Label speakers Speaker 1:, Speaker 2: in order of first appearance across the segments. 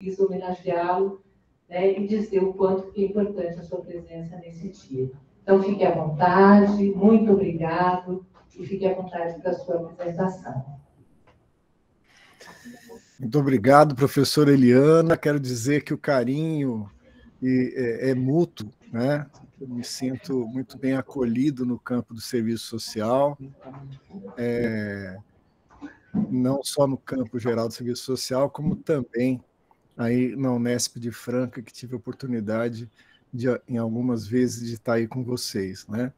Speaker 1: quis homenageá-lo né, e dizer o quanto é importante a sua presença nesse dia. Então, fique à vontade, muito obrigado e fique à vontade para a sua
Speaker 2: apresentação.
Speaker 3: Muito obrigado, professora Eliana. Quero dizer que o carinho é, é mútuo, né? Eu me sinto muito bem acolhido no campo do serviço social, é, não só no campo geral do serviço social, como também aí na Unesp de Franca, que tive a oportunidade de, em algumas vezes de estar aí com vocês. Né?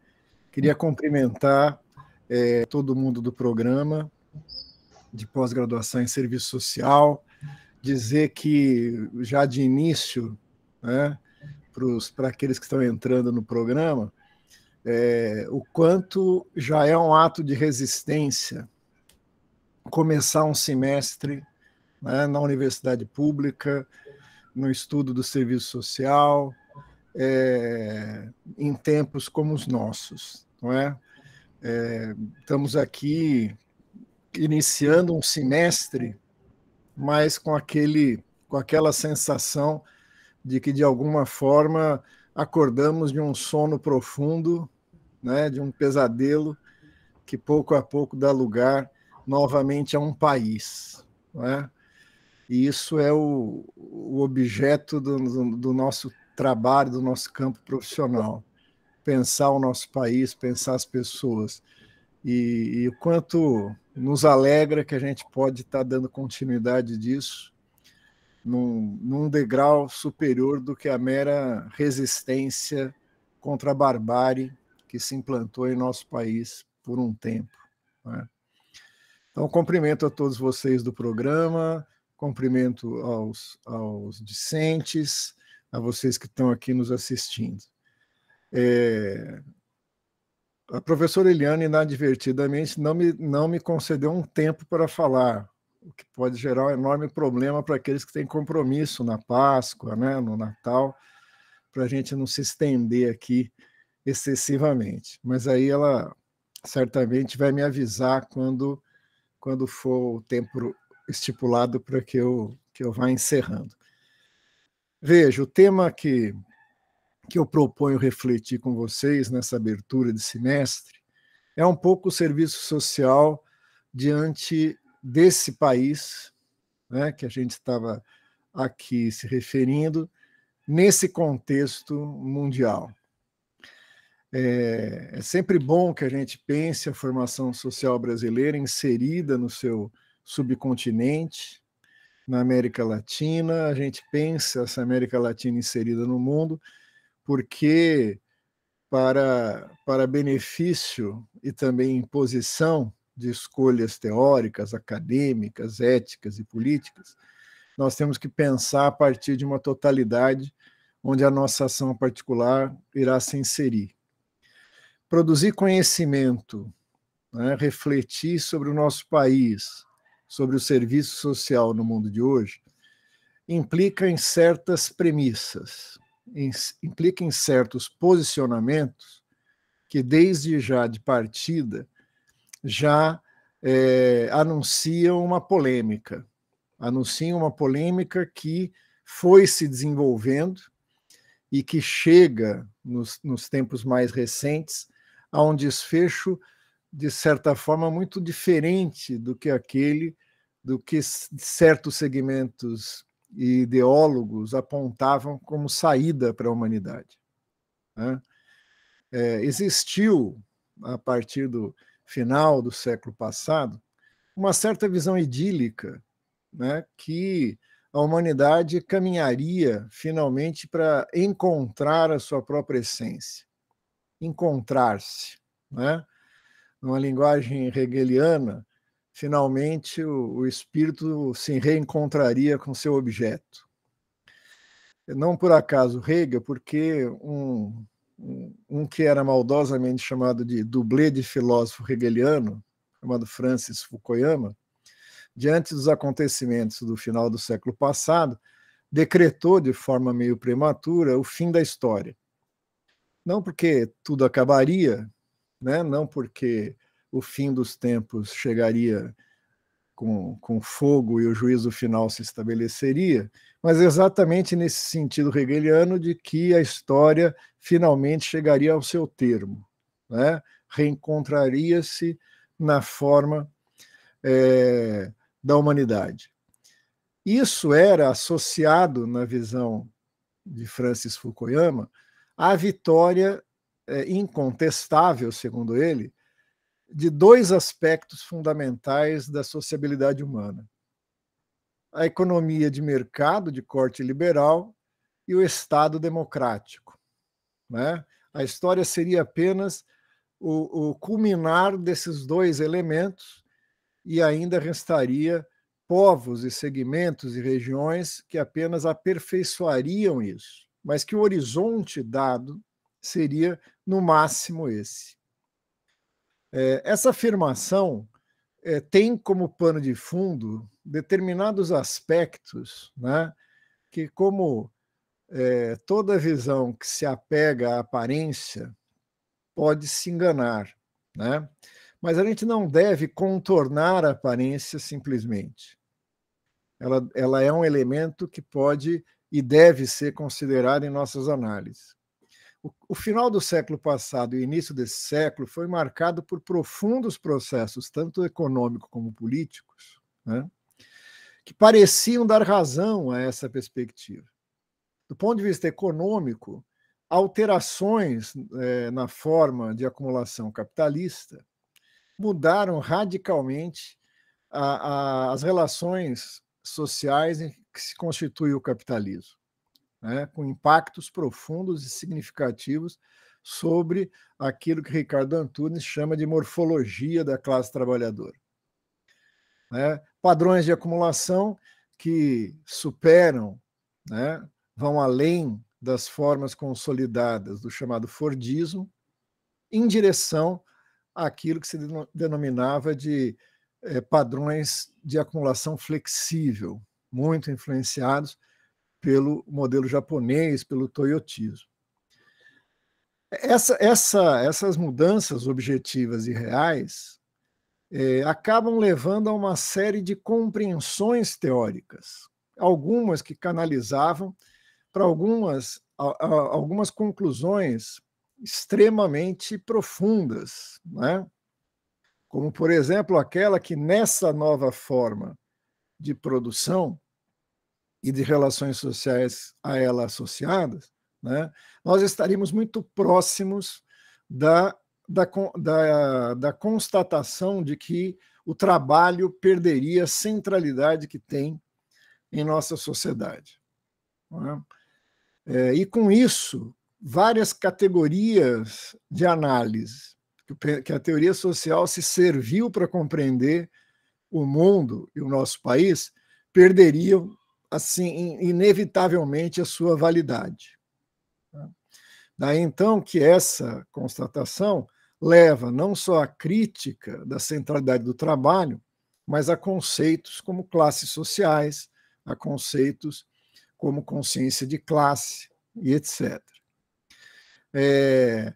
Speaker 3: Queria cumprimentar é, todo mundo do programa de pós-graduação em serviço social, dizer que já de início, né, para aqueles que estão entrando no programa, é, o quanto já é um ato de resistência começar um semestre né, na universidade pública, no estudo do serviço social, é, em tempos como os nossos, não é? é? Estamos aqui iniciando um semestre, mas com aquele, com aquela sensação de que de alguma forma acordamos de um sono profundo, né, de um pesadelo que pouco a pouco dá lugar novamente a um país, não é? e isso é o, o objeto do, do, nosso trabalho, do nosso campo profissional. Pensar o nosso país, pensar as pessoas. E, o quanto nos alegra que a gente pode estar dando continuidade disso num, num degrau superior do que a mera resistência contra a barbárie que se implantou em nosso país por um tempo. Né? Então, cumprimento a todos vocês do programa, cumprimento aos, aos discentes, a vocês que estão aqui nos assistindo. É, a professora Eliane, inadvertidamente, não me, não me concedeu um tempo para falar, o que pode gerar um enorme problema para aqueles que têm compromisso na Páscoa, né, no Natal, para a gente não se estender aqui excessivamente. Mas aí ela certamente vai me avisar quando, quando for o tempo estipulado para que eu, que eu vá encerrando. Veja, o tema que, que eu proponho refletir com vocês nessa abertura de semestre é um pouco o serviço social diante desse país né, que a gente estava aqui se referindo, nesse contexto mundial. É, é sempre bom que a gente pense a formação social brasileira inserida no seu subcontinente, na América Latina. A gente pensa essa América Latina inserida no mundo, porque para, para benefício e também imposição de escolhas teóricas, acadêmicas, éticas e políticas, nós temos que pensar a partir de uma totalidade onde a nossa ação particular irá se inserir. Produzir conhecimento, né, refletir sobre o nosso país, sobre o serviço social no mundo de hoje implica em certas premissas, em, implica em certos posicionamentos que, desde já de partida, já é, anunciam uma polêmica, anunciam uma polêmica que foi se desenvolvendo e que chega, nos, nos tempos mais recentes, a um desfecho de certa forma, muito diferente do que aquele do que certos segmentos e ideólogos apontavam como saída para a humanidade. Né? É, existiu, a partir do final do século passado, uma certa visão idílica né, que a humanidade caminharia finalmente para encontrar a sua própria essência, encontrar-se. Né? numa linguagem hegeliana, finalmente o, o espírito se reencontraria com seu objeto. Não por acaso Hegel, porque um, um que era maldosamente chamado de dublê de filósofo hegeliano, chamado Francis Fukuyama, diante dos acontecimentos do final do século passado, decretou de forma meio prematura o fim da história. Não porque tudo acabaria, né? não porque o fim dos tempos chegaria com, com fogo e o juízo final se estabeleceria, mas exatamente nesse sentido hegeliano de que a história finalmente chegaria ao seu termo, né? reencontraria-se na forma é, da humanidade. Isso era associado, na visão de Francis Fukuyama, à vitória é, incontestável, segundo ele, de dois aspectos fundamentais da sociabilidade humana: a economia de mercado de corte liberal e o Estado democrático. Né? A história seria apenas o, o culminar desses dois elementos e ainda restaria povos e segmentos e regiões que apenas aperfeiçoariam isso, mas que o horizonte dado seria no máximo esse. É, essa afirmação é, tem como pano de fundo determinados aspectos, né, que, como é, toda visão que se apega à aparência, pode se enganar. Né? Mas a gente não deve contornar a aparência simplesmente. Ela, ela é um elemento que pode e deve ser considerado em nossas análises. O, final do século passado e o início desse século foi marcado por profundos processos, tanto econômicos como políticos, né, que pareciam dar razão a essa perspectiva. Do ponto de vista econômico, alterações é, na forma de acumulação capitalista mudaram radicalmente a, a, as relações sociais em que se constitui o capitalismo né, com impactos profundos e significativos sobre aquilo que Ricardo Antunes chama de morfologia da classe trabalhadora. Né, padrões de acumulação que superam, né, vão além das formas consolidadas do chamado Fordismo, em direção àquilo que se denominava de é, padrões de acumulação flexível, muito influenciados pelo modelo japonês, pelo toyotismo. Essa, essa, essas mudanças objetivas e reais é, acabam levando a uma série de compreensões teóricas, algumas que canalizavam para algumas, a, a, algumas conclusões extremamente profundas, né? como, por exemplo, aquela que nessa nova forma de produção e de relações sociais a ela associadas, né, nós estaríamos muito próximos da, da, da, da constatação de que o trabalho perderia a centralidade que tem em nossa sociedade. É? é, e com isso, várias categorias de análise que a teoria social se serviu para compreender o mundo e o nosso país perderiam assim, inevitavelmente a sua validade. Né? Daí então que essa constatação leva não só à crítica da centralidade do trabalho, mas a conceitos como classes sociais, a conceitos como consciência de classe e etc. É,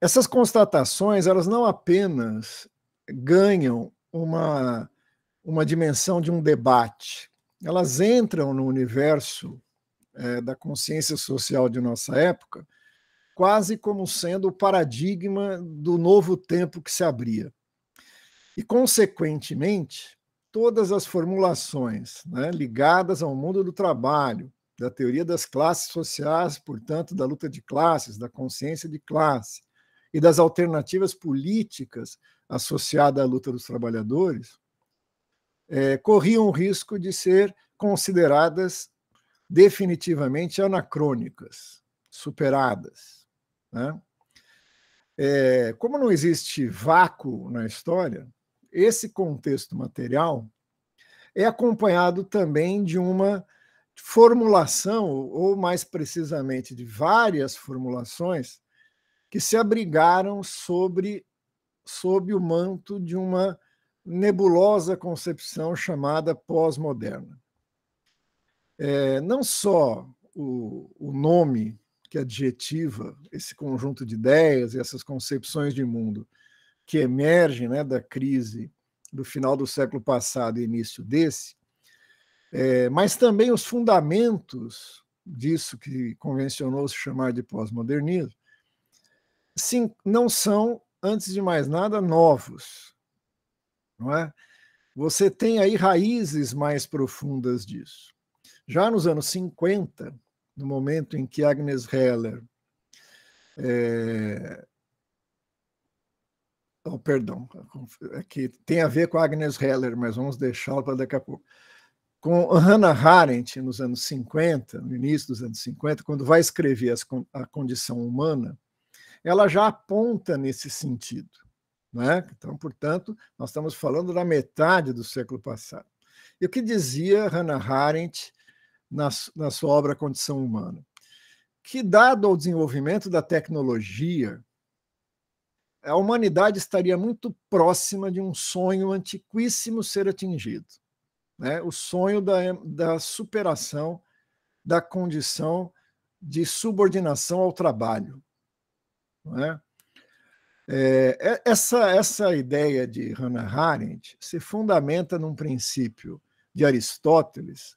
Speaker 3: essas constatações elas não apenas ganham uma, uma dimensão de um debate, elas entram no universo é, da consciência social de nossa época quase como sendo o paradigma do novo tempo que se abria. E, consequentemente, todas as formulações né, ligadas ao mundo do trabalho, da teoria das classes sociais, portanto, da luta de classes, da consciência de classe e das alternativas políticas associadas à luta dos trabalhadores, é, corriam o risco de ser consideradas definitivamente anacrônicas, superadas. Né? É, como não existe vácuo na história, esse contexto material é acompanhado também de uma formulação, ou mais precisamente de várias formulações, que se abrigaram sobre, sob o manto de uma nebulosa concepção chamada pós-moderna. É, não só o, o nome que adjetiva esse conjunto de ideias e essas concepções de mundo que emergem né, da crise do final do século passado e início desse, é, mas também os fundamentos disso que convencionou se chamar de pós-modernismo, não são, antes de mais nada, novos não é? Você tem aí raízes mais profundas disso. Já nos anos 50, no momento em que Agnes Heller é... Oh, perdão, é que tem a ver com Agnes Heller, mas vamos deixá-lo para daqui a pouco. Com Hannah Arendt, nos anos 50, no início dos anos 50, quando vai escrever a condição humana, ela já aponta nesse sentido. Né? Então, portanto, nós estamos falando da metade do século passado. E o que dizia Hannah Arendt na, na sua obra Condição Humana? Que, dado o desenvolvimento da tecnologia, a humanidade estaria muito próxima de um sonho antiquíssimo ser atingido né? o sonho da, da superação da condição de subordinação ao trabalho. Não é? É, é, essa, essa ideia de Hannah Arendt se fundamenta num princípio de Aristóteles,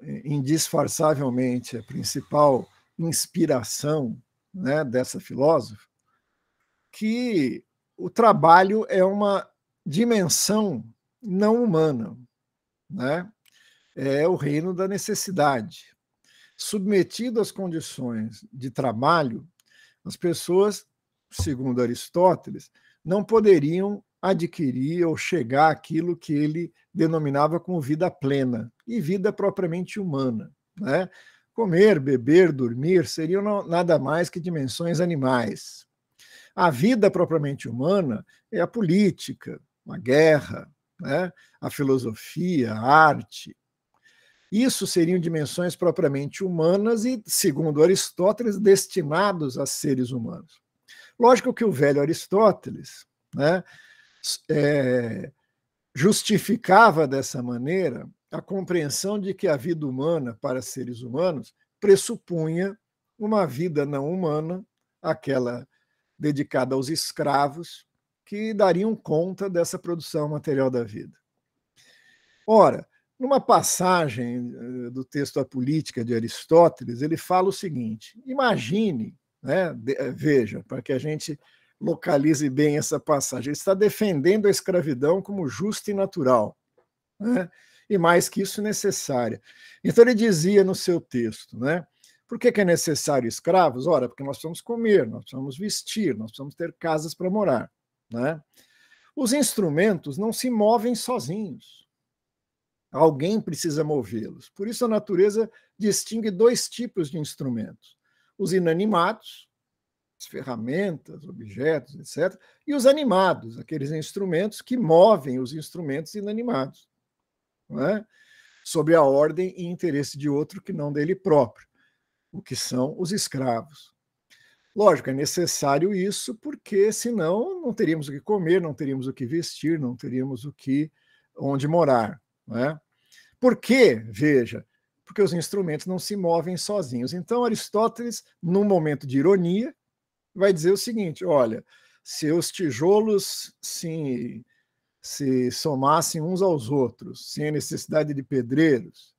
Speaker 3: é, indisfarçavelmente a principal inspiração né, dessa filósofa, que o trabalho é uma dimensão não humana, né? é o reino da necessidade. Submetido às condições de trabalho, as pessoas segundo Aristóteles, não poderiam adquirir ou chegar àquilo que ele denominava como vida plena e vida propriamente humana. Né? Comer, beber, dormir seriam nada mais que dimensões animais. A vida propriamente humana é a política, a guerra, né? a filosofia, a arte. Isso seriam dimensões propriamente humanas e, segundo Aristóteles, destinados a seres humanos. Lógico que o velho Aristóteles né, é, justificava dessa maneira a compreensão de que a vida humana para seres humanos pressupunha uma vida não humana, aquela dedicada aos escravos, que dariam conta dessa produção material da vida. Ora, numa passagem eh, do texto A Política de Aristóteles, ele fala o seguinte: imagine né? Eh, veja, para que a gente localize bem essa passagem. Ele está defendendo a escravidão como justa e natural, né? e mais que isso, necessária. Então, ele dizia no seu texto, né? Por que, que é necessário escravos? Ora, porque nós precisamos comer, nós precisamos vestir, nós precisamos ter casas para morar. Né? Os instrumentos não se movem sozinhos. Alguém precisa movê-los. Por isso, a natureza distingue dois tipos de instrumentos os inanimados, as ferramentas, objetos, etc., e os animados, aqueles instrumentos que movem os instrumentos inanimados, não é? sob a ordem e interesse de outro que não dele próprio, o que são os escravos. Lógico, é necessário isso, porque senão não teríamos o que comer, não teríamos o que vestir, não teríamos o que onde morar. Não é? Porque, veja, porque os instrumentos não se movem sozinhos. Então, Aristóteles, num momento de ironia, vai dizer o seguinte: olha, se os tijolos se, se somassem uns aos outros, sem a necessidade de pedreiros,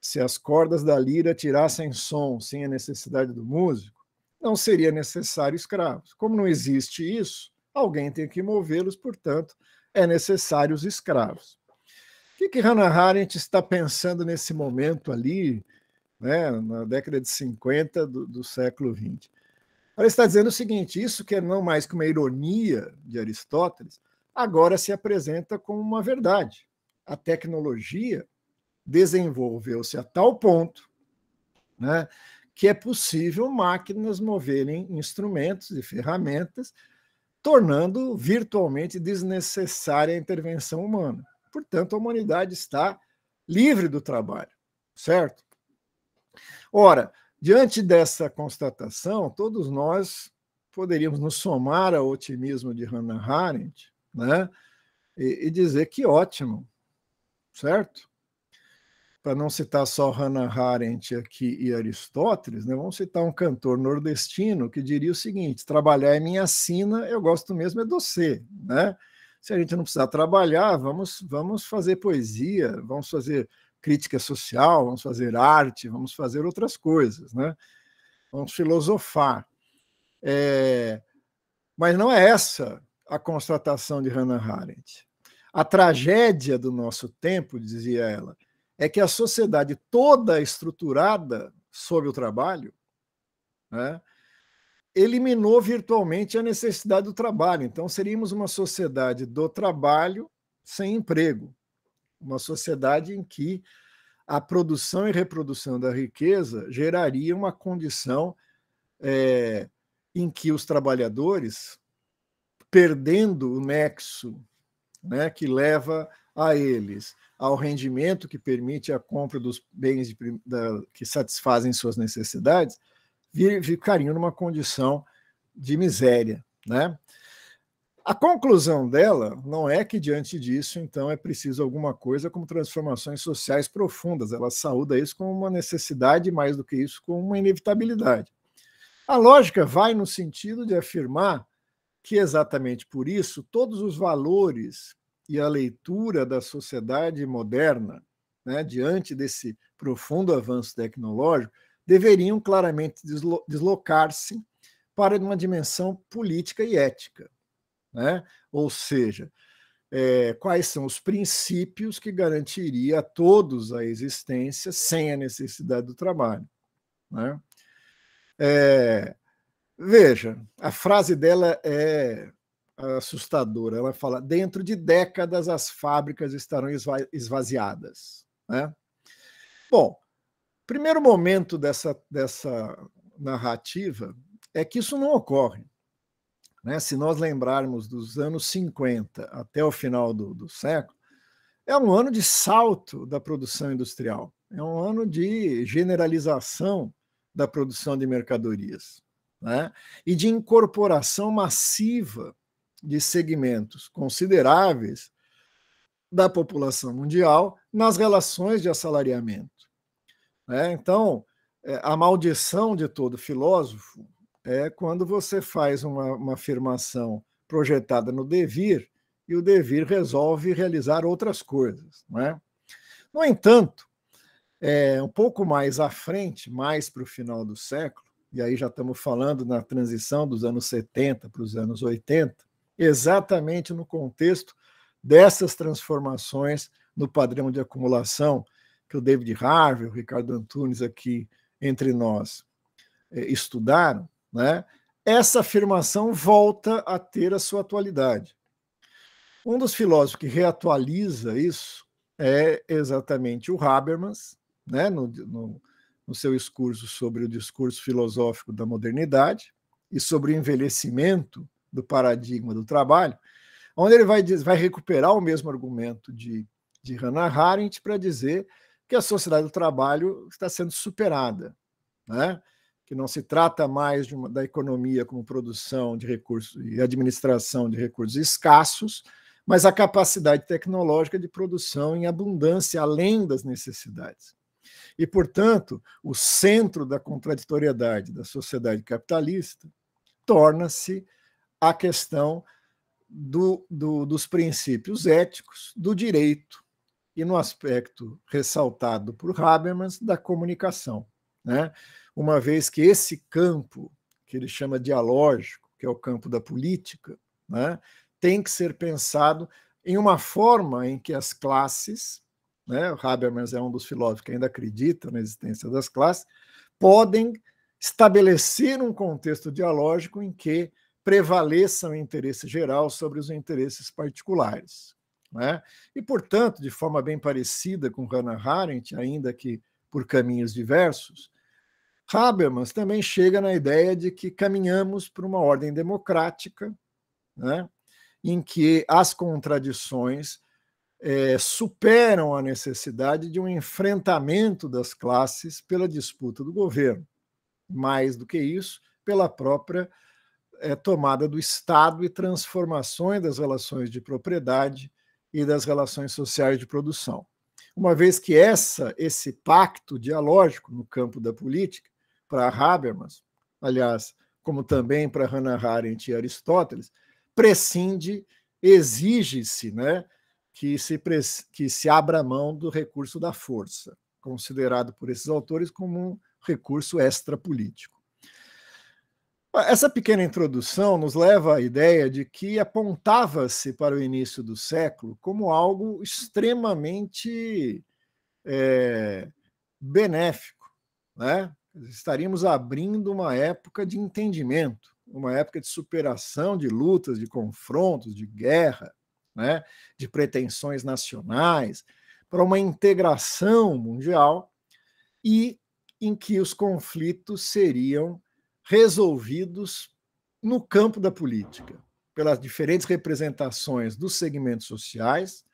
Speaker 3: se as cordas da lira tirassem som sem a necessidade do músico, não seria necessário escravos. Como não existe isso, alguém tem que movê-los, portanto, é necessário os escravos. O que, que Hannah Arendt está pensando nesse momento ali, né, na década de 50 do, do século 20? Ela está dizendo o seguinte: isso que é não mais que uma ironia de Aristóteles, agora se apresenta como uma verdade. A tecnologia desenvolveu-se a tal ponto né, que é possível máquinas moverem instrumentos e ferramentas, tornando virtualmente desnecessária a intervenção humana. Portanto, a humanidade está livre do trabalho, certo? Ora, diante dessa constatação, todos nós poderíamos nos somar ao otimismo de Hannah Arendt né? e, e dizer que ótimo, certo? Para não citar só Hannah Arendt aqui e Aristóteles, né? vamos citar um cantor nordestino que diria o seguinte: trabalhar é minha sina, eu gosto mesmo é doce, né? Se a gente não precisar trabalhar, vamos, vamos fazer poesia, vamos fazer crítica social, vamos fazer arte, vamos fazer outras coisas, né? vamos filosofar. É... Mas não é essa a constatação de Hannah Arendt. A tragédia do nosso tempo, dizia ela, é que a sociedade toda estruturada sob o trabalho, né, eliminou virtualmente a necessidade do trabalho. Então, seríamos uma sociedade do trabalho sem emprego, uma sociedade em que a produção e reprodução da riqueza geraria uma condição é, em que os trabalhadores, perdendo o nexo né, que leva a eles ao rendimento que permite a compra dos bens de, da, que satisfazem suas necessidades, ficariam numa condição de miséria. Né? A conclusão dela não é que, diante disso, então é preciso alguma coisa como transformações sociais profundas. Ela saúda isso como uma necessidade, mais do que isso, como uma inevitabilidade. A lógica vai no sentido de afirmar que, exatamente por isso, todos os valores e a leitura da sociedade moderna, né, diante desse profundo avanço tecnológico, deveriam claramente deslocar-se para uma dimensão política e ética. Né? Ou seja, é, quais são os princípios que garantiria a todos a existência sem a necessidade do trabalho. Né? É, veja, a frase dela é assustadora. Ela fala: dentro de décadas as fábricas estarão esvaziadas. Né? Bom, primeiro momento dessa, dessa narrativa é que isso não ocorre. Né? Se nós lembrarmos dos anos 50 até o final do, do século, é um ano de salto da produção industrial, é um ano de generalização da produção de mercadorias né? e de incorporação massiva de segmentos consideráveis da população mundial nas relações de assalariamento. Né? Então, é, a maldição de todo filósofo é quando você faz uma, uma afirmação projetada no devir e o devir resolve realizar outras coisas. Não é? No entanto, é, um pouco mais à frente, mais para o final do século, e aí já estamos falando na transição dos anos 70 para os anos 80, exatamente no contexto dessas transformações no padrão de acumulação que o David Harvey, o Ricardo Antunes aqui entre nós eh, estudaram, né? essa afirmação volta a ter a sua atualidade. Um dos filósofos que reatualiza isso é exatamente o Habermas, né? no, no, no seu discurso sobre o discurso filosófico da modernidade e sobre o envelhecimento do paradigma do trabalho, onde ele vai, vai recuperar o mesmo argumento de, de Hannah Arendt para dizer que a sociedade do trabalho está sendo superada, né? que não se trata mais uma, da economia como produção de recursos e administração de recursos escassos, mas a capacidade tecnológica de produção em abundância além das necessidades. E, portanto, o centro da contraditoriedade da sociedade capitalista torna-se a questão do, do, dos princípios éticos, do direito e no aspecto ressaltado por tá. Habermas da comunicação, né? Uma vez que esse campo que ele chama dialógico, que é o campo da política, né, tem que ser pensado em uma forma em que as classes, né, Habermas é um dos filósofos que ainda acredita na existência das classes, podem estabelecer um contexto dialógico em que prevaleça o interesse geral sobre os interesses particulares. Né? E, portanto, de forma bem parecida com Hannah Arendt, ainda que por caminhos diversos, Habermas também chega na ideia de que caminhamos para uma ordem democrática, né? em que as contradições é, superam a necessidade de um enfrentamento das classes pela disputa do governo. Mais do que isso, pela própria é, tomada do Estado e transformações das relações de propriedade e das relações sociais de produção. Uma vez que essa, esse pacto dialógico no campo da política, para Habermas, aliás, como também para Hannah Arendt e Aristóteles, prescinde, exige-se né, que, se, que se abra mão do recurso da força, considerado por esses autores como um recurso extrapolítico. Essa pequena introdução nos leva à ideia de que apontava-se para o início do século como algo extremamente é, benéfico. Né? Estaríamos abrindo uma época de entendimento, uma época de superação de lutas, de confrontos, de guerra, né? de pretensões nacionais, para uma integração mundial e em que os conflitos seriam resolvidos no campo da política, pelas diferentes representações dos segmentos sociais,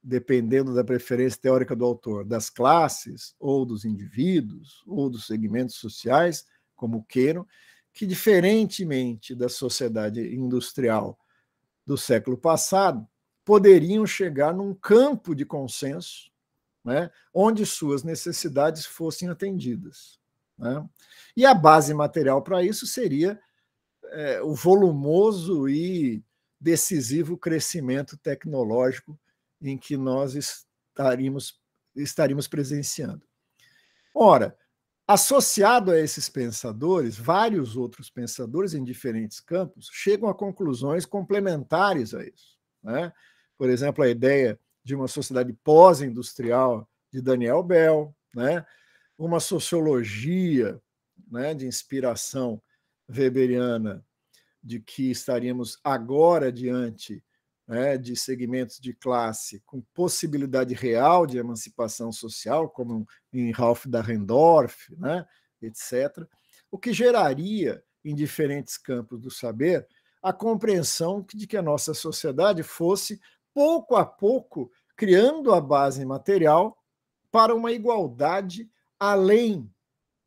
Speaker 3: dependendo da preferência teórica do autor, das classes, ou dos indivíduos, ou dos segmentos sociais, como queiram, que, diferentemente da sociedade industrial do século passado, poderiam chegar num campo de consenso né, onde suas necessidades fossem atendidas. Né? E a base material para isso seria é, o volumoso e decisivo crescimento tecnológico em que nós estaríamos, estaríamos presenciando. Ora, associado a esses pensadores, vários outros pensadores em diferentes campos chegam a conclusões complementares a isso. Né? Por exemplo, a ideia de uma sociedade pós-industrial de Daniel Bell, né? uma sociologia né, de inspiração weberiana de que estaríamos agora diante né, de segmentos de classe com possibilidade real de emancipação social, como em Ralph Dahrendorf, né, etc., o que geraria em diferentes campos do saber a compreensão de que a nossa sociedade fosse, pouco a pouco, criando a base material para uma igualdade além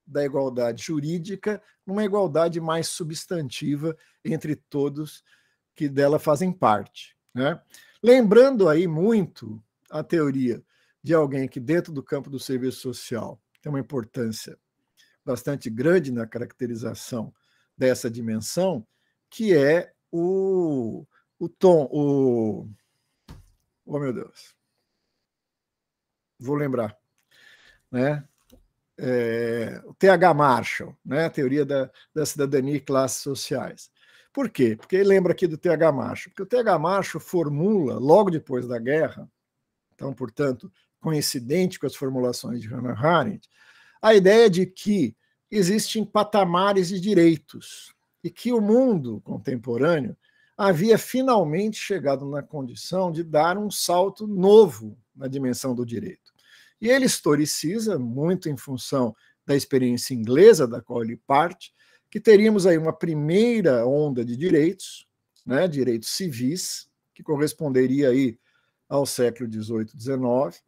Speaker 3: da igualdade jurídica, numa igualdade mais substantiva entre todos que dela fazem parte. Né? Lembrando aí muito a teoria de alguém que, dentro do campo do serviço social, tem uma importância bastante grande na caracterização dessa dimensão, que é o, o tom, o. Oh, meu Deus. Vou lembrar. Né? é, eh, TH Marshall, né, a teoria da, da cidadania e classes sociais. Por quê? Porque lembra aqui do TH Marshall, porque o TH Marshall formula, logo depois da guerra, então, portanto, coincidente com as formulações de Hannah Arendt, a ideia de que existem patamares de direitos e que o mundo contemporâneo havia finalmente chegado na condição de dar um salto novo na dimensão do direito. E ele historiciza, muito em função da experiência inglesa da qual ele parte, que teríamos aí uma primeira onda de direitos, né, direitos civis, que corresponderia aí ao século XVIII, XIX,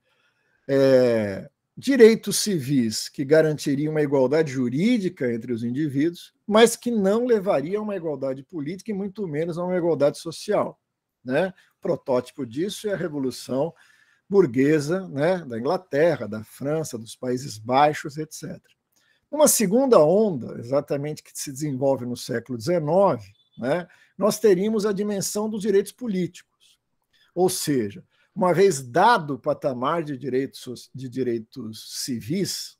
Speaker 3: é, direitos civis que garantiriam uma igualdade jurídica entre os indivíduos, mas que não levaria a uma igualdade política e muito menos a uma igualdade social. Né? Protótipo disso é a Revolução burguesa né, da Inglaterra, da França, dos Países Baixos, etc. Uma segunda onda, exatamente que se desenvolve no século XIX, né, nós teríamos a dimensão dos direitos políticos. Ou seja, uma vez dado o patamar de direitos, de direitos civis,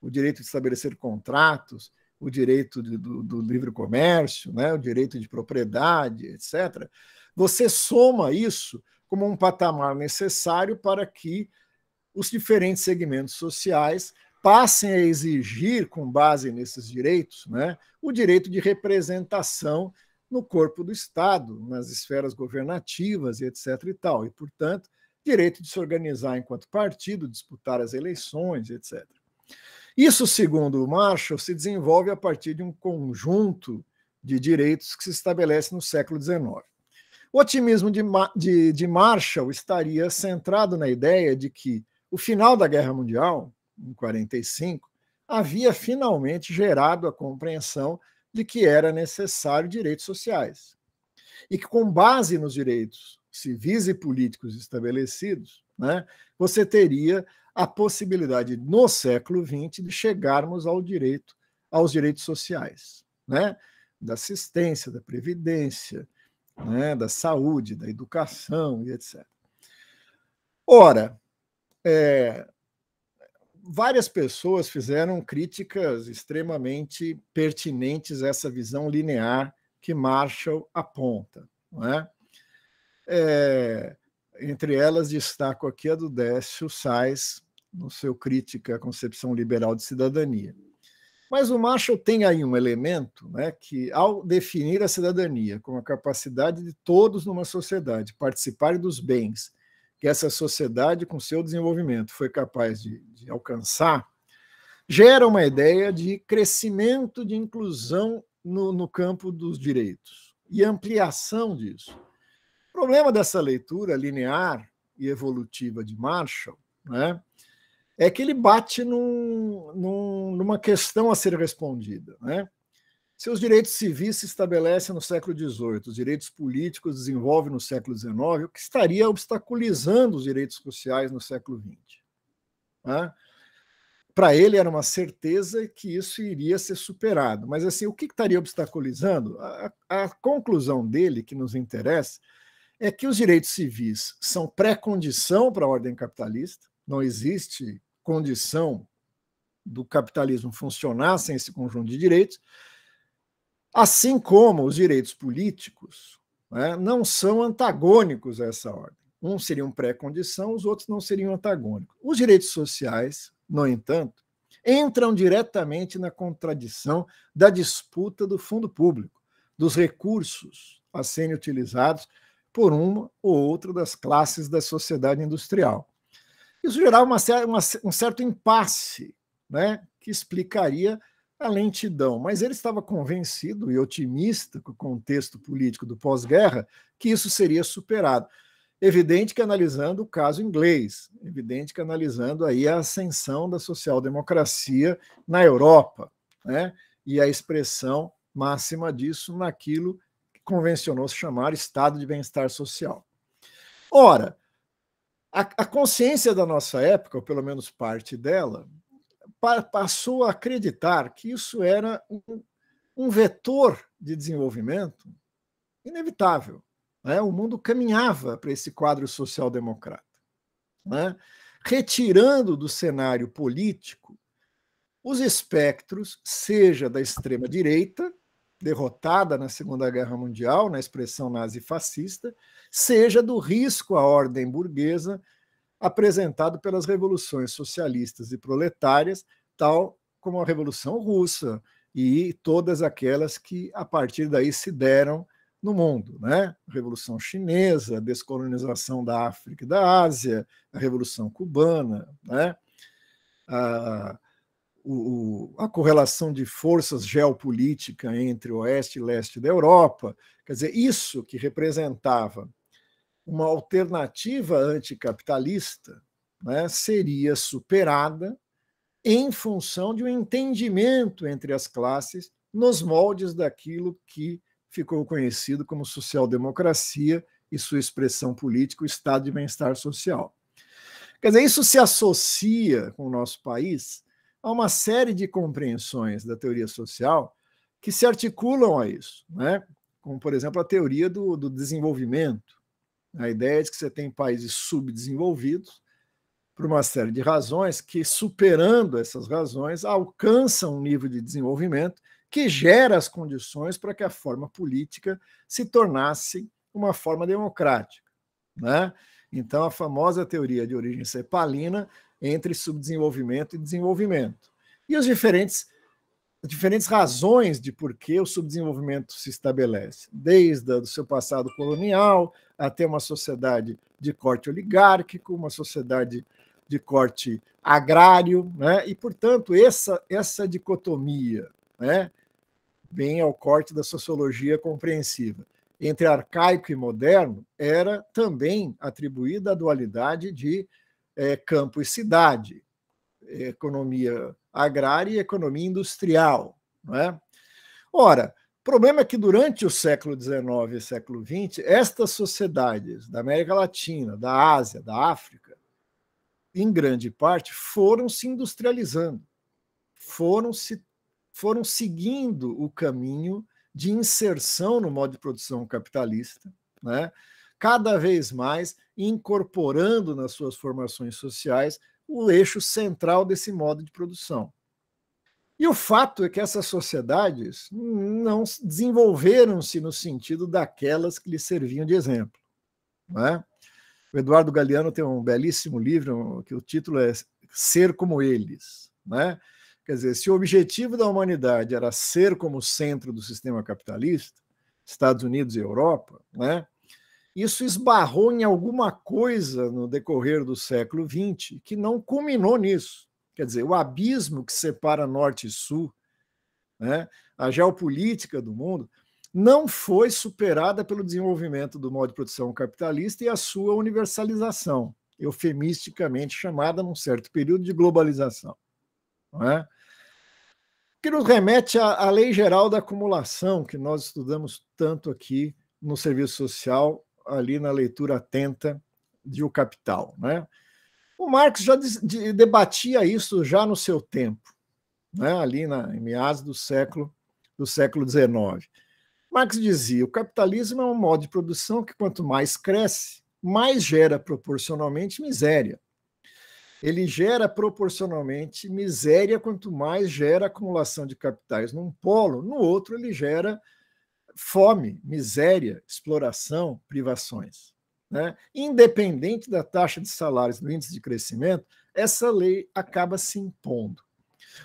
Speaker 3: o direito de estabelecer contratos, o direito de, do, do, livre comércio, né, o direito de propriedade, etc., você soma isso como um patamar necessário para que os diferentes segmentos sociais passem a exigir, com base nesses direitos, né, o direito de representação no corpo do Estado, nas esferas governativas e etc. e tal, e, portanto, direito de se organizar enquanto partido, disputar as eleições, etc. Isso, segundo Marshall, se desenvolve a partir de um conjunto de direitos que se estabelece no século XIX. O otimismo de, de, de Marshall estaria centrado na ideia de que o final da Guerra Mundial, em 1945, havia finalmente gerado a compreensão de que era necessário direitos sociais. E que, com base nos direitos civis e políticos estabelecidos, né, você teria a possibilidade, no século XX, de chegarmos ao direito, aos direitos sociais, né, da assistência, da previdência, né, da saúde, da educação e etc. Ora, é, várias pessoas fizeram críticas extremamente pertinentes a essa visão linear que Marshall aponta. É? É, entre elas, destaco aqui a do Décio Sais, no seu Crítica à Concepção Liberal de Cidadania. Mas o Marshall tem aí um elemento né, que, ao definir a cidadania como a capacidade de todos numa sociedade participarem dos bens que essa sociedade, com seu desenvolvimento, foi capaz de, de alcançar, gera uma ideia de crescimento de inclusão no, no campo dos direitos e ampliação disso. O problema dessa leitura linear e evolutiva de Marshall né, é que ele bate num, num, numa questão a ser respondida. Né? Seus direitos civis se estabelecem no século XVIII, os direitos políticos desenvolvem no século XIX, o que estaria obstaculizando os direitos sociais no século XX. Né? Para ele era uma certeza que isso iria ser superado, mas assim o que estaria obstaculizando? a, a conclusão dele que nos interessa é que os direitos civis são pré-condição para a ordem capitalista, não existe condição do capitalismo funcionar sem esse conjunto de direitos, assim como os direitos políticos né, não são antagônicos a essa ordem. Um seria um pré-condição, os outros não seriam antagônicos. Os direitos sociais, no entanto, entram diretamente na contradição da disputa do fundo público, dos recursos a serem utilizados por uma ou outra das classes da sociedade industrial. Isso gerava uma, uma, um certo impasse, né, que explicaria a lentidão. Mas ele estava convencido e otimista com o contexto político do pós-guerra que isso seria superado. Evidente que analisando o caso inglês, evidente que analisando aí a ascensão da social-democracia na Europa, né, e a expressão máxima disso naquilo que convencionou se chamar estado de bem-estar social. Ora, a, a consciência da nossa época, ou pelo menos parte dela, pa, passou a acreditar que isso era um, um vetor de desenvolvimento inevitável. Né? O mundo caminhava para esse quadro social-democrata, né? retirando do cenário político os espectros, seja da extrema-direita, derrotada na Segunda Guerra Mundial, na expressão nazi-fascista, seja do risco à ordem burguesa apresentado pelas revoluções socialistas e proletárias, tal como a Revolução Russa e todas aquelas que a partir daí se deram no mundo, né? A Revolução Chinesa, a descolonização da África e da Ásia, a Revolução Cubana, né? o, a correlação de forças geopolítica entre oeste e leste da Europa. Quer dizer, isso que representava uma alternativa anticapitalista né, seria superada em função de um entendimento entre as classes nos moldes daquilo que ficou conhecido como social-democracia e sua expressão política, o estado de bem-estar social. Quer dizer, isso se associa com o nosso país há uma série de compreensões da teoria social que se articulam a isso, né? como, por exemplo, a teoria do, do desenvolvimento, a ideia é de que você tem países subdesenvolvidos por uma série de razões que, superando essas razões, alcançam um nível de desenvolvimento que gera as condições para que a forma política se tornasse uma forma democrática. Né? Então, a famosa teoria de origem cepalina entre subdesenvolvimento e desenvolvimento. E as diferentes, as diferentes razões de por que o subdesenvolvimento se estabelece, desde o seu passado colonial até uma sociedade de corte oligárquico, uma sociedade de corte agrário, né? e, portanto, essa, essa dicotomia, né? bem ao corte da sociologia compreensiva, entre arcaico e moderno, era também atribuída à dualidade de é, campo e cidade, é, economia agrária e economia industrial. Não é? Ora, o problema é que durante o século XIX e século XX, estas sociedades da América Latina, da Ásia, da África, em grande parte foram se industrializando, foram, se, foram seguindo o caminho de inserção no modo de produção capitalista, né? cada vez mais incorporando nas suas formações sociais o eixo central desse modo de produção. E o fato é que essas sociedades não desenvolveram-se no sentido daquelas que lhes serviam de exemplo. É? O Eduardo Galeano tem um belíssimo livro que o título é Ser como Eles. É? Quer dizer, se o objetivo da humanidade era ser como centro do sistema capitalista, Estados Unidos e Europa, né? isso esbarrou em alguma coisa no decorrer do século XX que não culminou nisso. Quer dizer, o abismo que separa norte e sul, né, a geopolítica do mundo, não foi superada pelo desenvolvimento do modo de produção capitalista e a sua universalização, eufemisticamente chamada, num certo período, de globalização. Não é? Que nos remete à, à lei geral da acumulação, que nós estudamos tanto aqui no serviço social ali na leitura atenta de O Capital. Né? O Marx já de, de, debatia isso já no seu tempo, né? ali na, em meados do século do século XIX. Marx dizia: o capitalismo é um modo de produção que, quanto mais cresce, mais gera proporcionalmente miséria. Ele gera proporcionalmente miséria quanto mais gera acumulação de capitais num polo, no outro ele gera fome, miséria, exploração, privações. Né? Independente da taxa de salários do índice de crescimento, essa lei acaba se impondo.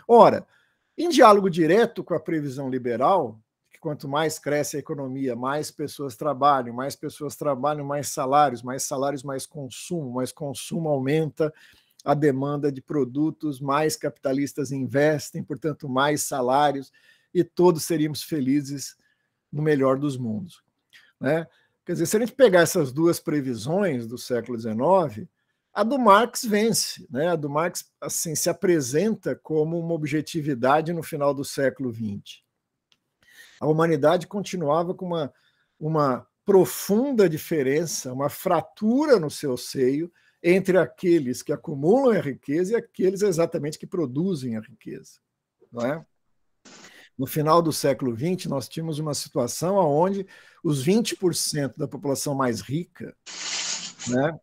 Speaker 3: Ora, em diálogo direto com a previsão liberal, que quanto mais cresce a economia, mais pessoas trabalham, mais pessoas trabalham, mais salários, mais salários, mais consumo, mais consumo aumenta a demanda de produtos, mais capitalistas investem, portanto, mais salários, e todos seríamos felizes no melhor dos mundos. Né? Quer dizer, se a gente pegar essas duas previsões do século XIX, a do Marx vence, né? A do Marx assim se apresenta como uma objetividade no final do século XX. A humanidade continuava com uma, uma profunda diferença, uma fratura no seu seio entre aqueles que acumulam a riqueza e aqueles exatamente que produzem a riqueza, não é? No final do século XX, nós tínhamos uma situação onde os 20% da população mais rica né,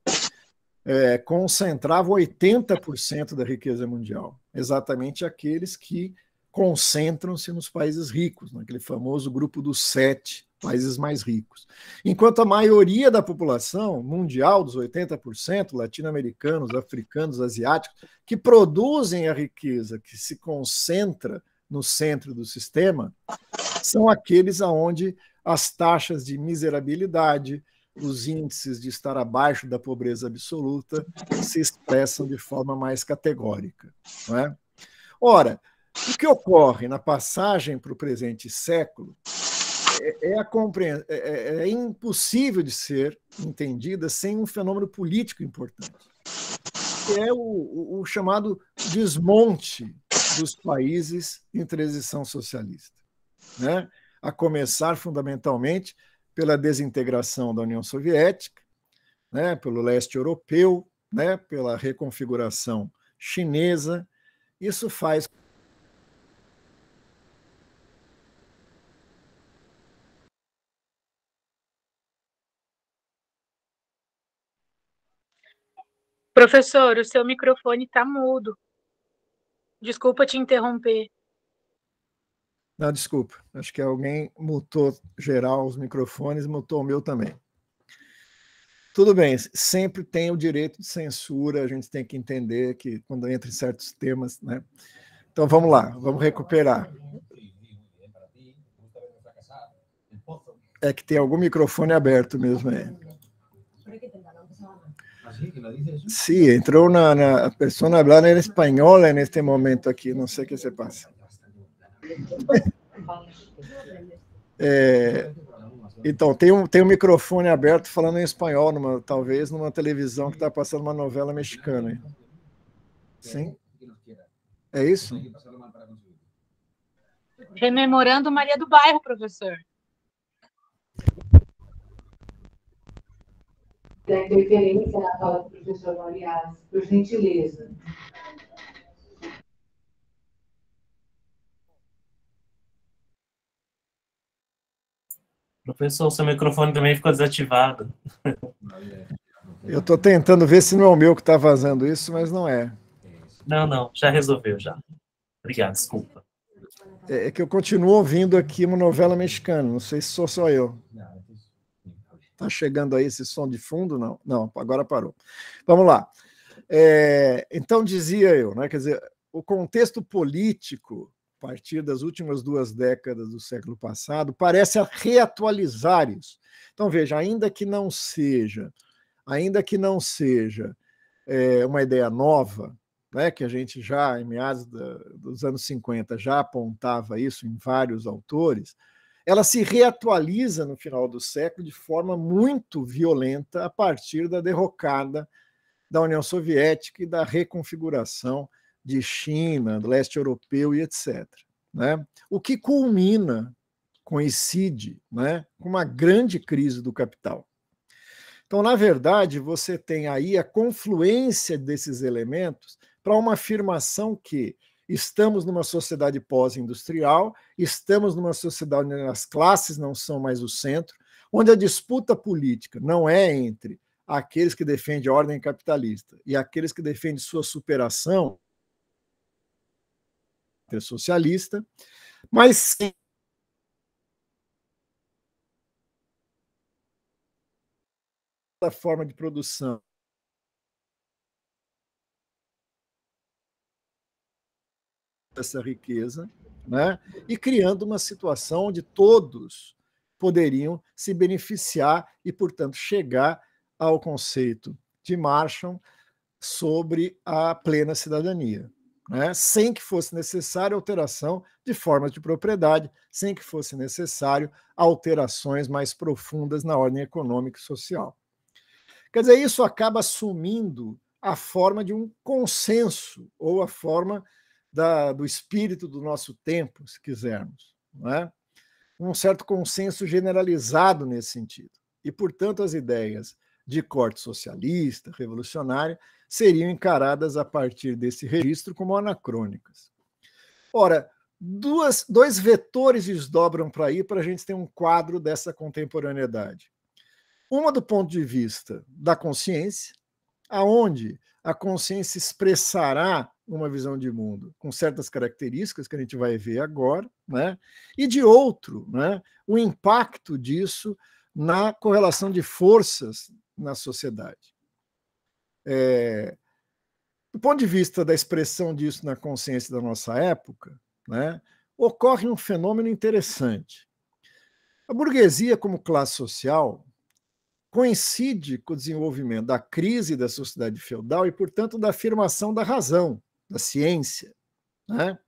Speaker 3: é, concentravam 80% da riqueza mundial, exatamente aqueles que concentram-se nos países ricos, naquele famoso grupo dos sete países mais ricos. Enquanto a maioria da população mundial, dos 80%, latino-americanos, africanos, asiáticos, que produzem a riqueza que se concentra no centro do sistema são aqueles aonde as taxas de miserabilidade, os índices de estar abaixo da pobreza absoluta se expressam de forma mais categórica. Não é? Ora, o que ocorre na passagem para o presente século é, é compre... É, é, é impossível de ser entendida sem um fenômeno político importante, que é o, o chamado desmonte dos países em transição socialista. Né? A começar, fundamentalmente, pela desintegração da União Soviética, né? pelo leste europeu, né? pela reconfiguração chinesa. Isso faz
Speaker 4: Professor, o seu microfone está mudo. Desculpa te interromper.
Speaker 3: Não, desculpa. Acho que alguém mutou geral os microfones, mutou o meu também. Tudo bem, sempre tem o direito de censura, a gente tem que entender que quando entra em certos temas, né? Então vamos lá, vamos recuperar. É que tem algum microfone aberto mesmo aí. Sim, entrou lo dice eso. Sí, entró una, una, persona a hablar en español en este momento aquí, no sé qué se pasa. é, então, tem um, tem um microfone aberto falando em espanhol, numa, talvez numa televisão que está passando uma novela mexicana. Sim? É isso?
Speaker 4: Rememorando Maria do Bairro, professor
Speaker 1: da interferência na fala do professor Moriás, por gentileza.
Speaker 5: Professor, seu microfone também ficou desativado.
Speaker 3: Eu estou tentando ver se não é o meu que está vazando isso, mas não é.
Speaker 5: Não, não, já resolveu, já. Obrigado, desculpa.
Speaker 3: É, é que eu continuo ouvindo aqui uma novela mexicana, não sei se sou só eu. Não, Está chegando aí esse som de fundo? Não, não, agora parou. Vamos lá. É, então, dizia eu, né, quer dizer, o contexto político, a partir das últimas duas décadas do século passado, parece reatualizar isso. Então, veja, ainda que não seja, ainda que não seja é, uma ideia nova, né, que a gente já, em meados da, dos anos 50, já apontava isso em vários autores, ela se reatualiza no final do século de forma muito violenta a partir da derrocada da União Soviética e da reconfiguração de China, do leste europeu e etc. Né? O que culmina, coincide né, com uma grande crise do capital. Então, na verdade, você tem aí a confluência desses elementos para uma afirmação que Estamos numa sociedade pós-industrial, estamos numa sociedade onde as classes não são mais o centro, onde a disputa política não é entre aqueles que defendem a ordem capitalista e aqueles que defendem sua superação socialista, mas sim da forma de produção essa riqueza, né? e criando uma situação onde todos poderiam se beneficiar e, portanto, chegar ao conceito de Marshall sobre a plena cidadania, né? sem que fosse necessária alteração de formas de propriedade, sem que fosse necessário alterações mais profundas na ordem econômica e social. Quer dizer, isso acaba assumindo a forma de um consenso ou a forma da, do espírito do nosso tempo, se quisermos, não é? um certo consenso generalizado nesse sentido. E, portanto, as ideias de corte socialista, revolucionária, seriam encaradas a partir desse registro como anacrônicas. Ora, duas, dois vetores desdobram para aí para a gente ter um quadro dessa contemporaneidade. Uma do ponto de vista da consciência, aonde a consciência expressará uma visão de mundo com certas características que a gente vai ver agora, né? e de outro, né? o impacto disso na correlação de forças na sociedade. É, do ponto de vista da expressão disso na consciência da nossa época, né, ocorre um fenômeno interessante. A burguesia, como classe social, coincide com o desenvolvimento da crise da sociedade feudal e, portanto, da afirmação da razão da ciência, né?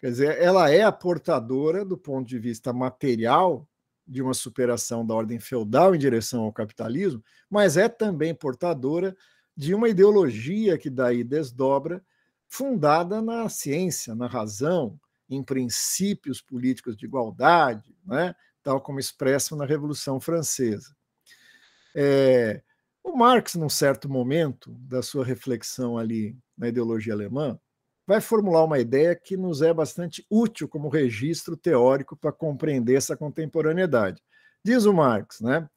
Speaker 3: Quer dizer, ela é a portadora do ponto de vista material de uma superação da ordem feudal em direção ao capitalismo, mas é também portadora de uma ideologia que daí desdobra, fundada na ciência, na razão, em princípios políticos de igualdade, né? tal como expresso na Revolução Francesa. É, o Marx, num certo momento da sua reflexão ali na ideologia alemã, vai formular uma ideia que nos é bastante útil como registro teórico para compreender essa contemporaneidade. Diz o Marx, né?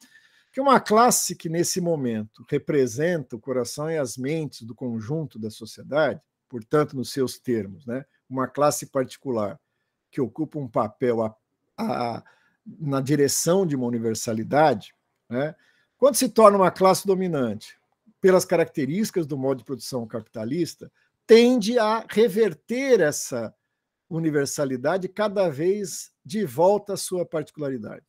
Speaker 3: Que uma classe que nesse momento representa o coração e as mentes do conjunto da sociedade, portanto, nos seus termos, né? Uma classe particular que ocupa um papel a, a, na direção de uma universalidade, né? Quando se torna uma classe dominante, pelas características do modo de produção capitalista, tende a reverter essa universalidade cada vez de volta à sua particularidade,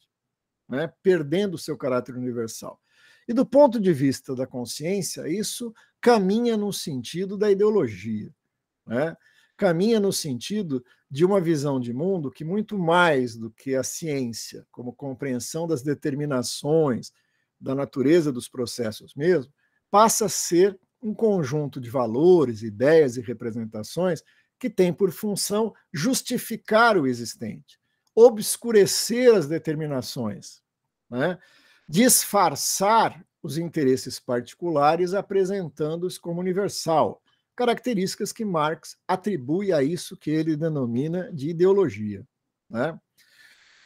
Speaker 3: né? perdendo o seu caráter universal. E do ponto de vista da consciência, isso caminha no sentido da ideologia, né? caminha no sentido de uma visão de mundo que, muito mais do que a ciência, como compreensão das determinações da natureza dos processos mesmo, passa a ser um conjunto de valores, ideias e representações que tem por função justificar o existente, obscurecer as determinações, né? disfarçar os interesses particulares apresentando-os como universal, características que Marx atribui a isso que ele denomina de ideologia. Né?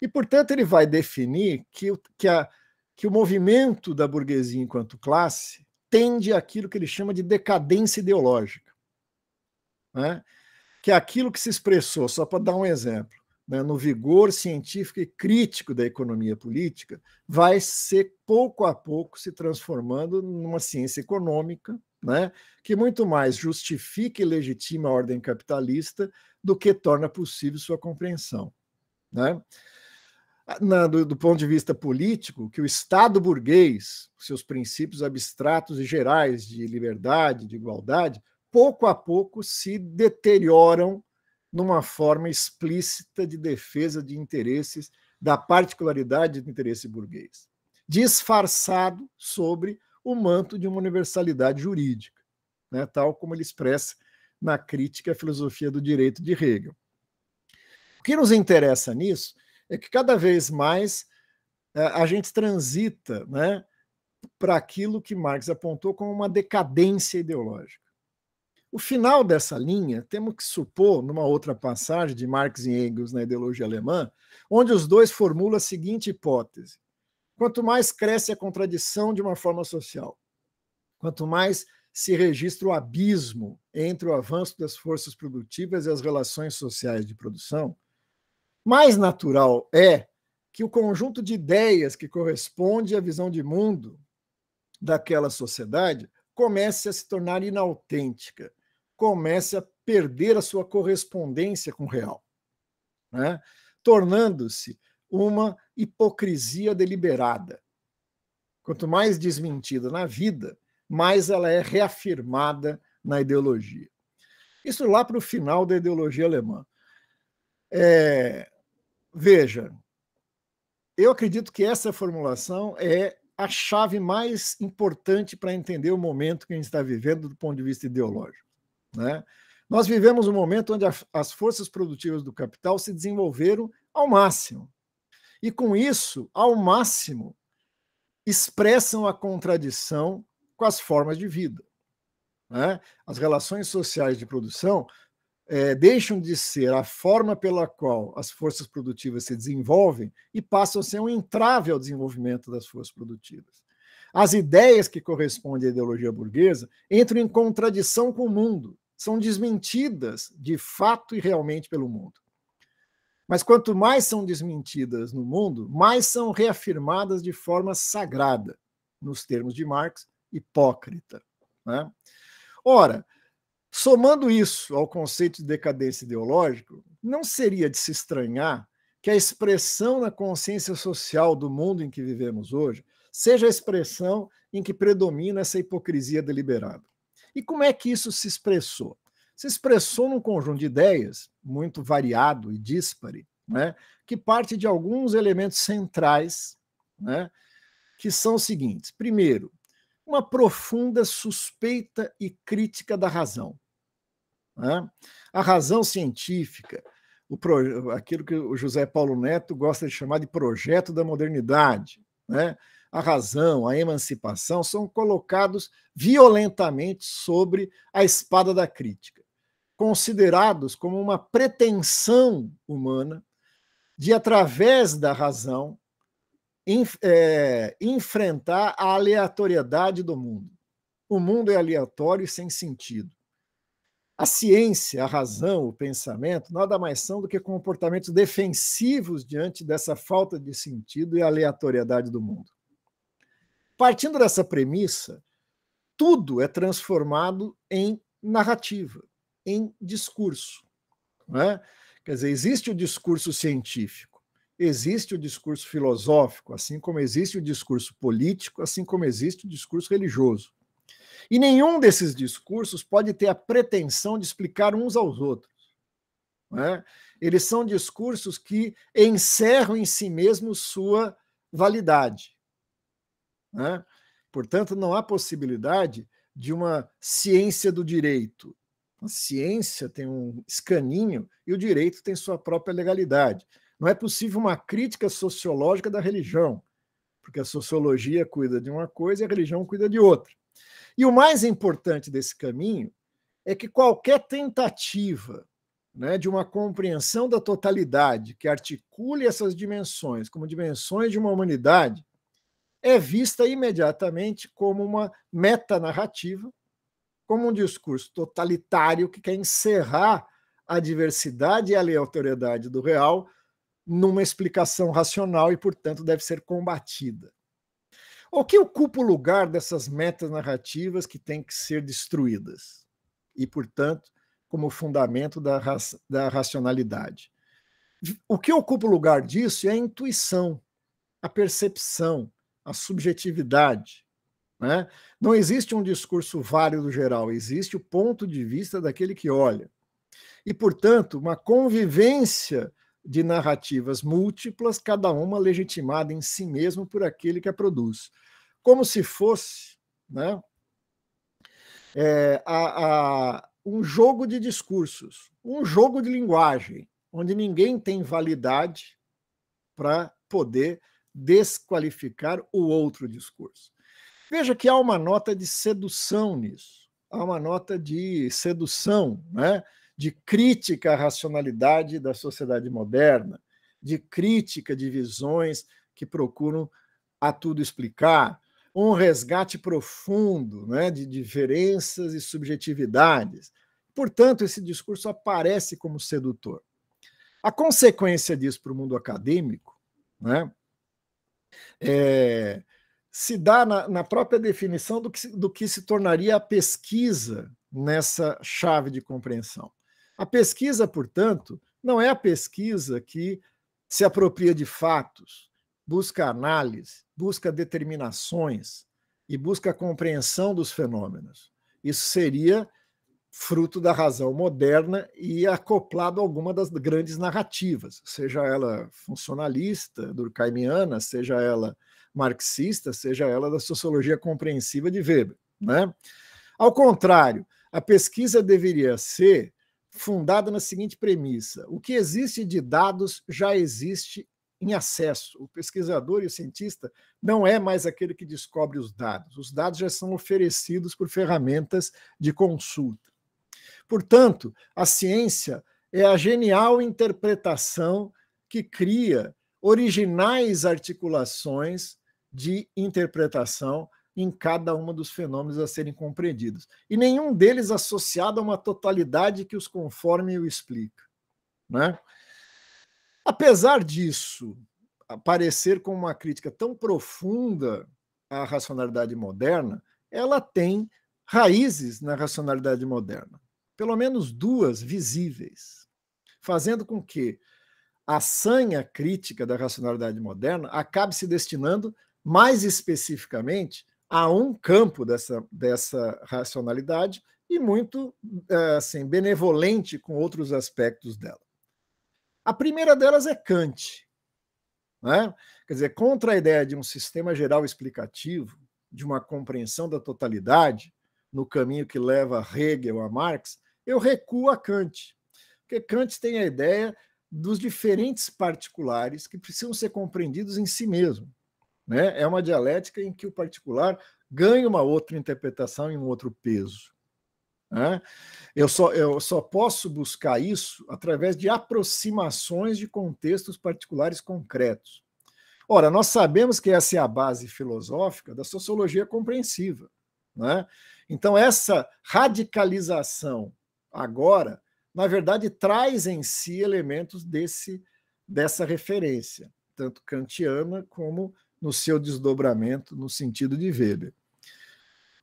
Speaker 3: E, portanto, ele vai definir que, que, a, que o movimento da burguesia enquanto classe tende aquilo que ele chama de decadência ideológica. Né? Que é aquilo que se expressou, só para dar um exemplo, né, no vigor científico e crítico da economia política, vai ser pouco a pouco se transformando numa ciência econômica, né, que muito mais justifica e legitima a ordem capitalista do que torna possível sua compreensão. Né? Ah, na, do, do, ponto de vista político, que o Estado burguês, seus princípios abstratos e gerais de liberdade, de igualdade, pouco a pouco se deterioram numa forma explícita de defesa de interesses, da particularidade do interesse burguês, disfarçado sobre o manto de uma universalidade jurídica, né, tal como ele expressa na crítica à filosofia do direito de Hegel. O que nos interessa nisso é que cada vez mais eh, a gente transita né, para aquilo que Marx apontou como uma decadência ideológica. O final dessa linha, temos que supor, numa outra passagem de Marx e Engels na ideologia alemã, onde os dois formulam a seguinte hipótese: quanto mais cresce a contradição de uma forma social, quanto mais se registra o abismo entre o avanço das forças produtivas e as relações sociais de produção, mais natural é que o conjunto de ideias que corresponde à visão de mundo daquela sociedade comece a se tornar inautêntica, comece a perder a sua correspondência com o real, né? tornando-se uma hipocrisia deliberada. Quanto mais desmentida na vida, mais ela é reafirmada na ideologia. Isso lá para o final da ideologia alemã. É, Veja, eu acredito que essa formulação é a chave mais importante para entender o momento que a gente está vivendo do ponto de vista ideológico. Né? Nós vivemos um momento onde as forças produtivas do capital se desenvolveram ao máximo. E com isso, ao máximo, expressam a contradição com as formas de vida. Né? As relações sociais de produção é, deixam de ser a forma pela qual as forças produtivas se desenvolvem e passam a ser um entrave ao desenvolvimento das forças produtivas. As ideias que correspondem à ideologia burguesa entram em contradição com o mundo, são desmentidas de fato e realmente pelo mundo. Mas quanto mais são desmentidas no mundo, mais são reafirmadas de forma sagrada, nos termos de Marx, hipócrita. Né? Ora, Somando isso ao conceito de decadência ideológica, não seria de se estranhar que a expressão na consciência social do mundo em que vivemos hoje seja a expressão em que predomina essa hipocrisia deliberada. E como é que isso se expressou? Se expressou num conjunto de ideias muito variado e díspare, né, que parte de alguns elementos centrais, né, que são os seguintes: primeiro, uma profunda suspeita e crítica da razão. Né? A razão científica, pro, aquilo que o José Paulo Neto gosta de chamar de projeto da modernidade, né? a razão, a emancipação, são colocados violentamente sobre a espada da crítica, considerados como uma pretensão humana de, através da razão, Enf é, enfrentar a aleatoriedade do mundo. O mundo é aleatório e sem sentido. A ciência, a razão, o pensamento nada mais são do que comportamentos defensivos diante dessa falta de sentido e aleatoriedade do mundo. Partindo dessa premissa, tudo é transformado em narrativa, em discurso. É? Quer dizer, existe o discurso científico, existe o discurso filosófico, assim como existe o discurso político, assim como existe o discurso religioso. E nenhum desses discursos pode ter a pretensão de explicar uns aos outros. Né? Eles são discursos que encerram em si mesmos sua validade. Né? Portanto, não há possibilidade de uma ciência do direito. A ciência tem um escaninho e o direito tem sua própria legalidade. Não é possível uma crítica sociológica da religião, porque a sociologia cuida de uma coisa e a religião cuida de outra. E o mais importante desse caminho é que qualquer tentativa né, de uma compreensão da totalidade que articule essas dimensões como dimensões de uma humanidade é vista imediatamente como uma metanarrativa, como um discurso totalitário que quer encerrar a diversidade e a aleatoriedade do real numa explicação racional e, portanto, deve ser combatida. O que ocupa o lugar dessas metas narrativas que têm que ser destruídas? E, portanto, como fundamento da, da racionalidade. O que ocupa o lugar disso é a intuição, a percepção, a subjetividade. Né? Não existe um discurso válido geral, existe o ponto de vista daquele que olha. E, portanto, uma convivência de narrativas múltiplas, cada uma legitimada em si mesma por aquele que a produz. Como se fosse né, é, a, a, um jogo de discursos, um jogo de linguagem, onde ninguém tem validade para poder desqualificar o outro discurso. Veja que há uma nota de sedução nisso, há uma nota de sedução, né? de crítica à racionalidade da sociedade moderna, de crítica de visões que procuram a tudo explicar, um resgate profundo né, de diferenças e subjetividades. Portanto, esse discurso aparece como sedutor. A consequência disso para o mundo acadêmico né, é, se dá na, na, própria definição do que, do que se tornaria a pesquisa nessa chave de compreensão. A pesquisa, portanto, não é a pesquisa que se apropria de fatos, busca análise, busca determinações e busca a compreensão dos fenômenos. Isso seria fruto da razão moderna e acoplado a alguma das grandes narrativas, seja ela funcionalista, durkheimiana, seja ela marxista, seja ela da sociologia compreensiva de Weber. Né? Ao contrário, a pesquisa deveria ser fundada na seguinte premissa: o que existe de dados já existe em acesso. O pesquisador e o cientista não é mais aquele que descobre os dados. Os dados já são oferecidos por ferramentas de consulta. Portanto, a ciência é a genial interpretação que cria originais articulações de interpretação em cada um dos fenômenos a serem compreendidos. E nenhum deles associado a uma totalidade que os conforme e o explica. Né? Apesar disso aparecer como uma crítica tão profunda à racionalidade moderna, ela tem raízes na racionalidade moderna, pelo menos duas visíveis, fazendo com que a sanha crítica da racionalidade moderna acabe se destinando mais especificamente a um campo dessa, dessa racionalidade e muito eh, assim, benevolente com outros aspectos dela. A primeira delas é Kant. Né? Quer dizer, contra a ideia de um sistema geral explicativo, de uma compreensão da totalidade, no caminho que leva Hegel a Marx, eu recuo a Kant. Porque Kant tem a ideia dos diferentes particulares que precisam ser compreendidos em si mesmo. Né? É uma dialética em que o particular ganha uma outra interpretação e um outro peso. Né? Eu, só, eu só posso buscar isso através de aproximações de contextos particulares concretos. Ora, nós sabemos que essa é a base filosófica da sociologia compreensiva. Né? Então, essa radicalização agora, na verdade, traz em si elementos desse, dessa referência, tanto kantiana como no seu desdobramento no sentido de Weber.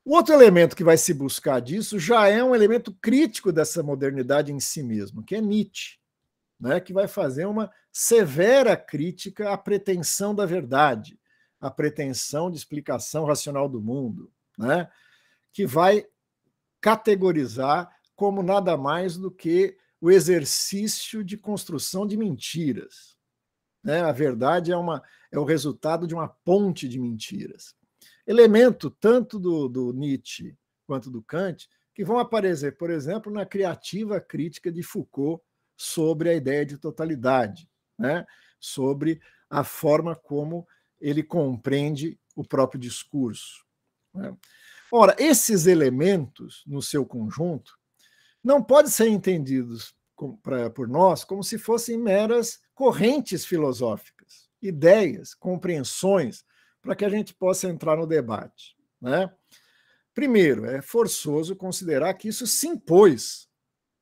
Speaker 3: O outro elemento que vai se buscar disso já é um elemento crítico dessa modernidade em si mesmo, que é Nietzsche, né, que vai fazer uma severa crítica à pretensão da verdade, à pretensão de explicação racional do mundo, né, que vai categorizar como nada mais do que o exercício de construção de mentiras. Né? A verdade é, uma, é o resultado de uma ponte de mentiras. Elemento tanto do, do Nietzsche quanto do Kant que vão aparecer, por exemplo, na criativa crítica de Foucault sobre a ideia de totalidade, né? sobre a forma como ele compreende o próprio discurso. Né? Ora, esses elementos, no seu conjunto, não podem ser entendidos pra, por nós como se fossem meras correntes filosóficas, ideias, compreensões, para que a gente possa entrar no debate. Né? Primeiro, é forçoso considerar que isso se impôs,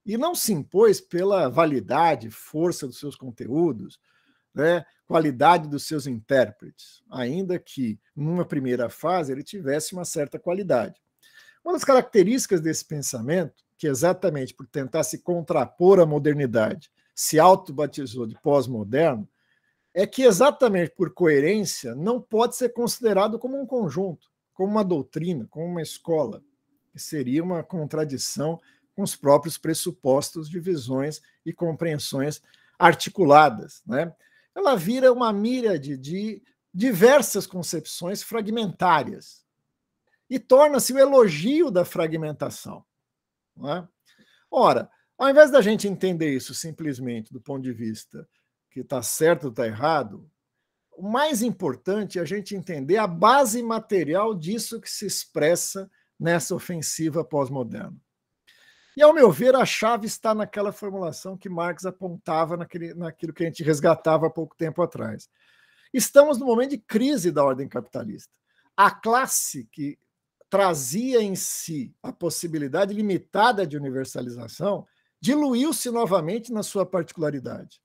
Speaker 3: e não se impôs pela validade, força dos seus conteúdos, né, qualidade dos seus intérpretes, ainda que numa primeira fase ele tivesse uma certa qualidade. Uma das características desse pensamento que exatamente por tentar se contrapor à modernidade, se autobatizou de pós-moderno, é que exatamente por coerência não pode ser considerado como um conjunto, como uma doutrina, como uma escola. Seria uma contradição com os próprios pressupostos de visões e compreensões articuladas. Né? Ela vira uma míriade de diversas concepções fragmentárias e torna-se o elogio da fragmentação. É? Ora, ao invés da gente entender isso simplesmente do ponto de vista que está certo ou está errado, o mais importante é a gente entender a base material disso que se expressa nessa ofensiva pós-moderna. E, ao meu ver, a chave está naquela formulação que Marx apontava naquele, naquilo que a gente resgatava há pouco tempo atrás. Estamos no momento de crise da ordem capitalista. A classe que trazia em si a possibilidade limitada de universalização, diluiu-se novamente na sua particularidade.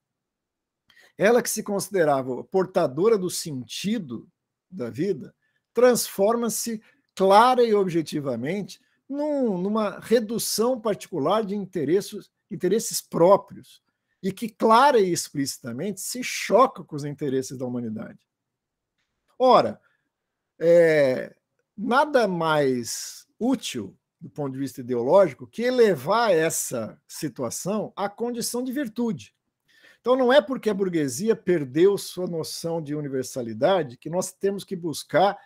Speaker 3: Ela que se considerava portadora do sentido da vida, transforma-se clara e objetivamente num, numa redução particular de interesses, interesses próprios, e que clara e explicitamente se choca com os interesses da humanidade. Ora, é, nada mais útil do ponto de vista ideológico que elevar essa situação à condição de virtude. Então não é porque a burguesia perdeu sua noção de universalidade que nós temos que buscar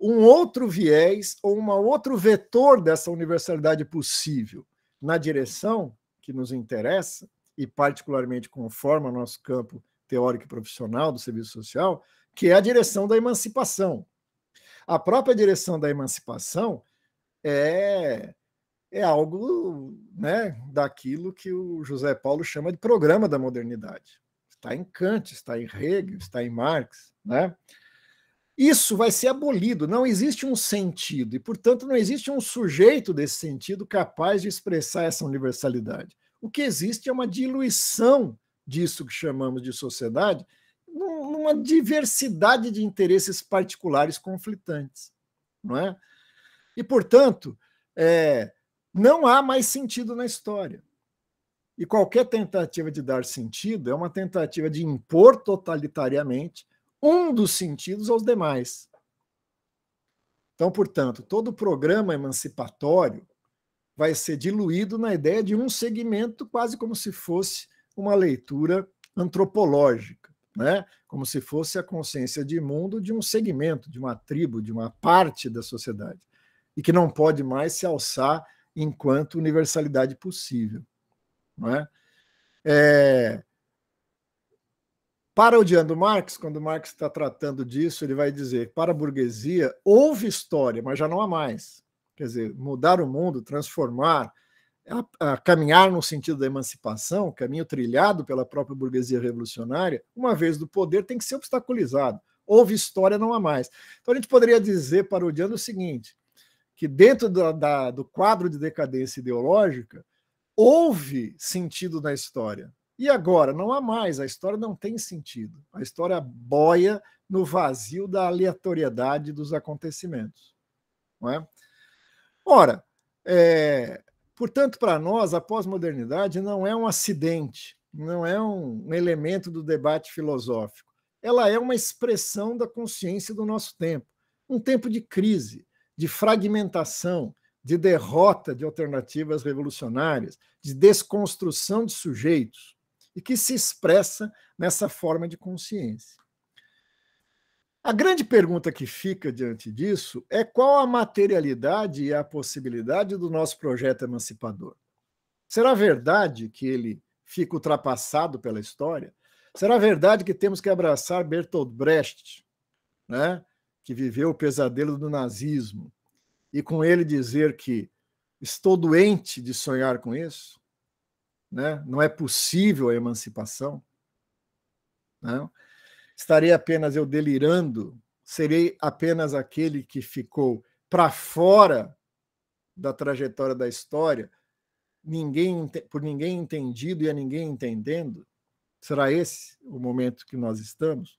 Speaker 3: um outro viés ou um outro vetor dessa universalidade possível na direção que nos interessa e particularmente conforme o nosso campo teórico e profissional do serviço social, que é a direção da emancipação, a própria direção da emancipação é, é algo né, daquilo que o José Paulo chama de programa da modernidade. Está em Kant, está em Hegel, está em Marx. Né? Isso vai ser abolido, não existe um sentido, e, portanto, não existe um sujeito desse sentido capaz de expressar essa universalidade. O que existe é uma diluição disso que chamamos de sociedade, numa diversidade de interesses particulares conflitantes, não é? E portanto, é, não há mais sentido na história. E qualquer tentativa de dar sentido é uma tentativa de impor totalitariamente um dos sentidos aos demais. Então, portanto, todo programa emancipatório vai ser diluído na ideia de um segmento, quase como se fosse uma leitura antropológica né? como se fosse a consciência de mundo de um segmento, de uma tribo, de uma parte da sociedade, e que não pode mais se alçar enquanto universalidade possível. Não é? É... Parodiando Marx, quando Marx está tratando disso, ele vai dizer: para a burguesia houve história, mas já não há mais. Quer dizer, mudar o mundo, transformar, a, a caminhar no sentido da emancipação, caminho trilhado pela própria burguesia revolucionária, uma vez do poder, tem que ser obstaculizado. Houve história, não há mais. Então a gente poderia dizer para o o seguinte: que dentro da, da, do quadro de decadência ideológica, houve sentido na história. E agora? Não há mais. A história não tem sentido. A história boia no vazio da aleatoriedade dos acontecimentos. Não é? Ora, é, Portanto, para nós, a pós-modernidade não é um acidente, não é um elemento do debate filosófico. Ela é uma expressão da consciência do nosso tempo. Um tempo de crise, de fragmentação, de derrota de alternativas revolucionárias, de desconstrução de sujeitos, e que se expressa nessa forma de consciência. A grande pergunta que fica diante disso é qual a materialidade e a possibilidade do nosso projeto emancipador. Será verdade que ele fica ultrapassado pela história? Será verdade que temos que abraçar Bertolt Brecht, né, que viveu o pesadelo do nazismo, e com ele dizer que estou doente de sonhar com isso? Né? Não é possível a emancipação? Não. Né? Estarei apenas eu delirando? Serei apenas aquele que ficou para fora da trajetória da história, ninguém por ninguém entendido e a ninguém entendendo? Será esse o momento que nós estamos?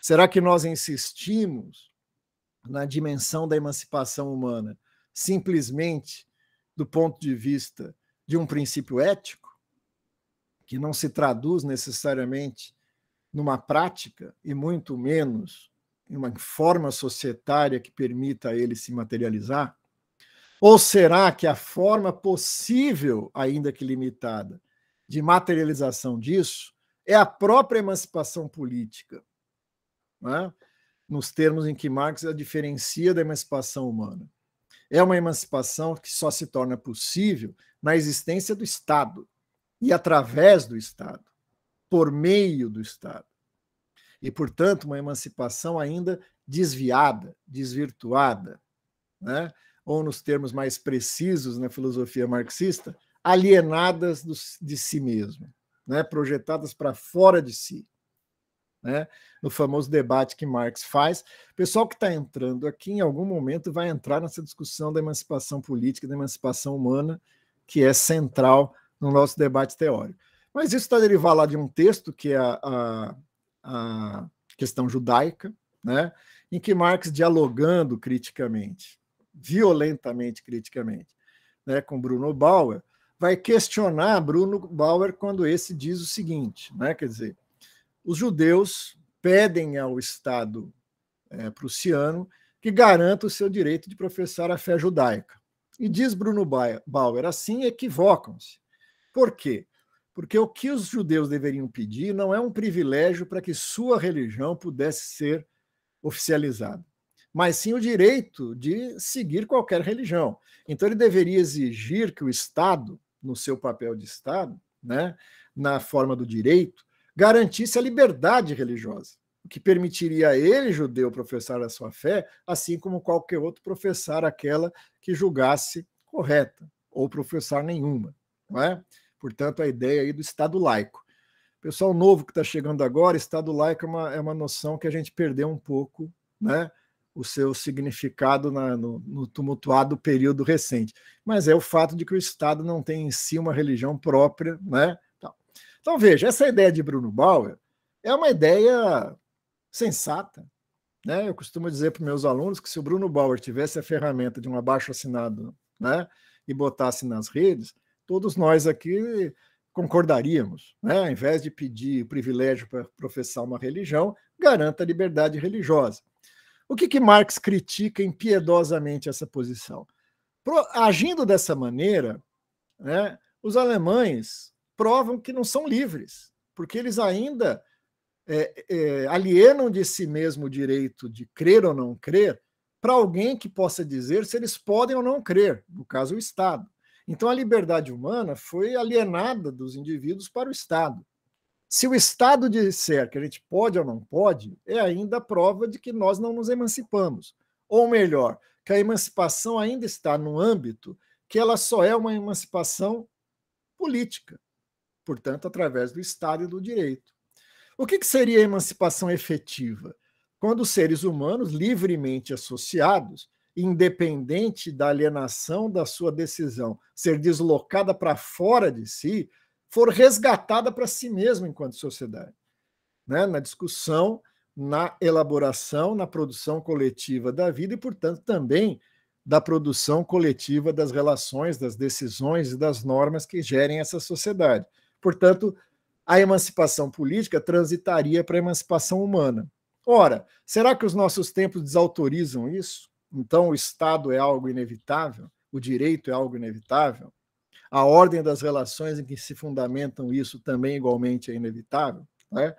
Speaker 3: Será que nós insistimos na dimensão da emancipação humana simplesmente do ponto de vista de um princípio ético, que não se traduz necessariamente numa prática e muito menos em uma forma societária que permita a ele se materializar? Ou será que a forma possível, ainda que limitada, de materialização disso é a própria emancipação política? Né? Nos termos em que Marx a diferencia da emancipação humana. É uma emancipação que só se torna possível na existência do Estado e através do Estado por meio do Estado. E, portanto, uma emancipação ainda desviada, desvirtuada, né? ou, nos termos mais precisos na filosofia marxista, alienadas do, de si mesmo, né? projetadas para fora de si. Né? No famoso debate que Marx faz, o pessoal que está entrando aqui, em algum momento, vai entrar nessa discussão da emancipação política, da emancipação humana, que é central no nosso debate teórico. Mas isso está derivado lá de um texto que é a, a, a questão judaica, né? em que Marx dialogando criticamente, violentamente criticamente, né, com Bruno Bauer, vai questionar Bruno Bauer quando esse diz o seguinte, né, quer dizer, os judeus pedem ao Estado é, prussiano que garanta o seu direito de professar a fé judaica. E diz Bruno Bauer, assim equivocam-se. Por quê? Porque o que os judeus deveriam pedir não é um privilégio para que sua religião pudesse ser oficializada, mas sim o direito de seguir qualquer religião. Então ele deveria exigir que o Estado, no seu papel de Estado, né, na forma do direito, garantisse a liberdade religiosa, o que permitiria a ele, judeu, professar a sua fé, assim como qualquer outro professar aquela que julgasse correta, ou professar nenhuma. Não é? Portanto, a ideia aí do Estado laico. Pessoal novo que está chegando agora, Estado laico é uma, é uma noção que a gente perdeu um pouco, né? o seu significado na, no, no, tumultuado período recente. Mas é o fato de que o Estado não tem em si uma religião própria, né? Então, então veja, essa ideia de Bruno Bauer é uma ideia sensata, né? Eu costumo dizer para meus alunos que se o Bruno Bauer tivesse a ferramenta de um abaixo assinado, né, e botasse nas redes, todos nós aqui concordaríamos, né? Ao invés de pedir privilégio para professar uma religião, garanta a liberdade religiosa. O que, que Marx critica impiedosamente essa posição? Pro, agindo dessa maneira, né, os alemães provam que não são livres, porque eles ainda é, é, alienam de si mesmo o direito de crer ou não crer para alguém que possa dizer se eles podem ou não crer, no caso, o Estado. Então, a liberdade humana foi alienada dos indivíduos para o Estado. Se o Estado disser que a gente pode ou não pode, é ainda prova de que nós não nos emancipamos. Ou melhor, que a emancipação ainda está no âmbito que ela só é uma emancipação política, portanto, através do Estado e do direito. O que, que seria a emancipação efetiva? Quando os seres humanos, livremente associados, independente da alienação da sua decisão, ser deslocada para fora de si, for resgatada para si mesma enquanto sociedade. Né? Na discussão, na elaboração, na produção coletiva da vida e, portanto, também da produção coletiva das relações, das decisões e das normas que gerem essa sociedade. Portanto, a emancipação política transitaria para a emancipação humana. Ora, será que os nossos tempos desautorizam isso? Então, o Estado é algo inevitável, o direito é algo inevitável, a ordem das relações em que se fundamentam isso também igualmente é inevitável. Né?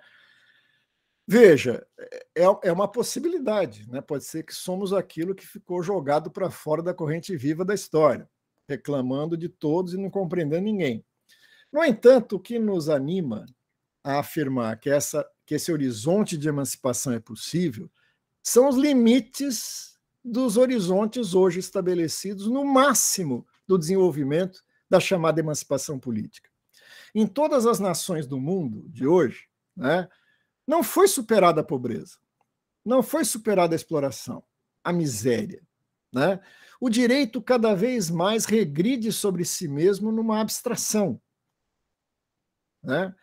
Speaker 3: Veja, é, é uma possibilidade, né? pode ser que somos aquilo que ficou jogado para fora da corrente viva da história, reclamando de todos e não compreendendo ninguém. No entanto, o que nos anima a afirmar que, essa, que esse horizonte de emancipação é possível são os limites dos horizontes hoje estabelecidos no máximo do desenvolvimento da chamada emancipação política. Em todas as nações do mundo de hoje, né, não foi superada a pobreza, não foi superada a exploração, a miséria. Né? O direito cada vez mais regride sobre si mesmo numa abstração. Né?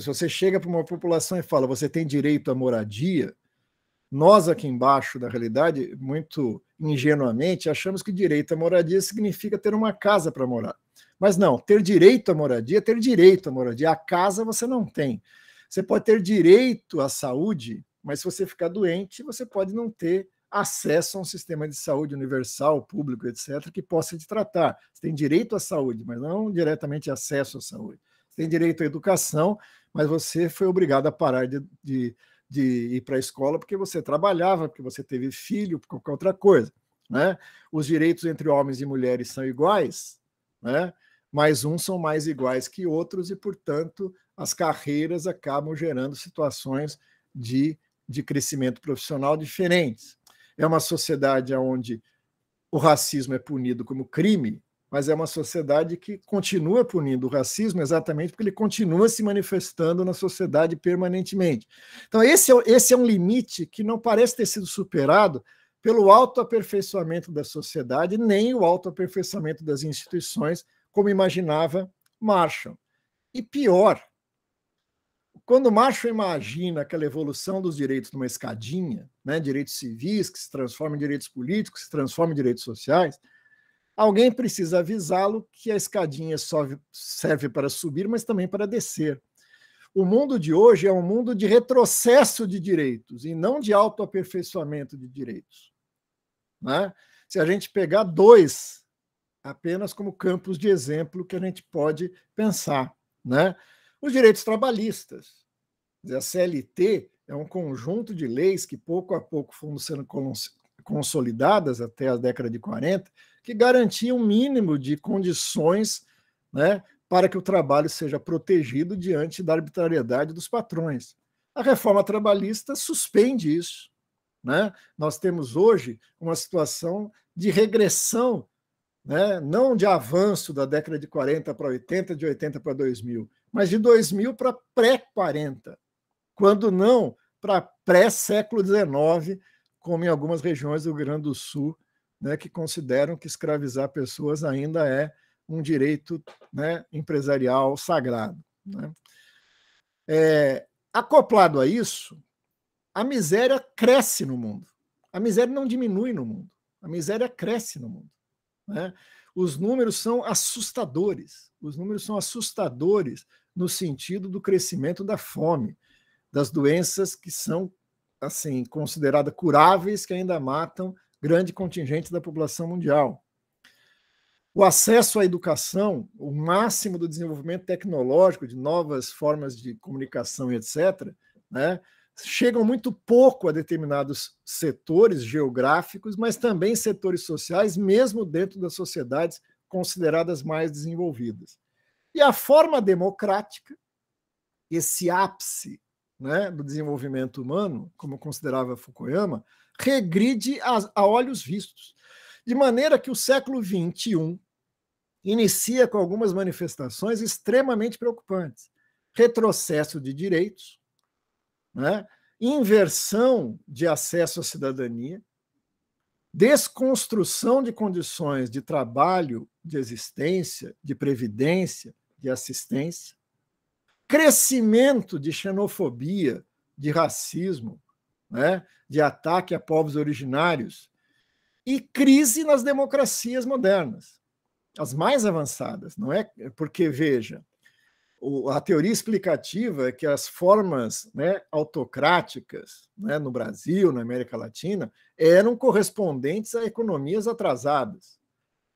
Speaker 3: se você chega para uma população e fala, você tem direito à moradia, nós aqui embaixo da realidade, muito ingenuamente, achamos que direito à moradia significa ter uma casa para morar. Mas não, ter direito à moradia é ter direito à moradia. A casa você não tem. Você pode ter direito à saúde, mas se você ficar doente, você pode não ter acesso a um sistema de saúde universal, público, etc., que possa te tratar. Você tem direito à saúde, mas não diretamente acesso à saúde. Você tem direito à educação, mas você foi obrigado a parar de, de de ir para a escola porque você trabalhava, porque você teve filho, por qualquer outra coisa. Né? Os direitos entre homens e mulheres são iguais, né? mas uns são mais iguais que outros e, portanto, as carreiras acabam gerando situações de, de crescimento profissional diferentes. É uma sociedade onde o racismo é punido como crime, mas é uma sociedade que continua punindo o racismo exatamente porque ele continua se manifestando na sociedade permanentemente. Então, esse é, esse é um limite que não parece ter sido superado pelo autoaperfeiçoamento da sociedade, nem o autoaperfeiçoamento das instituições, como imaginava Marshall. E pior, quando Marshall imagina aquela evolução dos direitos numa escadinha, né, direitos civis que se transformam em direitos políticos, que se transformam em direitos sociais, Alguém precisa avisá-lo que a escadinha serve para subir, mas também para descer. O mundo de hoje é um mundo de retrocesso de direitos e não de autoaperfeiçoamento de direitos. Né? Se a gente pegar dois apenas como campos de exemplo que a gente pode pensar, né? Os direitos trabalhistas. A CLT é um conjunto de leis que pouco a pouco foram sendo consolidadas até a década de 40, que garantia um mínimo de condições né, para que o trabalho seja protegido diante da arbitrariedade dos patrões. A reforma trabalhista suspende isso. Né? Nós temos hoje uma situação de regressão, né? não de avanço da década de 40 para 80, de 80 para 2000, mas de 2000 para pré-40, quando não para pré-século XIX, como em algumas regiões do Rio Grande do Sul né, que consideram que escravizar pessoas ainda é um direito né, empresarial sagrado. Né? É, acoplado a isso, a miséria cresce no mundo. A miséria não diminui no mundo. A miséria cresce no mundo. Né? Os números são assustadores. Os números são assustadores no sentido do crescimento da fome, das doenças que são assim consideradas curáveis que ainda matam grande contingente da população mundial. O acesso à educação, o máximo do desenvolvimento tecnológico, de novas formas de comunicação, etc., né, chegam muito pouco a determinados setores geográficos, mas também setores sociais, mesmo dentro das sociedades consideradas mais desenvolvidas. E a forma democrática, esse ápice né, do desenvolvimento humano, como considerava Fukuyama, regride a, a olhos vistos. De maneira que o século XXI inicia com algumas manifestações extremamente preocupantes: retrocesso de direitos, né? inversão de acesso à cidadania, desconstrução de condições de trabalho, de existência, de previdência, de assistência, crescimento de xenofobia, de racismo, né? de ataque a povos originários e crise nas democracias modernas, as mais avançadas, não é? Porque, veja, a teoria explicativa é que as formas né, autocráticas né, no Brasil, na América Latina, eram correspondentes a economias atrasadas.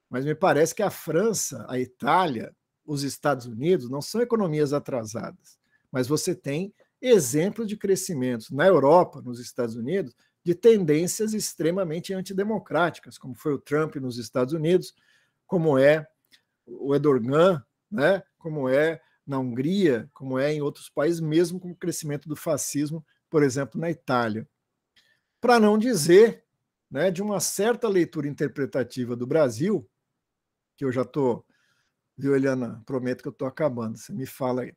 Speaker 3: Mas me parece que a França, a Itália, os Estados Unidos não são economias atrasadas, mas você tem exemplo de crescimento na Europa, nos Estados Unidos, de tendências extremamente antidemocráticas, como foi o Trump nos Estados Unidos, como é o Erdogan, né? como é na Hungria, como é em outros países, mesmo com o crescimento do fascismo, por exemplo, na Itália. Para não dizer né, de uma certa leitura interpretativa do Brasil, que eu já estou, viu, Eliana? Prometo que eu estou acabando, você me fala aí.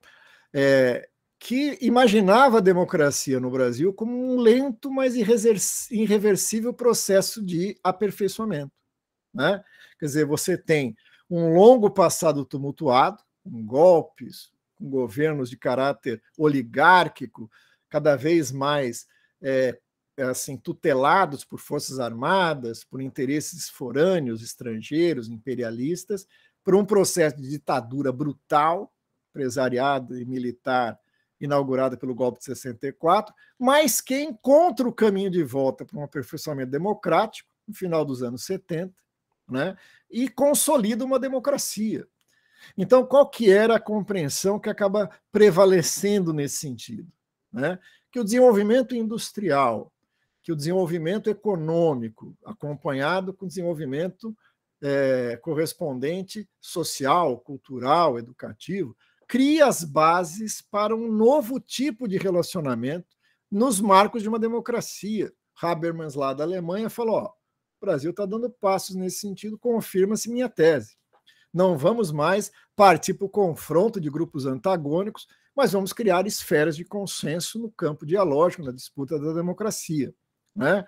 Speaker 3: É, que imaginava a democracia no Brasil como um lento, mas irreversível processo de aperfeiçoamento. Né? Quer dizer, você tem um longo passado tumultuado, com golpes, com governos de caráter oligárquico, cada vez mais é, assim tutelados por forças armadas, por interesses forâneos, estrangeiros, imperialistas, por um processo de ditadura brutal, empresariado e militar inaugurada pelo golpe de 64, mas que encontra o caminho de volta para um aperfeiçoamento democrático no final dos anos 70, né? E consolida uma democracia. Então, qual que era a compreensão que acaba prevalecendo nesse sentido, né? Que o desenvolvimento industrial, que o desenvolvimento econômico, acompanhado com desenvolvimento é, correspondente social, cultural, educativo, cria as bases para um novo tipo de relacionamento nos marcos de uma democracia. Habermas, lá da Alemanha, falou: ó, o Brasil está dando passos nesse sentido, confirma-se minha tese. Não vamos mais partir para o confronto de grupos antagônicos, mas vamos criar esferas de consenso no campo dialógico, na disputa da democracia. Né?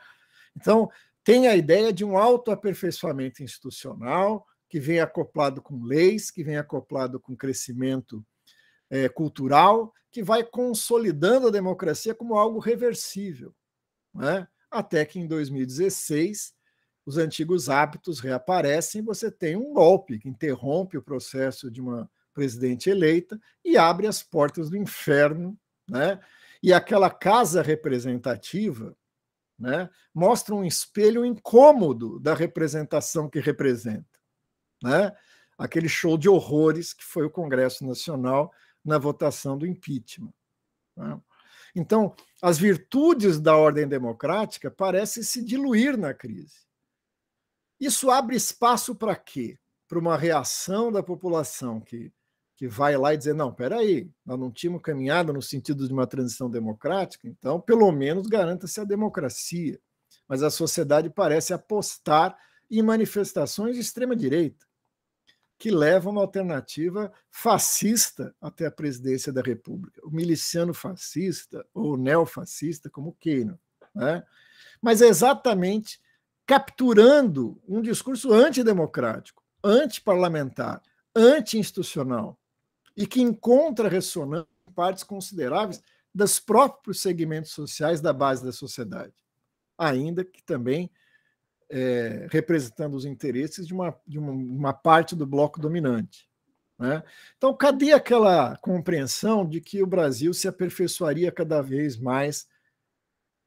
Speaker 3: Então, tem a ideia de um autoaperfeiçoamento institucional que vem acoplado com leis, que vem acoplado com crescimento é, cultural que vai consolidando a democracia como algo reversível. Né? Até que em 2016 os antigos hábitos reaparecem, você tem um golpe que interrompe o processo de uma presidente eleita e abre as portas do inferno, né? E aquela casa representativa, né, mostra um espelho incômodo da representação que representa, né? Aquele show de horrores que foi o Congresso Nacional na votação do impeachment. Né? Então, as virtudes da ordem democrática parecem se diluir na crise. Isso abre espaço para quê? Para uma reação da população que, que vai lá e dizer: não, aí, nós não tínhamos caminhado no sentido de uma transição democrática, então, pelo menos, garanta-se a democracia. Mas a sociedade parece apostar em manifestações de extrema-direita que leva uma alternativa fascista até a presidência da República, o miliciano fascista ou neofascista, como queiram. Né? Mas é exatamente capturando um discurso antidemocrático, antiparlamentar, antiinstitucional e que encontra ressonância em partes consideráveis dos próprios segmentos sociais da base da sociedade, ainda que também é, representando os interesses de, uma, de uma, uma parte do bloco dominante. Né? Então, cadê aquela compreensão de que o Brasil se aperfeiçoaria cada vez mais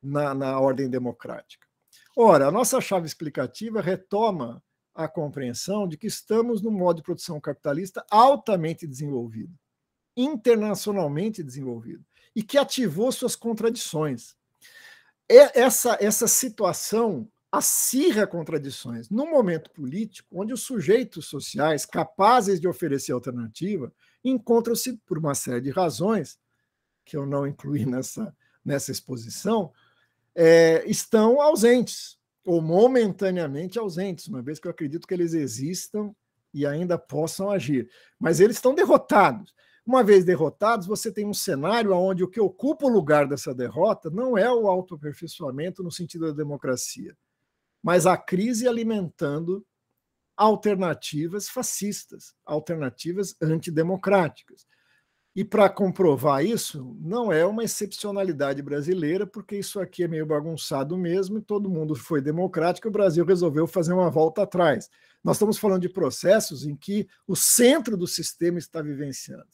Speaker 3: na, na ordem democrática? Ora, a nossa chave explicativa retoma a compreensão de que estamos num modo de produção capitalista altamente desenvolvido, internacionalmente desenvolvido, e que ativou suas contradições. É essa, essa situação acirra contradições. Num momento político, onde os sujeitos sociais capazes de oferecer alternativa encontram-se, por uma série de razões, que eu não incluí nessa, nessa exposição, é, estão ausentes, ou momentaneamente ausentes, uma vez que eu acredito que eles existam e ainda possam agir. Mas eles estão derrotados. Uma vez derrotados, você tem um cenário onde o que ocupa o lugar dessa derrota não é o autoaperfeiçoamento no sentido da democracia, mas a crise alimentando alternativas fascistas, alternativas antidemocráticas. E para comprovar isso, não é uma excepcionalidade brasileira, porque isso aqui é meio bagunçado mesmo, e todo mundo foi democrático, e o Brasil resolveu fazer uma volta atrás. Nós estamos falando de processos em que o centro do sistema está vivenciando,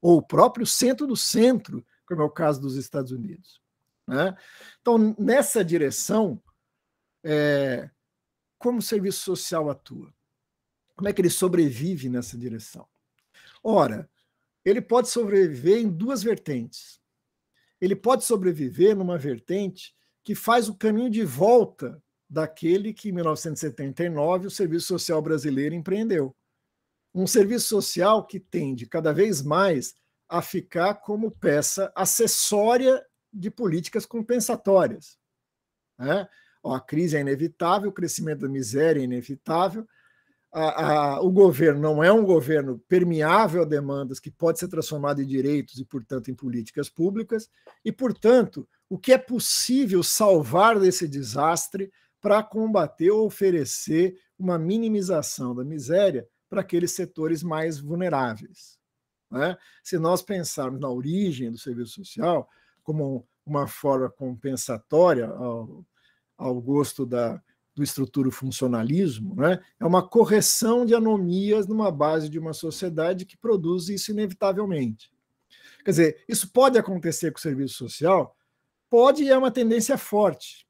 Speaker 3: ou o próprio centro do centro, como é o caso dos Estados Unidos. Né? Então, nessa direção, é, como o serviço social atua? Como é que ele sobrevive nessa direção? Ora, ele pode sobreviver em duas vertentes. Ele pode sobreviver numa vertente que faz o caminho de volta daquele que, em 1979, o Serviço Social Brasileiro empreendeu. Um serviço social que tende cada vez mais a ficar como peça acessória de políticas compensatórias. Né? a crise é inevitável, o crescimento da miséria é inevitável, a, a, o governo não é um governo permeável a demandas que pode ser transformado em direitos e, portanto, em políticas públicas, e, portanto, o que é possível salvar desse desastre para combater ou oferecer uma minimização da miséria para aqueles setores mais vulneráveis. Né? Se nós pensarmos na origem do serviço social como uma forma compensatória ao ao gosto da, do estruturo funcionalismo, né? é uma correção de anomias numa base de uma sociedade que produz isso inevitavelmente. Quer dizer, isso pode acontecer com o serviço social? Pode e é uma tendência forte,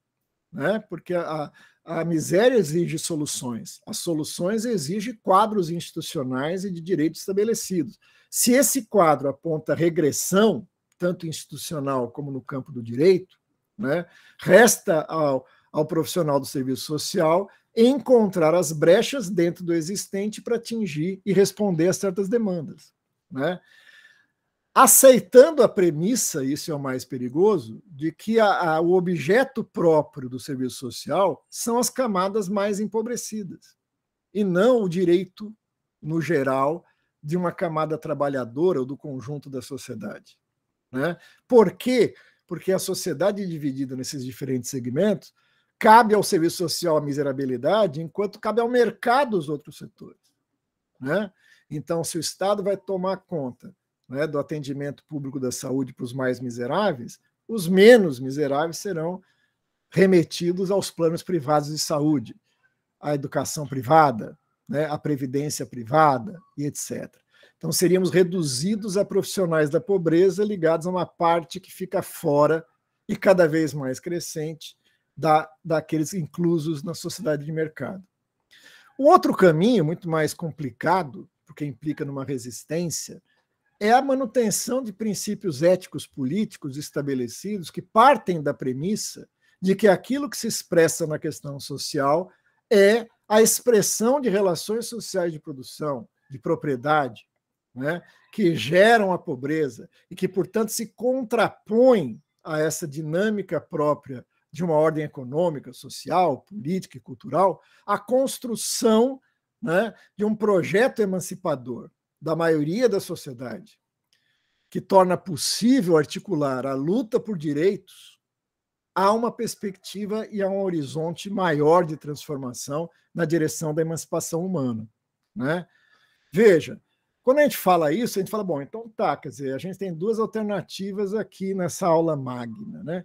Speaker 3: né? porque a, a miséria exige soluções, as soluções exigem quadros institucionais e de direitos estabelecidos. Se esse quadro aponta regressão, tanto institucional como no campo do direito, né, resta ao, ao profissional do serviço social encontrar as brechas dentro do existente para atingir e responder a certas demandas. Né? Aceitando a premissa, isso é o mais perigoso, de que a, a, o objeto próprio do serviço social são as camadas mais empobrecidas, e não o direito, no geral, de uma camada trabalhadora ou do conjunto da sociedade. Né? Por quê? Porque a sociedade é dividida nesses diferentes segmentos cabe ao serviço social a miserabilidade, enquanto cabe ao mercado os outros setores. Né? Então, se o Estado vai tomar conta né, do atendimento público da saúde para os mais miseráveis, os menos miseráveis serão remetidos aos planos privados de saúde, à educação privada, né, à previdência privada e etc. Então, seríamos reduzidos a profissionais da pobreza ligados a uma parte que fica fora e cada vez mais crescente da, daqueles inclusos na sociedade de mercado. Um outro caminho, muito mais complicado, porque implica numa resistência, é a manutenção de princípios éticos políticos estabelecidos que partem da premissa de que aquilo que se expressa na questão social é a expressão de relações sociais de produção, de propriedade, né, que geram a pobreza e que, portanto, se contrapõem a essa dinâmica própria de uma ordem econômica, social, política e cultural, a construção né, de um projeto emancipador da maioria da sociedade, que torna possível articular a luta por direitos a uma perspectiva e a um horizonte maior de transformação na direção da emancipação humana. Né? Veja, quando a gente fala isso, a gente fala, bom, então tá, quer dizer, a gente tem duas alternativas aqui nessa aula magna. Né?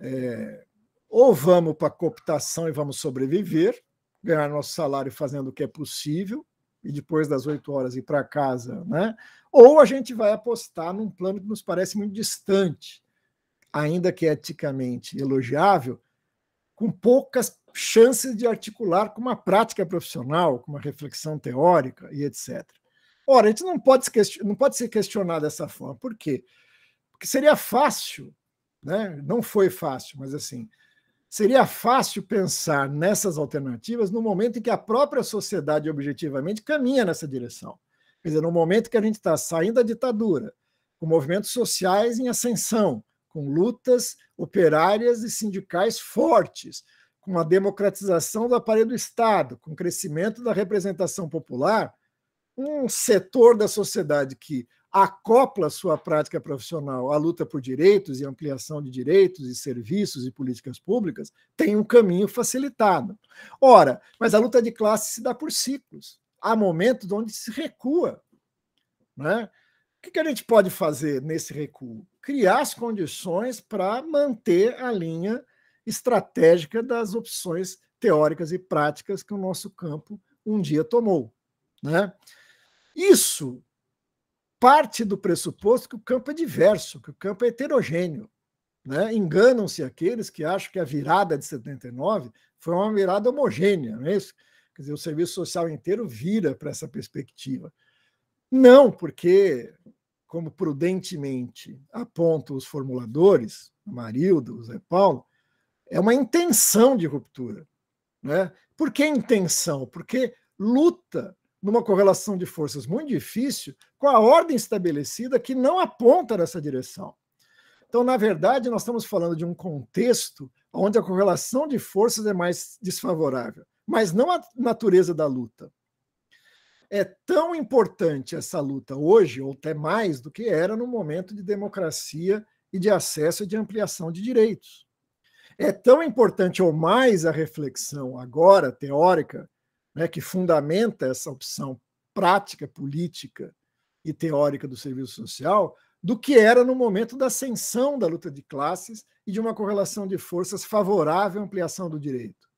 Speaker 3: É, ou vamos para a cooptação e vamos sobreviver, ganhar nosso salário fazendo o que é possível, e depois das oito horas ir para casa, né? Ou a gente vai apostar num plano que nos parece muito distante, ainda que eticamente elogiável, com poucas chances de articular com uma prática profissional, com uma reflexão teórica e etc. Ora, a gente não pode, se não pode ser questionado dessa forma. Por quê? Porque seria fácil, né? não foi fácil, mas assim, Seria fácil pensar nessas alternativas no momento em que a própria sociedade objetivamente caminha nessa direção. Quer dizer, no momento que a gente está saindo da ditadura, com movimentos sociais em ascensão, com lutas operárias e sindicais fortes, com a democratização do aparelho do Estado, com o crescimento da representação popular, um setor da sociedade que acopla sua prática profissional à luta por direitos e ampliação de direitos e serviços e políticas públicas, tem um caminho facilitado. Ora, mas a luta de classe se dá por ciclos. Há momentos onde se recua. Né? O que a gente pode fazer nesse recuo? Criar as condições para manter a linha estratégica das opções teóricas e práticas que o nosso campo um dia tomou. Né? Isso parte do pressuposto que o campo é diverso, que o campo é heterogêneo. Né? Enganam-se aqueles que acham que a virada de 79 foi uma virada homogênea, não é isso? Quer dizer, o serviço social inteiro vira para essa perspectiva. Não, porque, como prudentemente apontam os formuladores, Marildo, Zé Paulo, é uma intenção de ruptura. Né? Por que intenção? Porque luta numa correlação de forças muito difícil com a ordem estabelecida que não aponta nessa direção. Então, na verdade, nós estamos falando de um contexto onde a correlação de forças é mais desfavorável, mas não a natureza da luta. É tão importante essa luta hoje, ou até mais do que era no momento de democracia e de acesso e de ampliação de direitos. É tão importante ou mais a reflexão agora teórica né, que fundamenta essa opção prática, política e teórica do serviço social, do que era no momento da ascensão da luta de classes e de uma correlação de forças favorável à ampliação do direito.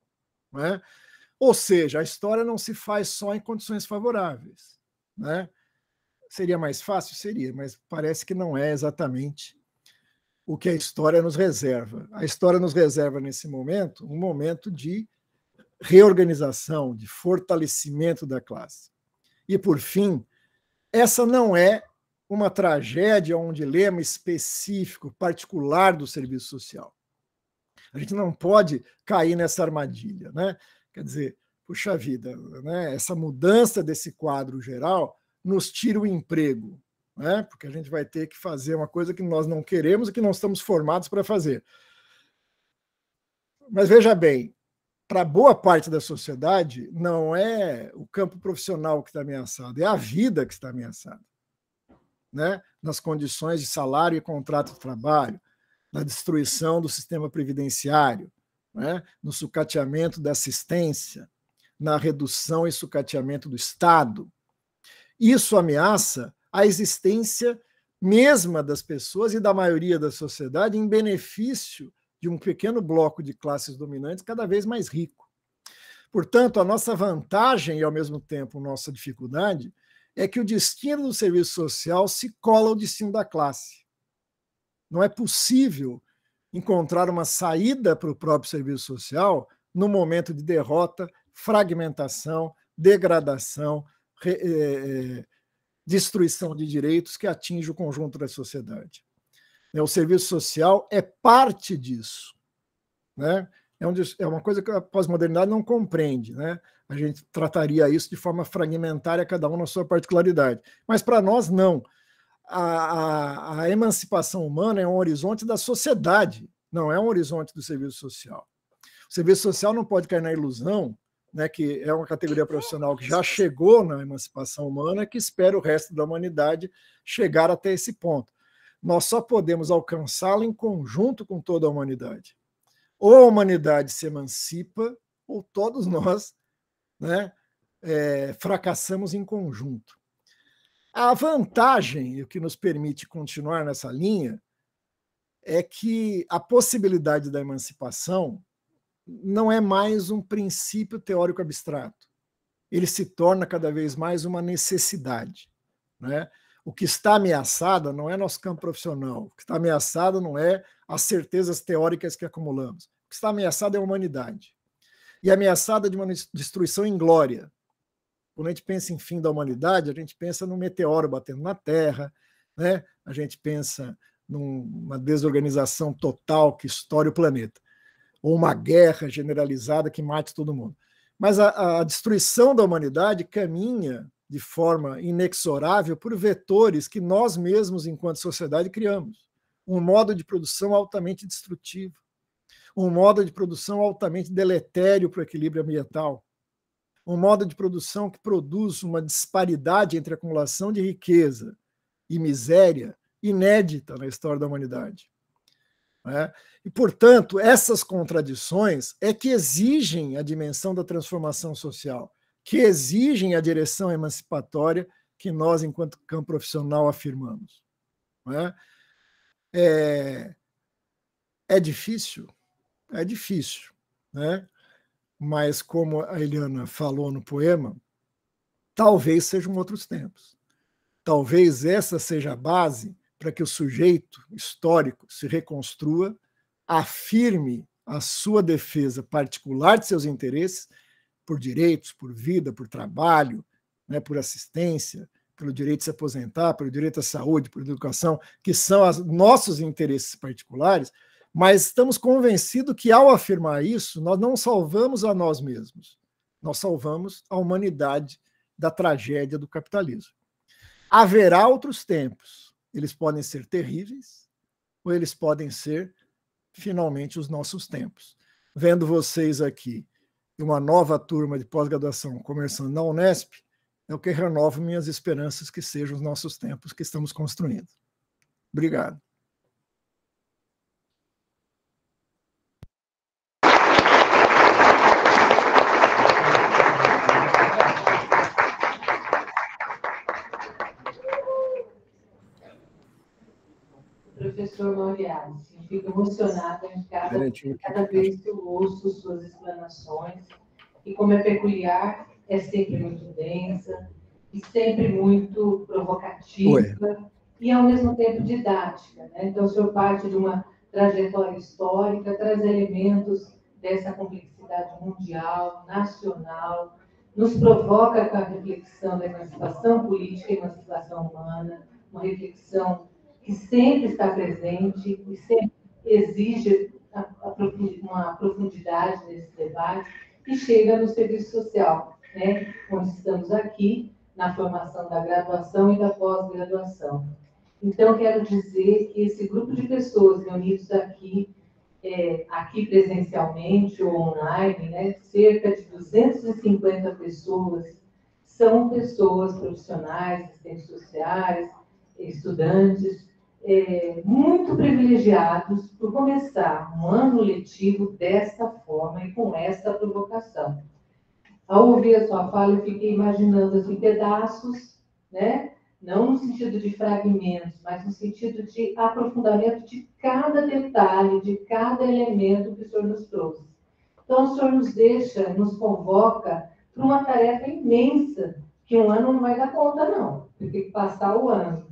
Speaker 3: Né? Ou seja, a história não se faz só em condições favoráveis. Né? Seria mais fácil? Seria, mas parece que não é exatamente o que a história nos reserva. A história nos reserva, nesse momento, um momento de reorganização, de fortalecimento da classe. E, por fim, essa não é uma tragédia ou um dilema específico, particular do serviço social. A gente não pode cair nessa armadilha, né? Quer dizer, puxa vida, né? essa mudança desse quadro geral nos tira o emprego, né? porque a gente vai ter que fazer uma coisa que nós não queremos e que não estamos formados para fazer. Mas veja bem, para boa parte da sociedade, não é o campo profissional que está ameaçado, é a vida que está ameaçada. Né? Nas condições de salário e contrato de trabalho, na destruição do sistema previdenciário, né? no sucateamento da assistência, na redução e sucateamento do Estado. Isso ameaça a existência mesma das pessoas e da maioria da sociedade em benefício de um pequeno bloco de classes dominantes cada vez mais rico. Portanto, a nossa vantagem e, ao mesmo tempo, nossa dificuldade é que o destino do serviço social se cola ao destino da classe. Não é possível encontrar uma saída para o próprio serviço social no momento de derrota, fragmentação, degradação, re, é, destruição de direitos que atinge o conjunto da sociedade. Né, o serviço social é parte disso. Né? É, é, uma coisa que a pós-modernidade não compreende. Né? A gente trataria isso de forma fragmentária, cada um na sua particularidade. Mas para nós, não. A, a, a emancipação humana é um horizonte da sociedade, não é um horizonte do serviço social. O serviço social não pode cair na ilusão né, que é uma categoria profissional que já chegou na emancipação humana, que espera o resto da humanidade chegar até esse ponto nós só podemos alcançá lo em conjunto com toda a humanidade. Ou a humanidade se emancipa, ou todos nós né, é, fracassamos em conjunto. A vantagem, o que nos permite continuar nessa linha, é que a possibilidade da emancipação não é mais um princípio teórico abstrato. Ele se torna cada vez mais uma necessidade. Né? O que está ameaçado não é nosso campo profissional, o que está ameaçado não é as certezas teóricas que acumulamos. O que está ameaçado é a humanidade. E ameaçada de uma destruição em glória. Quando a gente pensa em fim da humanidade, a gente pensa num meteoro batendo na Terra, né? a gente pensa numa desorganização total que estoure o planeta, ou uma guerra generalizada que mate todo mundo. Mas a, a destruição da humanidade caminha de forma inexorável por vetores que nós mesmos, enquanto sociedade, criamos. Um modo de produção altamente destrutivo, um modo de produção altamente deletério para o equilíbrio ambiental, um modo de produção que produz uma disparidade entre acumulação de riqueza e miséria inédita na história da humanidade. É? E, portanto, essas contradições é que exigem a dimensão da transformação social que exigem a direção emancipatória que nós, enquanto campo profissional, afirmamos. É? É, é, difícil? É difícil. Né? Mas, como a Eliana falou no poema, talvez sejam outros tempos. Talvez essa seja a base para que o sujeito histórico se reconstrua, afirme a sua defesa particular de seus interesses por direitos, por vida, por trabalho, né, por assistência, pelo direito de se aposentar, pelo direito à saúde, por educação, que são os nossos interesses particulares, mas estamos convencidos que, ao afirmar isso, nós não salvamos a nós mesmos, nós salvamos a humanidade da tragédia do capitalismo. Haverá outros tempos, eles podem ser terríveis ou eles podem ser, finalmente, os nossos tempos. Vendo vocês aqui de uma nova turma de pós-graduação começando na Unesp, é o que renova minhas esperanças que sejam os nossos tempos que estamos construindo. Obrigado.
Speaker 1: Professor Moriarty fico emocionada em cada, né, cada vez que eu ouço suas explanações. E como é peculiar, é sempre muito densa e sempre muito provocativa Ué. e, ao mesmo tempo, didática. Né? Então, o senhor parte de uma trajetória histórica, traz elementos dessa complexidade mundial, nacional, nos provoca com a reflexão da emancipação política e emancipação humana, uma reflexão que sempre está presente e sempre exige uma profundidade nesse debate e chega no serviço social, né? onde estamos aqui na formação da graduação e da pós-graduação. Então, quero dizer que esse grupo de pessoas reunidos aqui, é, aqui presencialmente ou online, né, cerca de 250 pessoas, são pessoas profissionais, assistentes sociais, estudantes, é, muito privilegiados por começar um ano letivo desta forma e com esta provocação. Ao ouvir a sua fala, eu fiquei imaginando assim, pedaços, né? não no sentido de fragmentos, mas no sentido de aprofundamento de cada detalhe, de cada elemento que o senhor nos trouxe. Então, o senhor nos deixa, nos convoca para uma tarefa imensa, que um ano não vai dar conta, não. Tem que passar o ano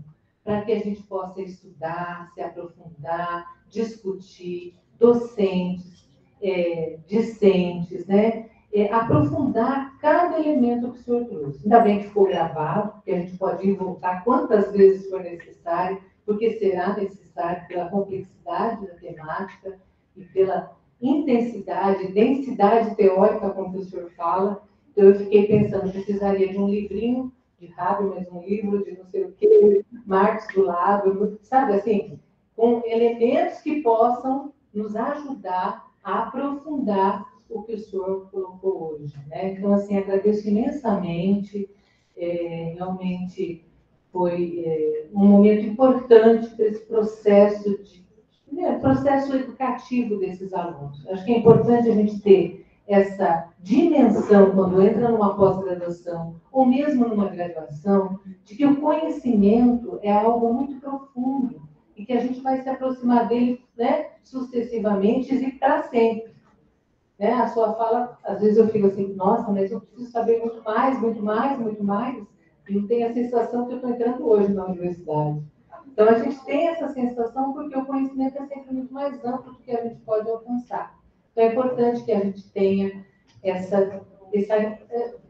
Speaker 1: para que a gente possa estudar, se aprofundar, discutir, docentes, é, discentes, né? É, aprofundar cada elemento que o senhor trouxe. Ainda bem que ficou gravado, porque a gente pode ir voltar quantas vezes for necessário, porque será necessário pela complexidade da temática e pela intensidade, densidade teórica, como o senhor fala. Então, eu fiquei pensando, precisaria de um livrinho de rabo, mas um livro de não sei o quê, Marx do lado, sabe assim? Com elementos que possam nos ajudar a aprofundar o que o senhor colocou hoje. Né? Então, assim, agradeço imensamente, é, realmente foi é, um momento importante para esse processo de né, processo educativo desses alunos. Acho que é importante a gente ter essa dimensão quando entra numa pós-graduação ou mesmo numa graduação, de que o conhecimento é algo muito profundo e que a gente vai se aproximar dele né, sucessivamente e para sempre. Né? A sua fala, às vezes eu fico assim, nossa, mas eu preciso saber muito mais, muito mais, muito mais, e não tenho a sensação que eu estou entrando hoje na universidade. Então, a gente tem essa sensação porque o conhecimento é sempre muito mais amplo do que a gente pode alcançar. Então, é importante que a gente tenha essa, essa,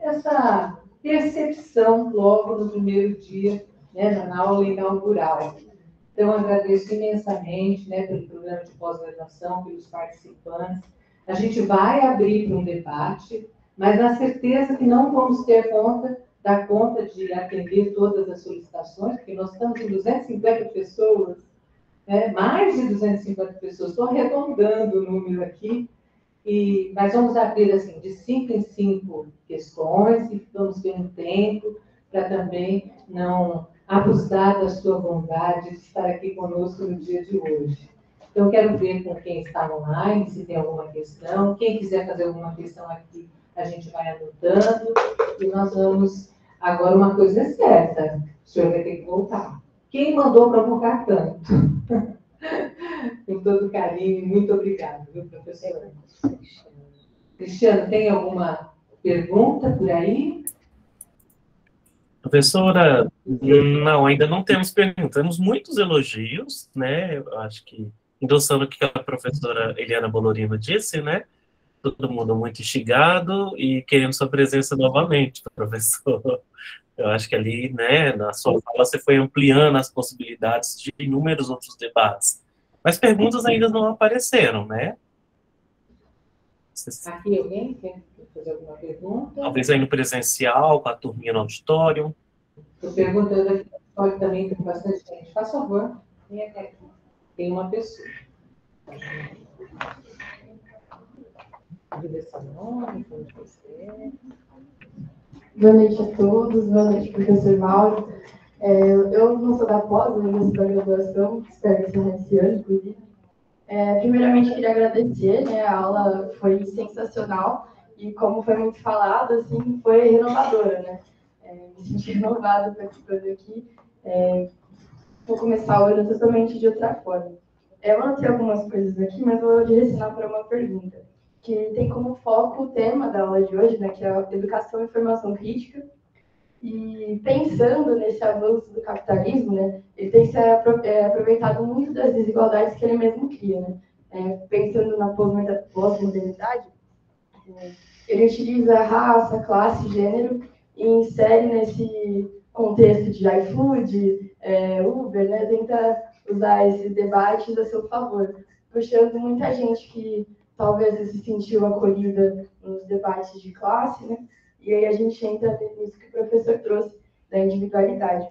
Speaker 1: essa percepção logo no primeiro dia, né, na aula inaugural. Então, agradeço imensamente né, pelo programa de pós-graduação, pelos participantes. A gente vai abrir para um debate, mas na certeza que não vamos ter conta, dar conta de atender todas as solicitações, porque nós estamos em 250 pessoas né? mais de 250 pessoas. Estou arredondando o número aqui, e, mas vamos abrir assim, de cinco em cinco questões e vamos ter um tempo para também não abusar da sua bondade de estar aqui conosco no dia de hoje. Então, quero ver com quem está online, se tem alguma questão. Quem quiser fazer alguma questão aqui, a gente vai anotando. E nós vamos. Agora, uma coisa é certa: o senhor vai ter que voltar. Quem mandou provocar tanto? com todo carinho. Muito obrigada, viu, professora? Cristiano, tem alguma pergunta por aí?
Speaker 5: Professora, não, ainda não temos perguntas. Temos muitos elogios, né? Eu acho que, endossando o que a professora Eliana Bolorino disse, né? Todo mundo muito instigado e querendo sua presença novamente, professor. Eu acho que ali, né, na sua fala, você foi ampliando as possibilidades de inúmeros outros debates mas perguntas ainda não apareceram, né?
Speaker 1: Aqui alguém quer fazer alguma pergunta? Talvez
Speaker 5: aí no presencial, com a turminha no auditório.
Speaker 1: Estou perguntando aqui no auditório também, tem bastante gente. Faça favor, vem até aqui. Tem uma pessoa. É.
Speaker 6: Boa noite a todos, boa noite, professor Mauro. É, eu não sou da pós, eu né, sou da graduação, espero seja esse ano, inclusive. É, primeiramente, queria agradecer, né? A aula foi sensacional e, como foi muito falado, assim, foi renovadora, né? É, me senti renovada participando aqui. É, vou começar o ano totalmente de outra forma. É, eu anotei algumas coisas aqui, mas vou direcionar para uma pergunta, que tem como foco o tema da aula de hoje, né? Que é a educação e formação crítica e pensando nesse avanço do capitalismo, né, ele tem se é, aproveitado muito das desigualdades que ele mesmo cria. Né? É, pensando na pós-modernidade, ele utiliza raça, classe, gênero e insere nesse contexto de iFood, é, Uber, né, tenta usar esses debates a seu favor, puxando muita gente que talvez se sentiu acolhida nos debates de classe, né, e aí a gente entra nisso que o professor trouxe, da individualidade.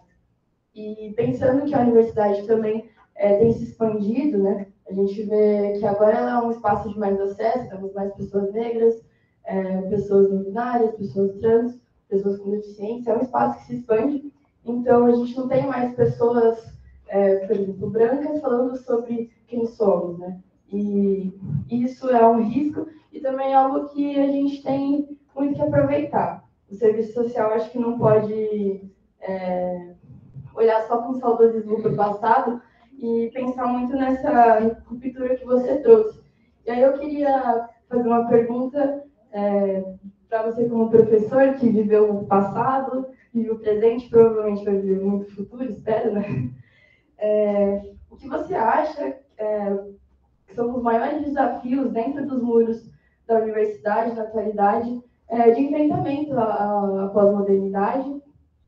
Speaker 6: E pensando que a universidade também é, tem se expandido, né? A gente vê que agora ela é um espaço de mais acesso, temos mais pessoas negras, é, pessoas não binárias, pessoas trans, pessoas com deficiência, é um espaço que se expande. Então, a gente não tem mais pessoas, é, por exemplo, brancas falando sobre quem somos, né? E isso é um risco e também é algo que a gente tem muito que aproveitar. O serviço social acho que não pode é, olhar só com saudosismo para o passado e pensar muito nessa ruptura que você trouxe. E aí eu queria fazer uma pergunta é, para você como professor que viveu o passado, vive o presente, provavelmente vai viver muito futuro, espero, né? É, o que você acha é, que são os maiores desafios dentro dos muros da universidade, da atualidade, é, de enfrentamento à, à pós-modernidade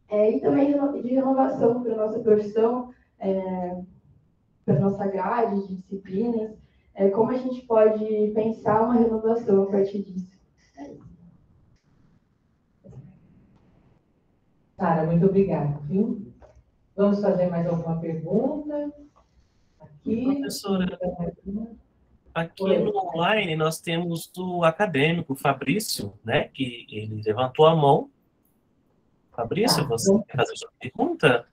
Speaker 6: é, e também de renovação para a nossa profissão, é, para a nossa grade de disciplinas, é, como a gente pode pensar uma renovação a partir disso. É
Speaker 1: Sara, muito obrigada, viu? Vamos fazer mais alguma pergunta? Aqui. Professora.
Speaker 5: Aqui no online nós temos o acadêmico Fabrício, né, que ele levantou a mão. Fabrício, você tá. quer fazer sua pergunta?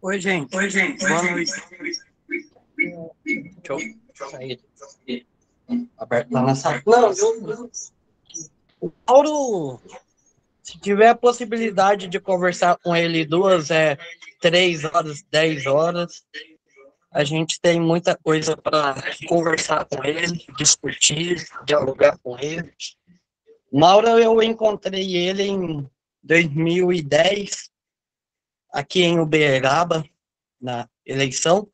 Speaker 2: Oi, gente. Oi, gente. Boa noite. Deixa eu Aberto lá na sala. Não, eu... Mauro, se tiver a possibilidade de conversar com ele duas, é, três horas, dez horas, a gente tem muita coisa para conversar com ele, discutir, dialogar com ele. Mauro, eu encontrei ele em 2010, aqui em Uberaba, na eleição.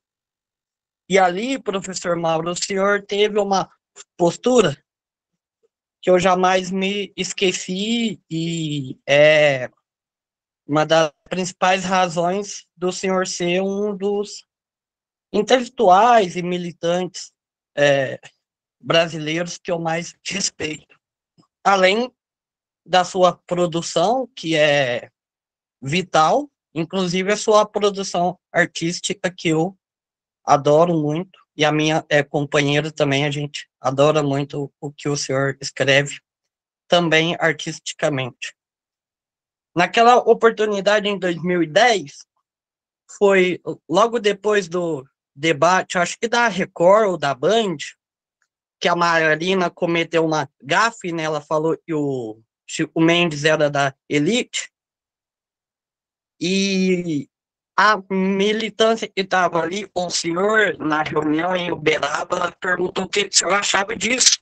Speaker 2: E ali, professor Mauro, o senhor teve uma postura que eu jamais me esqueci e é uma das principais razões do senhor ser um dos intelectuais e militantes é, brasileiros que eu mais respeito. Além da sua produção, que é vital, inclusive a sua produção artística, que eu adoro muito, e a minha é, companheira também, a gente adora muito o que o senhor escreve, também artisticamente. Naquela oportunidade, em 2010, foi logo depois do debate, acho que da Record ou da Band, que a Marina cometeu uma gafe, né? Ela falou que o Mendes era da elite. E a militância que estava ali com o senhor na reunião em Uberaba perguntou o que o senhor achava disso,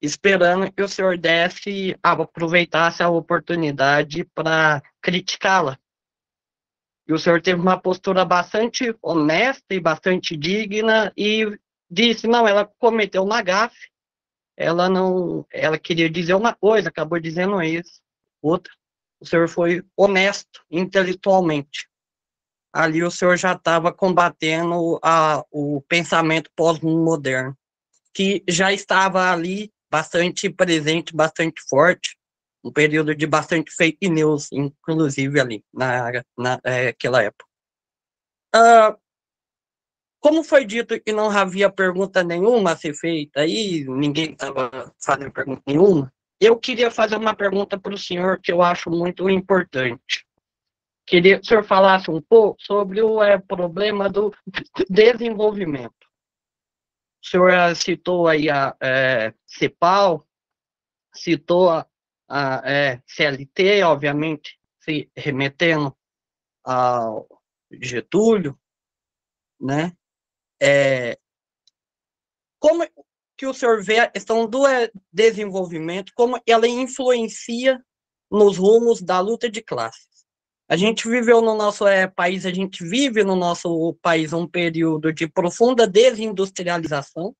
Speaker 2: esperando que o senhor desse, aproveitasse a oportunidade para criticá-la. E o senhor teve uma postura bastante honesta e bastante digna e disse: não, ela cometeu uma gafe, ela não, ela queria dizer uma coisa, acabou dizendo isso, outra. O senhor foi honesto intelectualmente ali o senhor já estava combatendo a, o pensamento pós-moderno, que já estava ali bastante presente, bastante forte, um período de bastante fake news, inclusive ali na, na naquela é, época. Uh, como foi dito que não havia pergunta nenhuma a ser feita aí, ninguém estava fazendo pergunta nenhuma, eu queria fazer uma pergunta para o senhor que eu acho muito importante. Queria que o senhor falasse um pouco sobre o é, problema do desenvolvimento. O senhor eh, citou aí a é, eh, CEPAL, citou a, a é, CLT, obviamente, se remetendo ao Getúlio, né? É, como que o senhor vê a questão do desenvolvimento, como ela influencia nos rumos da luta de classe? A gente viveu no nosso é, país, a gente vive no nosso país um período de profunda desindustrialização,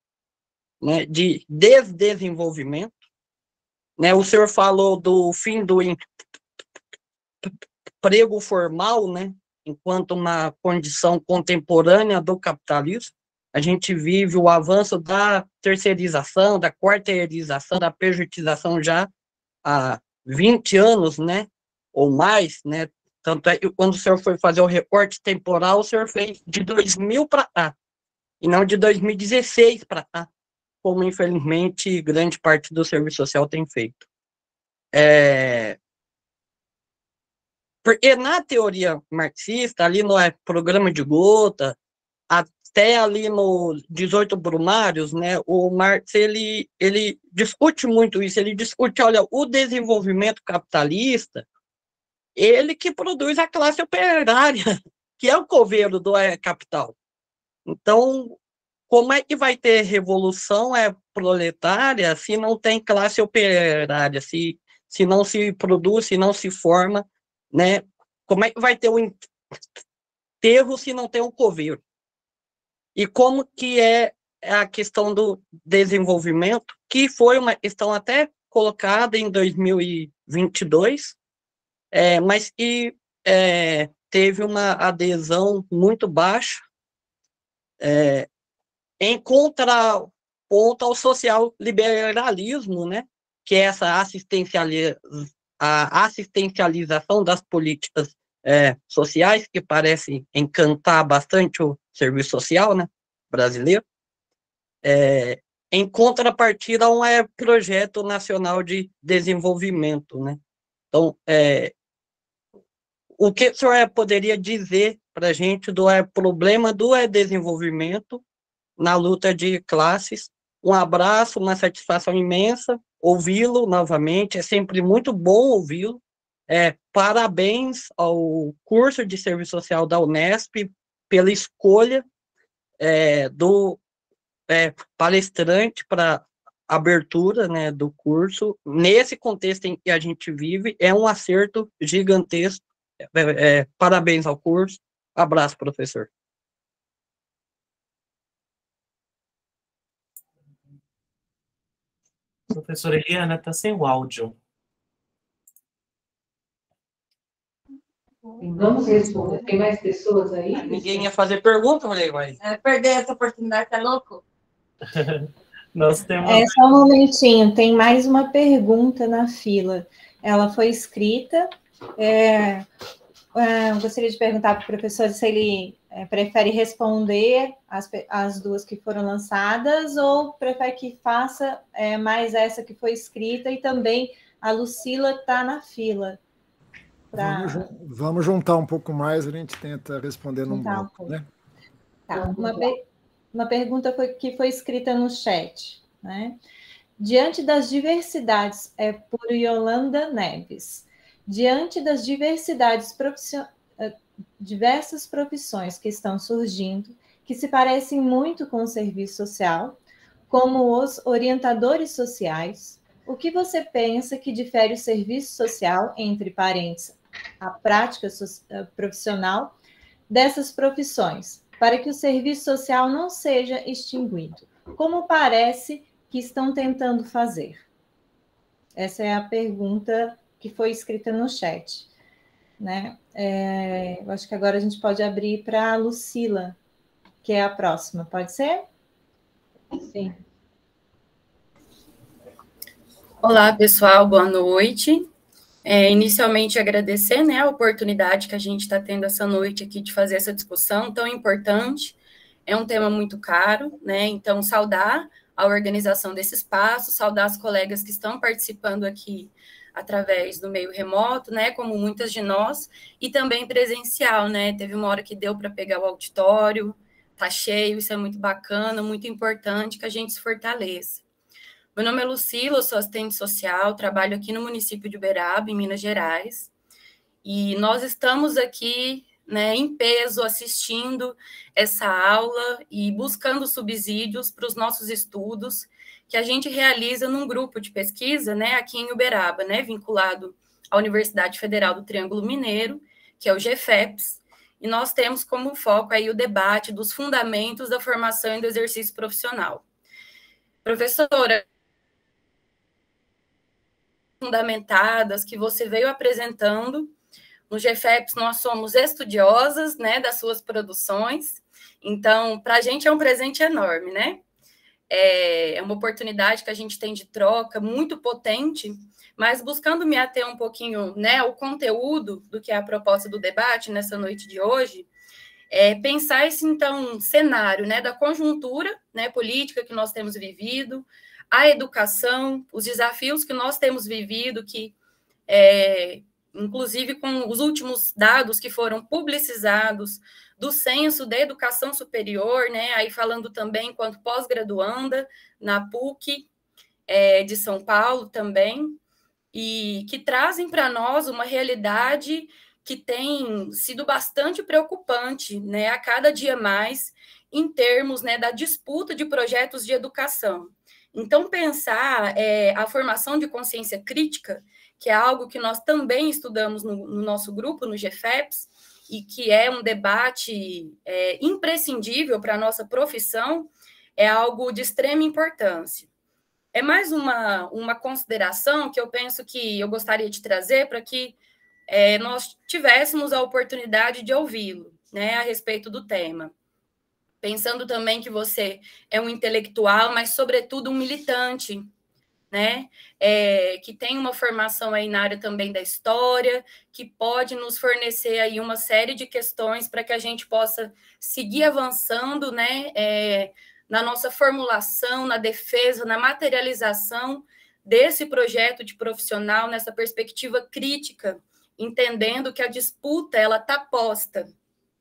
Speaker 2: né, de desdesenvolvimento. Né, o senhor falou do fim do emprego formal, né, enquanto uma condição contemporânea do capitalismo. A gente vive o avanço da terceirização, da quarteirização, da pejotização já há 20 anos, né, ou mais, né, tanto é que quando o senhor foi fazer o recorte temporal, o senhor fez de 2000 para cá, e não de 2016 para cá, como infelizmente grande parte do serviço social tem feito. É... Porque na teoria marxista, ali no é, programa de Gota, até ali no 18 Brumários, né, o Marx ele, ele discute muito isso, ele discute, olha, o desenvolvimento capitalista ele que produz a classe operária, que é o coveiro do eh, capital. Então, como é que vai ter revolução é proletária se não tem classe operária, se, se não se produz, se não se forma, né? Como é que vai ter o enterro se não tem um coveiro? E como que é a questão do desenvolvimento, que foi uma questão até colocada em 2022, é, mas que é, teve uma adesão muito baixa é, em contraponto ao social liberalismo, né, que é essa a assistencialização das políticas é, sociais, que parece encantar bastante o serviço social né, brasileiro, é, em contrapartida a um é, projeto nacional de desenvolvimento. Né? Então, é, o que o senhor poderia dizer para a gente do é, problema do é desenvolvimento na luta de classes? Um abraço, uma satisfação imensa ouvi-lo novamente, é sempre muito bom ouvi-lo. É, parabéns ao curso de serviço social da Unesp pela escolha é, do é, palestrante para abertura né, do curso. Nesse contexto em que a gente vive, é um acerto gigantesco é, é, parabéns ao curso. Abraço, professor.
Speaker 5: Professora Eliana, está sem o áudio.
Speaker 1: Vamos responder. Tem mais pessoas aí? Ah, ninguém
Speaker 2: ia fazer pergunta, mulher, mas... É, perder essa oportunidade, tá louco? Nós temos... É, só
Speaker 7: um momentinho. Tem mais uma pergunta na fila. Ela foi escrita é, é, gostaria de perguntar para o professor se ele é, prefere responder as, as duas que foram lançadas ou prefere que faça é, mais essa que foi escrita e também a Lucila está na fila.
Speaker 3: Pra... Vamos, vamos, juntar um pouco mais, a gente tenta responder num bom. um né?
Speaker 7: Tá, uma, uma pergunta foi, que foi escrita no chat, né? Diante das diversidades, é por Yolanda Neves diante das diversidades profissio... Eh, diversas profissões que estão surgindo, que se parecem muito com o serviço social, como os orientadores sociais, o que você pensa que difere o serviço social, entre parênteses, a prática so... Eh, profissional dessas profissões, para que o serviço social não seja extinguido? Como parece que estão tentando fazer? Essa é a pergunta que foi escrita no chat. Né? É, eu acho que agora a gente pode abrir para a Lucila, que é a próxima, pode ser? Sim.
Speaker 4: Olá, pessoal, boa noite. É, inicialmente, agradecer né, a oportunidade que a gente está tendo essa noite aqui de fazer essa discussão tão importante. É um tema muito caro, né? Então, saudar a organização desse espaço, saudar as colegas que estão participando aqui através do meio remoto, né, como muitas de nós, e também presencial, né? Teve uma hora que deu para pegar o auditório, tá cheio, isso é muito bacana, muito importante que a gente se fortaleça. Meu nome é Lucila, sou assistente social, trabalho aqui no município de Uberaba, em Minas Gerais, e nós estamos aqui, né, em peso assistindo essa aula e buscando subsídios para os nossos estudos que a gente realiza num grupo de pesquisa, né, aqui em Uberaba, né, vinculado à Universidade Federal do Triângulo Mineiro, que é o GFEPS, e nós temos como foco aí o debate dos fundamentos da formação e do exercício profissional. Professora, fundamentadas que você veio apresentando. No GFEPS, nós somos estudiosas né, das suas produções, então, para a gente é um presente enorme, né? É, é, uma oportunidade que a gente tem de troca muito potente, mas buscando me ater um pouquinho né, o conteúdo do que é a proposta do debate nessa noite de hoje, é pensar esse então cenário né, da conjuntura né, política que nós temos vivido, a educação, os desafios que nós temos vivido, que é, inclusive com os últimos dados que foram publicizados do censo da educação superior, né? Aí falando também enquanto pós-graduanda na PUC é, de São Paulo também, e que trazem para nós uma realidade que tem sido bastante preocupante, né? A cada dia mais em termos né, da disputa de projetos de educação. Então, pensar é, a formação de consciência crítica, que é algo que nós também estudamos no, no nosso grupo, no GFEPS, e que é um debate é, imprescindível para a nossa profissão, é algo de extrema importância. É mais uma, uma consideração que eu penso que eu gostaria de trazer para que é, nós tivéssemos a oportunidade de ouvi-lo né, a respeito do tema. Pensando também que você é um intelectual, mas, sobretudo, um militante né? É, que tem uma formação aí na área também da história, que pode nos fornecer aí uma série de questões para que a gente possa seguir avançando, né? É, na nossa formulação, na defesa, na materialização desse projeto de profissional, nessa perspectiva crítica, entendendo que a disputa ela está posta,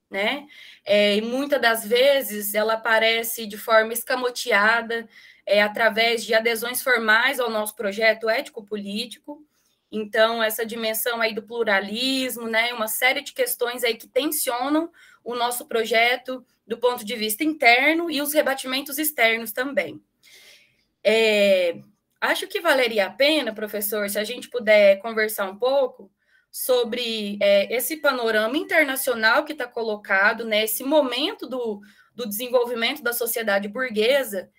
Speaker 4: né? É, e muitas das vezes ela aparece de forma escamoteada, é, através de adesões formais ao nosso projeto ético-político. Então, essa dimensão aí do pluralismo, né, uma série de questões aí que tensionam o nosso projeto do ponto de vista interno e os rebatimentos externos também. É, acho que valeria a pena, professor, se a gente puder conversar um pouco sobre é, esse panorama internacional que está colocado, né, esse momento do, do desenvolvimento da sociedade burguesa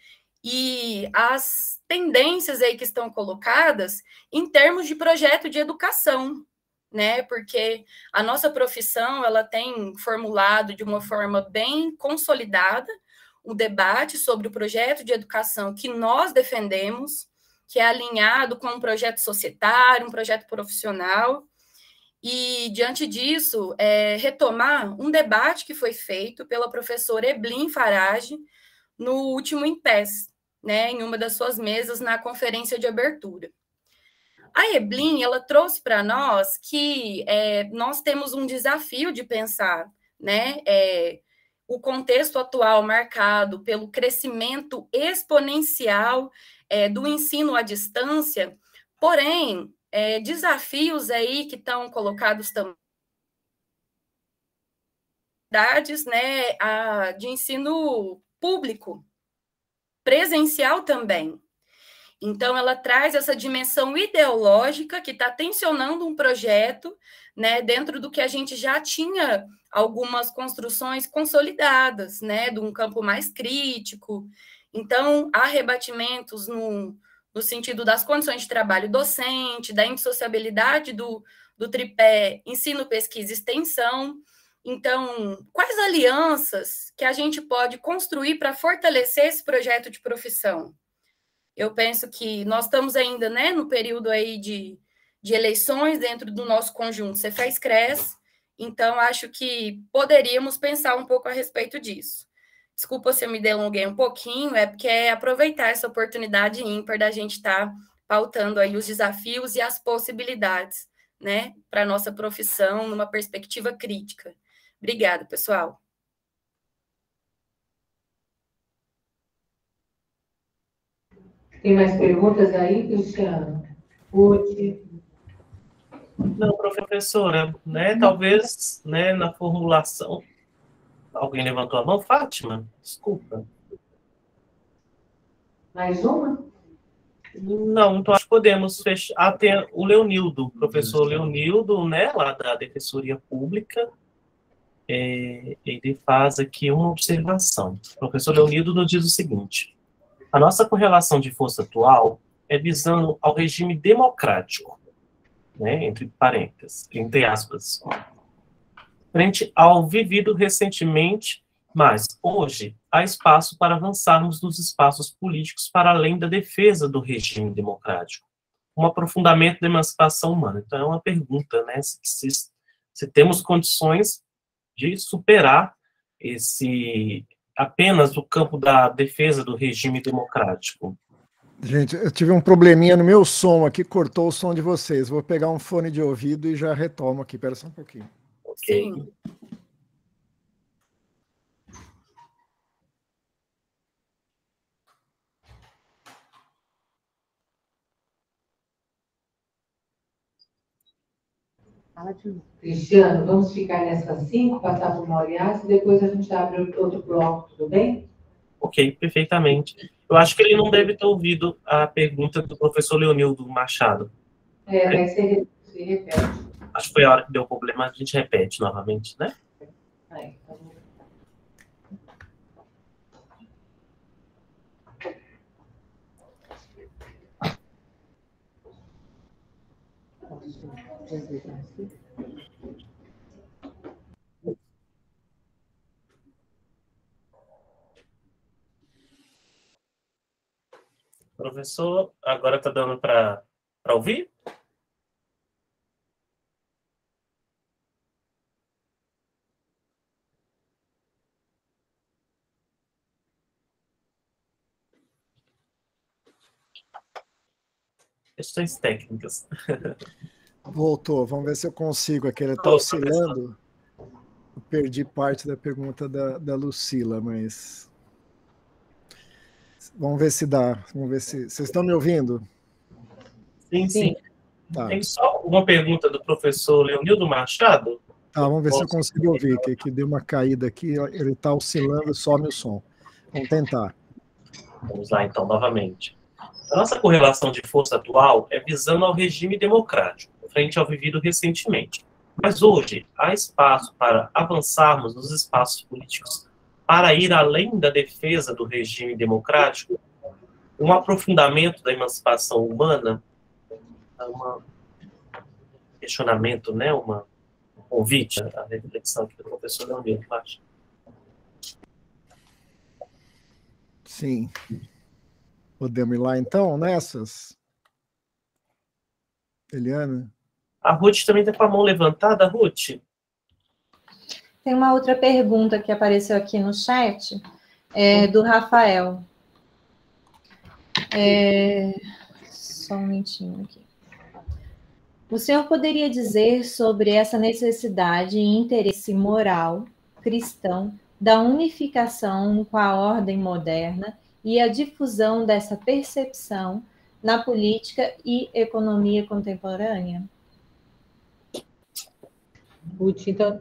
Speaker 4: e as tendências aí que estão colocadas em termos de projeto de educação, né? Porque a nossa profissão ela tem formulado de uma forma bem consolidada o um debate sobre o projeto de educação que nós defendemos, que é alinhado com um projeto societário, um projeto profissional. E, diante disso, é, retomar um debate que foi feito pela professora Eblin Farage no último Impasse né, em uma das suas mesas na conferência de abertura. A Eblin ela trouxe para nós que é, nós temos um desafio de pensar, né, é, o contexto atual marcado pelo crescimento exponencial é, do ensino à distância, porém é, desafios aí que estão colocados também né, a, de ensino público presencial também. Então, ela traz essa dimensão ideológica que está tensionando um projeto né, dentro do que a gente já tinha algumas construções consolidadas, né, de um campo mais crítico. Então, há rebatimentos no, no sentido das condições de trabalho docente, da indissociabilidade do, do tripé ensino, pesquisa e extensão. Então, quais alianças que a gente pode construir para fortalecer esse projeto de profissão? Eu penso que nós estamos ainda né, no período aí de, de eleições dentro do nosso conjunto Cefés Cres, então acho que poderíamos pensar um pouco a respeito disso. Desculpa se eu me delonguei um pouquinho, é porque é aproveitar essa oportunidade ímpar da gente estar tá pautando aí os desafios e as possibilidades né, para a nossa profissão numa perspectiva crítica. Obrigada, pessoal.
Speaker 1: Tem mais perguntas aí, Cristiano?
Speaker 5: Não, professora, né? Talvez, né, na formulação. Alguém levantou a mão? Fátima, desculpa. Mais uma? Não, então acho que podemos fechar. Ah, o Leonildo, professor Leonildo, né, lá da Defensoria Pública, é, ele faz aqui uma observação. O professor Leonido nos diz o seguinte: a nossa correlação de força atual é visando ao regime democrático, né, entre parênteses, entre aspas, frente ao vivido recentemente, mas hoje há espaço para avançarmos nos espaços políticos para além da defesa do regime democrático, um aprofundamento da emancipação humana. Então é uma pergunta, né, se, se, se temos condições de superar esse apenas o campo da defesa do regime democrático.
Speaker 3: Gente, eu tive um probleminha no meu som aqui, cortou o som de vocês. Vou pegar um fone de ouvido e já retomo aqui. Espera só um pouquinho.
Speaker 5: Ok. Sim.
Speaker 1: Fala de novo. Cristiano, vamos ficar nessas cinco, passar o Moriás e depois a gente abre outro bloco, tudo bem?
Speaker 5: Ok, perfeitamente. Eu acho que ele não deve ter ouvido a pergunta do professor Leonildo Machado.
Speaker 1: É, mas se repete.
Speaker 5: Acho que foi a hora que deu problema, a gente repete novamente, né? É. Professor, agora está dando para ouvir? Questões técnicas.
Speaker 3: Voltou, vamos ver se eu consigo, aqui ele está oscilando. Eu perdi parte da pergunta da, da Lucila, mas. Vamos ver se dá. Vamos ver se. Vocês estão me ouvindo? Sim, sim. Tá. Tem
Speaker 5: só uma pergunta do professor Leonildo Machado.
Speaker 3: Tá, vamos ver se eu consigo ouvir, que, que deu uma caída aqui, ele está oscilando, some o som. Vamos tentar.
Speaker 5: Vamos lá, então, novamente. A nossa correlação de força atual é visando ao regime democrático frente ao vivido recentemente. Mas hoje há espaço para avançarmos nos espaços políticos
Speaker 3: para ir além
Speaker 5: da defesa do regime democrático, um aprofundamento da emancipação humana, é um questionamento, né, uma um convite à reflexão que o professor Leonardo faz.
Speaker 3: Sim. Podemos ir lá então nessas? Eliana? A Ruth também está com a mão levantada, Ruth.
Speaker 7: Tem uma outra pergunta que apareceu aqui no chat, é, do Rafael. É, só um minutinho aqui. O senhor poderia dizer sobre essa necessidade e interesse moral cristão da unificação com a ordem moderna e a difusão dessa percepção na política e economia contemporânea?
Speaker 1: Ruth, então.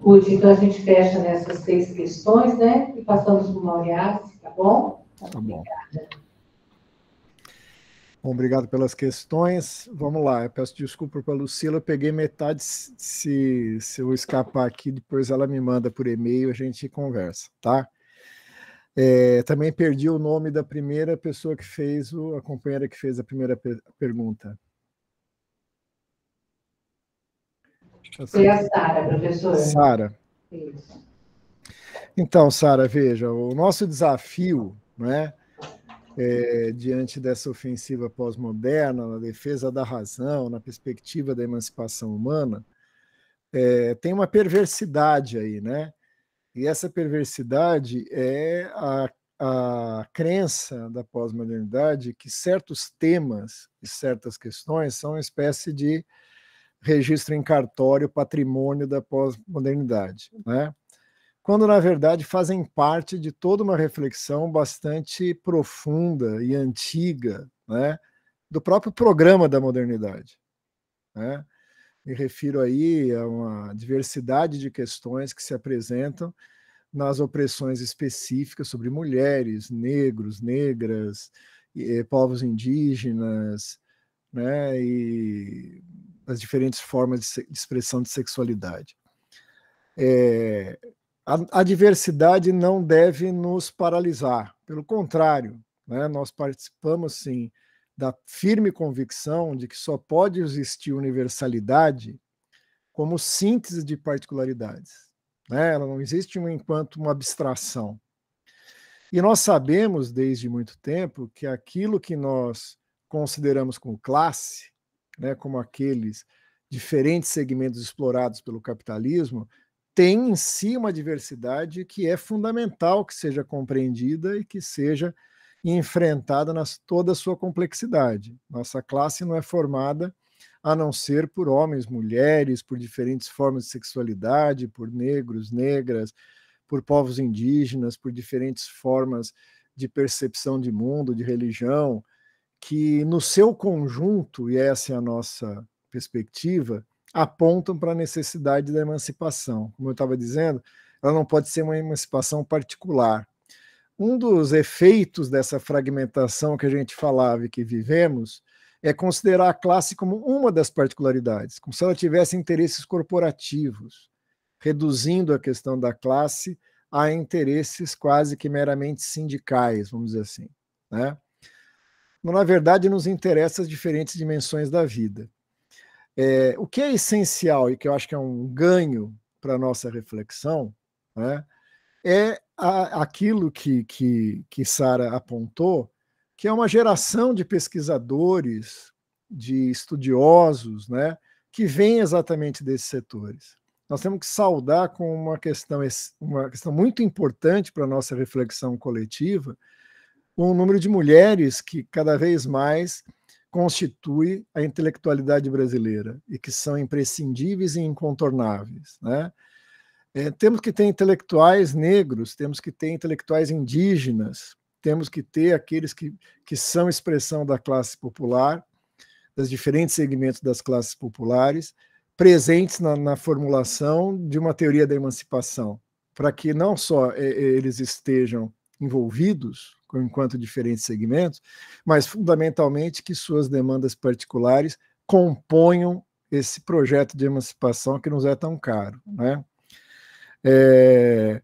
Speaker 1: Ruth, então a gente fecha nessas seis questões, né? E passamos para o Mauriás, tá bom?
Speaker 3: Tá bom. Obrigada. Bom, obrigado pelas questões. Vamos lá, eu peço desculpa para a Lucila, eu peguei metade, se, se eu escapar aqui, depois ela me manda por e-mail, a gente conversa, tá? É, também perdi o nome da primeira pessoa que fez, o, a companheira que fez a primeira per pergunta.
Speaker 1: Foi tá é a Sara,
Speaker 3: professora. Sara. Então, Sara, veja, o nosso desafio, né, é, diante dessa ofensiva pós-moderna, na defesa da razão, na perspectiva da emancipação humana, é, tem uma perversidade aí, né? E essa perversidade é a, a crença da pós-modernidade que certos temas e certas questões são uma espécie de registro em cartório patrimônio da pós-modernidade, né? quando na verdade fazem parte de toda uma reflexão bastante profunda e antiga né? do próprio programa da modernidade. Né? Me refiro aí a uma diversidade de questões que se apresentam nas opressões específicas sobre mulheres, negros, negras, eh, povos indígenas, né? e as diferentes formas de, de expressão de sexualidade. É, a, a, diversidade não deve nos paralisar, pelo contrário, né, nós participamos sim da firme convicção de que só pode existir universalidade como síntese de particularidades. Né? Ela não existe enquanto uma abstração. E nós sabemos desde muito tempo que aquilo que nós consideramos como classe né, como aqueles diferentes segmentos explorados pelo capitalismo, tem em si uma diversidade que é fundamental que seja compreendida e que seja enfrentada na toda a sua complexidade. Nossa classe não é formada a não ser por homens, mulheres, por diferentes formas de sexualidade, por negros, negras, por povos indígenas, por diferentes formas de percepção de mundo, de religião, que, no seu conjunto, e essa é a nossa perspectiva, apontam para a necessidade da emancipação. Como eu estava dizendo, ela não pode ser uma emancipação particular. Um dos efeitos dessa fragmentação que a gente falava e que vivemos é considerar a classe como uma das particularidades, como se ela tivesse interesses corporativos, reduzindo a questão da classe a interesses quase que meramente sindicais, vamos dizer assim. Né? mas, na verdade, nos interessa as diferentes dimensões da vida. É, o que é essencial e que eu acho que é um ganho para a nossa reflexão né, é a, aquilo que, que, que Sara apontou, que é uma geração de pesquisadores, de estudiosos, né, que vem exatamente desses setores. Nós temos que saudar com uma questão, uma questão muito importante para a nossa reflexão coletiva, com o número de mulheres que cada vez mais constitui a intelectualidade brasileira e que são imprescindíveis e incontornáveis. Né? É, temos que ter intelectuais negros, temos que ter intelectuais indígenas, temos que ter aqueles que, que são expressão da classe popular, dos diferentes segmentos das classes populares, presentes na, na formulação de uma teoria da emancipação, para que não só é, é, eles estejam envolvidos enquanto diferentes segmentos, mas fundamentalmente que suas demandas particulares componham esse projeto de emancipação que nos é tão caro. Né? É,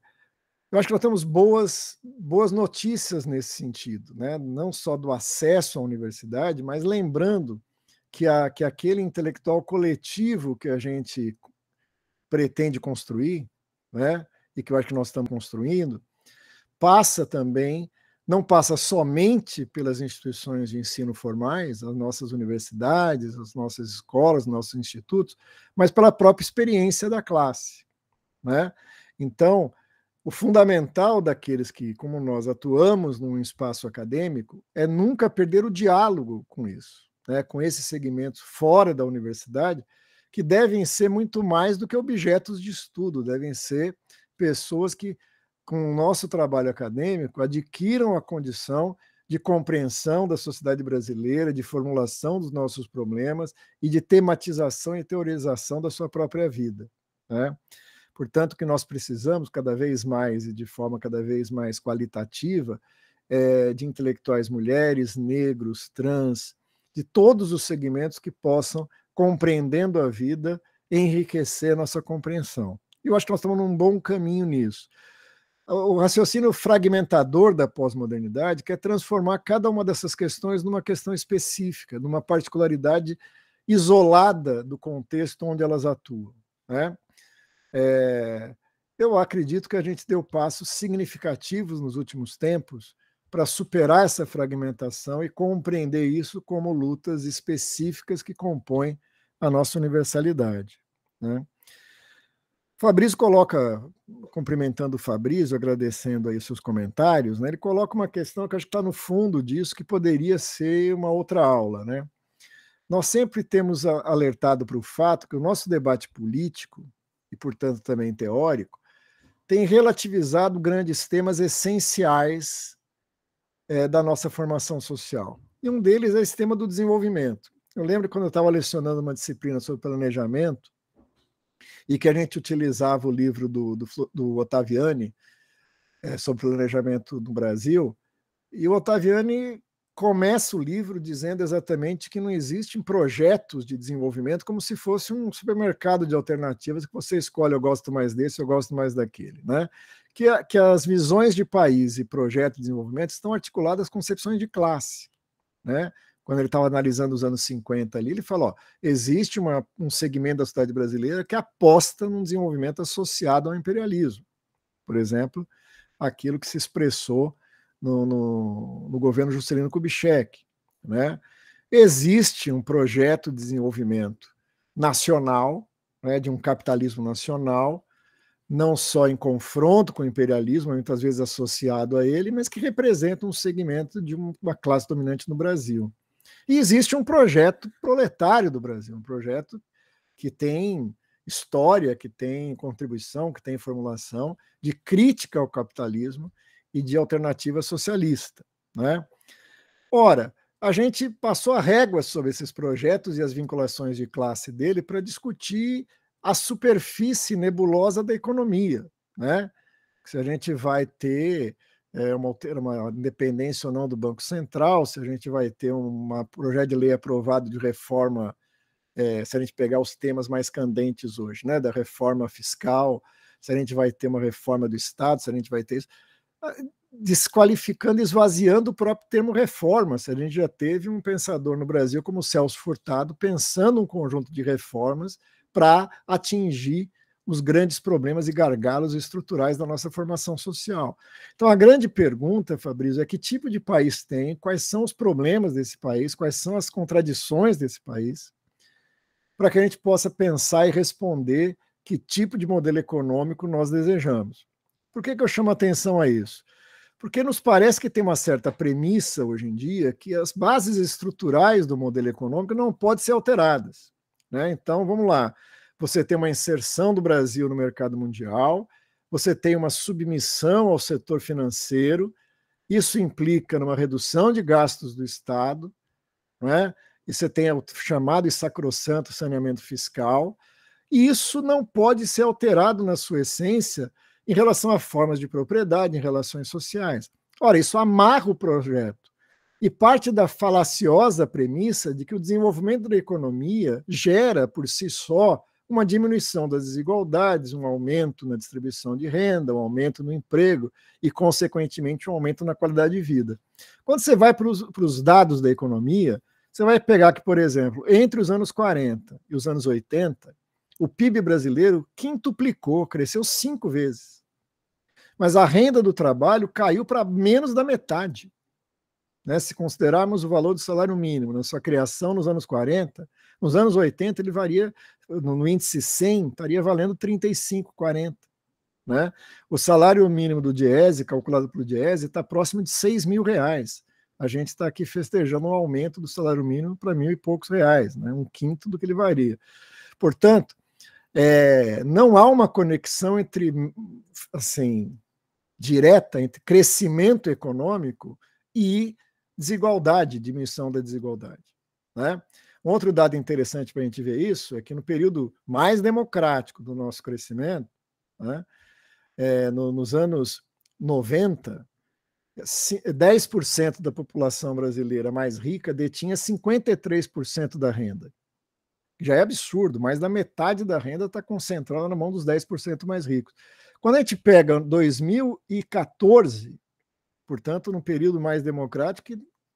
Speaker 3: eu acho que nós temos boas, boas notícias nesse sentido, né? não só do acesso à universidade, mas lembrando que, a, que aquele intelectual coletivo que a gente pretende construir, né? e que eu acho que nós estamos construindo, passa também, não passa somente pelas instituições de ensino formais, as nossas universidades, as nossas escolas, nossos institutos, mas pela própria experiência da classe. Né? Então, o fundamental daqueles que, como nós, atuamos num espaço acadêmico é nunca perder o diálogo com isso, né? com esses segmentos fora da universidade, que devem ser muito mais do que objetos de estudo, devem ser pessoas que com o nosso trabalho acadêmico, adquiram a condição de compreensão da sociedade brasileira, de formulação dos nossos problemas e de tematização e teorização da sua própria vida. Né? Portanto, que nós precisamos cada vez mais e de forma cada vez mais qualitativa é, de intelectuais mulheres, negros, trans, de todos os segmentos que possam, compreendendo a vida, enriquecer a nossa compreensão. Eu acho que nós estamos num bom caminho nisso o raciocínio fragmentador da pós-modernidade quer transformar cada uma dessas questões numa questão específica, numa particularidade isolada do contexto onde elas atuam. Né? É, eu acredito que a gente deu passos significativos nos últimos tempos para superar essa fragmentação e compreender isso como lutas específicas que compõem a nossa universalidade. Né? Fabrício coloca, cumprimentando o Fabrício, agradecendo aí seus comentários, né? ele coloca uma questão que acho que está no fundo disso, que poderia ser uma outra aula. Né? Nós sempre temos alertado para o fato que o nosso debate político, e portanto também teórico, tem relativizado grandes temas essenciais é, da nossa formação social. E um deles é esse tema do desenvolvimento. Eu lembro quando eu estava lecionando uma disciplina sobre planejamento, e que a gente utilizava o livro do, do, do Ottaviani é, sobre planejamento no Brasil, e o Ottaviani começa o livro dizendo exatamente que não existem projetos de desenvolvimento como se fosse um supermercado de alternativas que você escolhe, eu gosto mais desse, eu gosto mais daquele, né? Que, a, que as visões de país e projetos de desenvolvimento estão articuladas com concepções de classe, né? quando ele estava analisando os anos 50 ali, ele falou: ó, existe uma, um segmento da sociedade brasileira que aposta num desenvolvimento associado ao imperialismo. Por exemplo, aquilo que se expressou no, no, no governo Juscelino Kubitschek. Né? Existe um projeto de desenvolvimento nacional, né, de um capitalismo nacional, não só em confronto com o imperialismo, muitas vezes associado a ele, mas que representa um segmento de uma classe dominante no Brasil. E existe um projeto proletário do Brasil, um projeto que tem história, que tem contribuição, que tem formulação de crítica ao capitalismo e de alternativa socialista. Né? Ora, a gente passou a régua sobre esses projetos e as vinculações de classe dele para discutir a superfície nebulosa da economia. Né? Se a gente vai ter é, uma, uma independência ou não do Banco Central, se a gente vai ter um projeto de lei aprovado de reforma, é, se a gente pegar os temas mais candentes hoje, né, da reforma fiscal, se a gente vai ter uma reforma do Estado, se a gente vai ter isso, desqualificando, esvaziando o próprio termo reforma. Se a gente já teve um pensador no Brasil como Celso Furtado pensando um conjunto de reformas para atingir os grandes problemas e gargalos estruturais da nossa formação social. Então, a grande pergunta, Fabrício, é que tipo de país tem, quais são os problemas desse país, quais são as contradições desse país, para que a gente possa pensar e responder que tipo de modelo econômico nós desejamos. Por que, que eu chamo atenção a isso? Porque nos parece que tem uma certa premissa hoje em dia que as bases estruturais do modelo econômico não podem ser alteradas. Né? Então, vamos lá você tem uma inserção do Brasil no mercado mundial, você tem uma submissão ao setor financeiro, isso implica numa redução de gastos do Estado, não é? e você tem o chamado e sacrossanto saneamento fiscal, e isso não pode ser alterado na sua essência em relação a formas de propriedade, em relações sociais. Ora, isso amarra o projeto e parte da falaciosa premissa de que o desenvolvimento da economia gera por si só uma diminuição das desigualdades, um aumento na distribuição de renda, um aumento no emprego e, consequentemente, um aumento na qualidade de vida. Quando você vai para os dados da economia, você vai pegar que, por exemplo, entre os anos 40 e os anos 80, o PIB brasileiro quintuplicou, cresceu cinco vezes. Mas a renda do trabalho caiu para menos da metade. Né? Se considerarmos o valor do salário mínimo na sua criação nos anos 40, nos anos 80 ele varia, no índice 100, estaria valendo 35, 40. Né? O salário mínimo do Diese, calculado pelo Diese, está próximo de 6 mil reais. A gente está aqui festejando um aumento do salário mínimo para mil e poucos reais, né? um quinto do que ele varia. Portanto, é, não há uma conexão entre assim direta entre crescimento econômico e desigualdade, diminuição da desigualdade. Né? Um outro dado interessante para a gente ver isso é que no período mais democrático do nosso crescimento, né, é, no, nos anos 90, 10% da população brasileira mais rica detinha 53% da renda. Já é absurdo, mais da metade da renda está concentrada na mão dos 10% mais ricos. Quando a gente pega 2014, Portanto, num período mais democrático,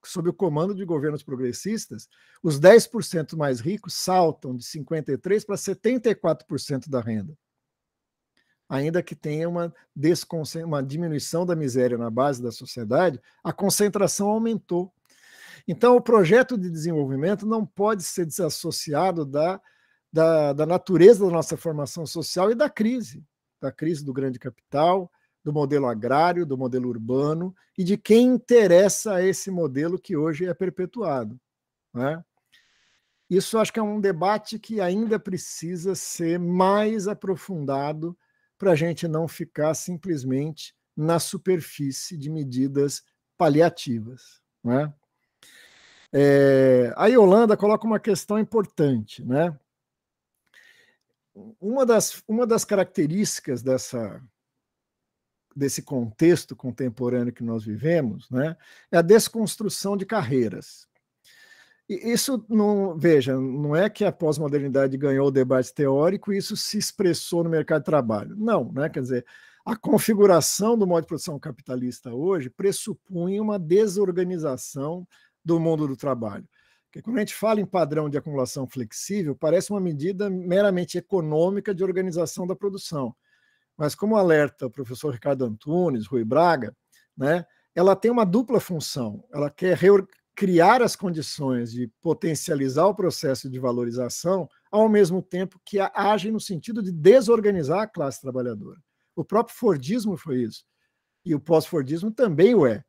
Speaker 3: sob o comando de governos progressistas, os 10% mais ricos saltam de 53% para 74% da renda. Ainda que tenha uma, uma diminuição da miséria na base da sociedade, a concentração aumentou. Então, o projeto de desenvolvimento não pode ser desassociado da, da, da natureza da nossa formação social e da crise da crise do grande capital, do modelo agrário, do modelo urbano e de quem interessa a esse modelo que hoje é perpetuado. Né? Isso acho que é um debate que ainda precisa ser mais aprofundado para a gente não ficar simplesmente na superfície de medidas paliativas. Né? É, a Yolanda coloca uma questão importante. Né? Uma, das, uma das características dessa desse contexto contemporâneo que nós vivemos, né, é a desconstrução de carreiras. E isso não, veja, não é que a pós-modernidade ganhou o debate teórico e isso se expressou no mercado de trabalho. Não, né? Quer dizer, a configuração do modo de produção capitalista hoje pressupõe uma desorganização do mundo do trabalho. Porque quando a gente fala em padrão de acumulação flexível, parece uma medida meramente econômica de organização da produção mas como alerta o professor Ricardo Antunes, Rui Braga, né, ela tem uma dupla função. Ela quer criar as condições de potencializar o processo de valorização, ao mesmo tempo que age no sentido de desorganizar a classe trabalhadora. O próprio Fordismo foi isso. E o pós-Fordismo também o é.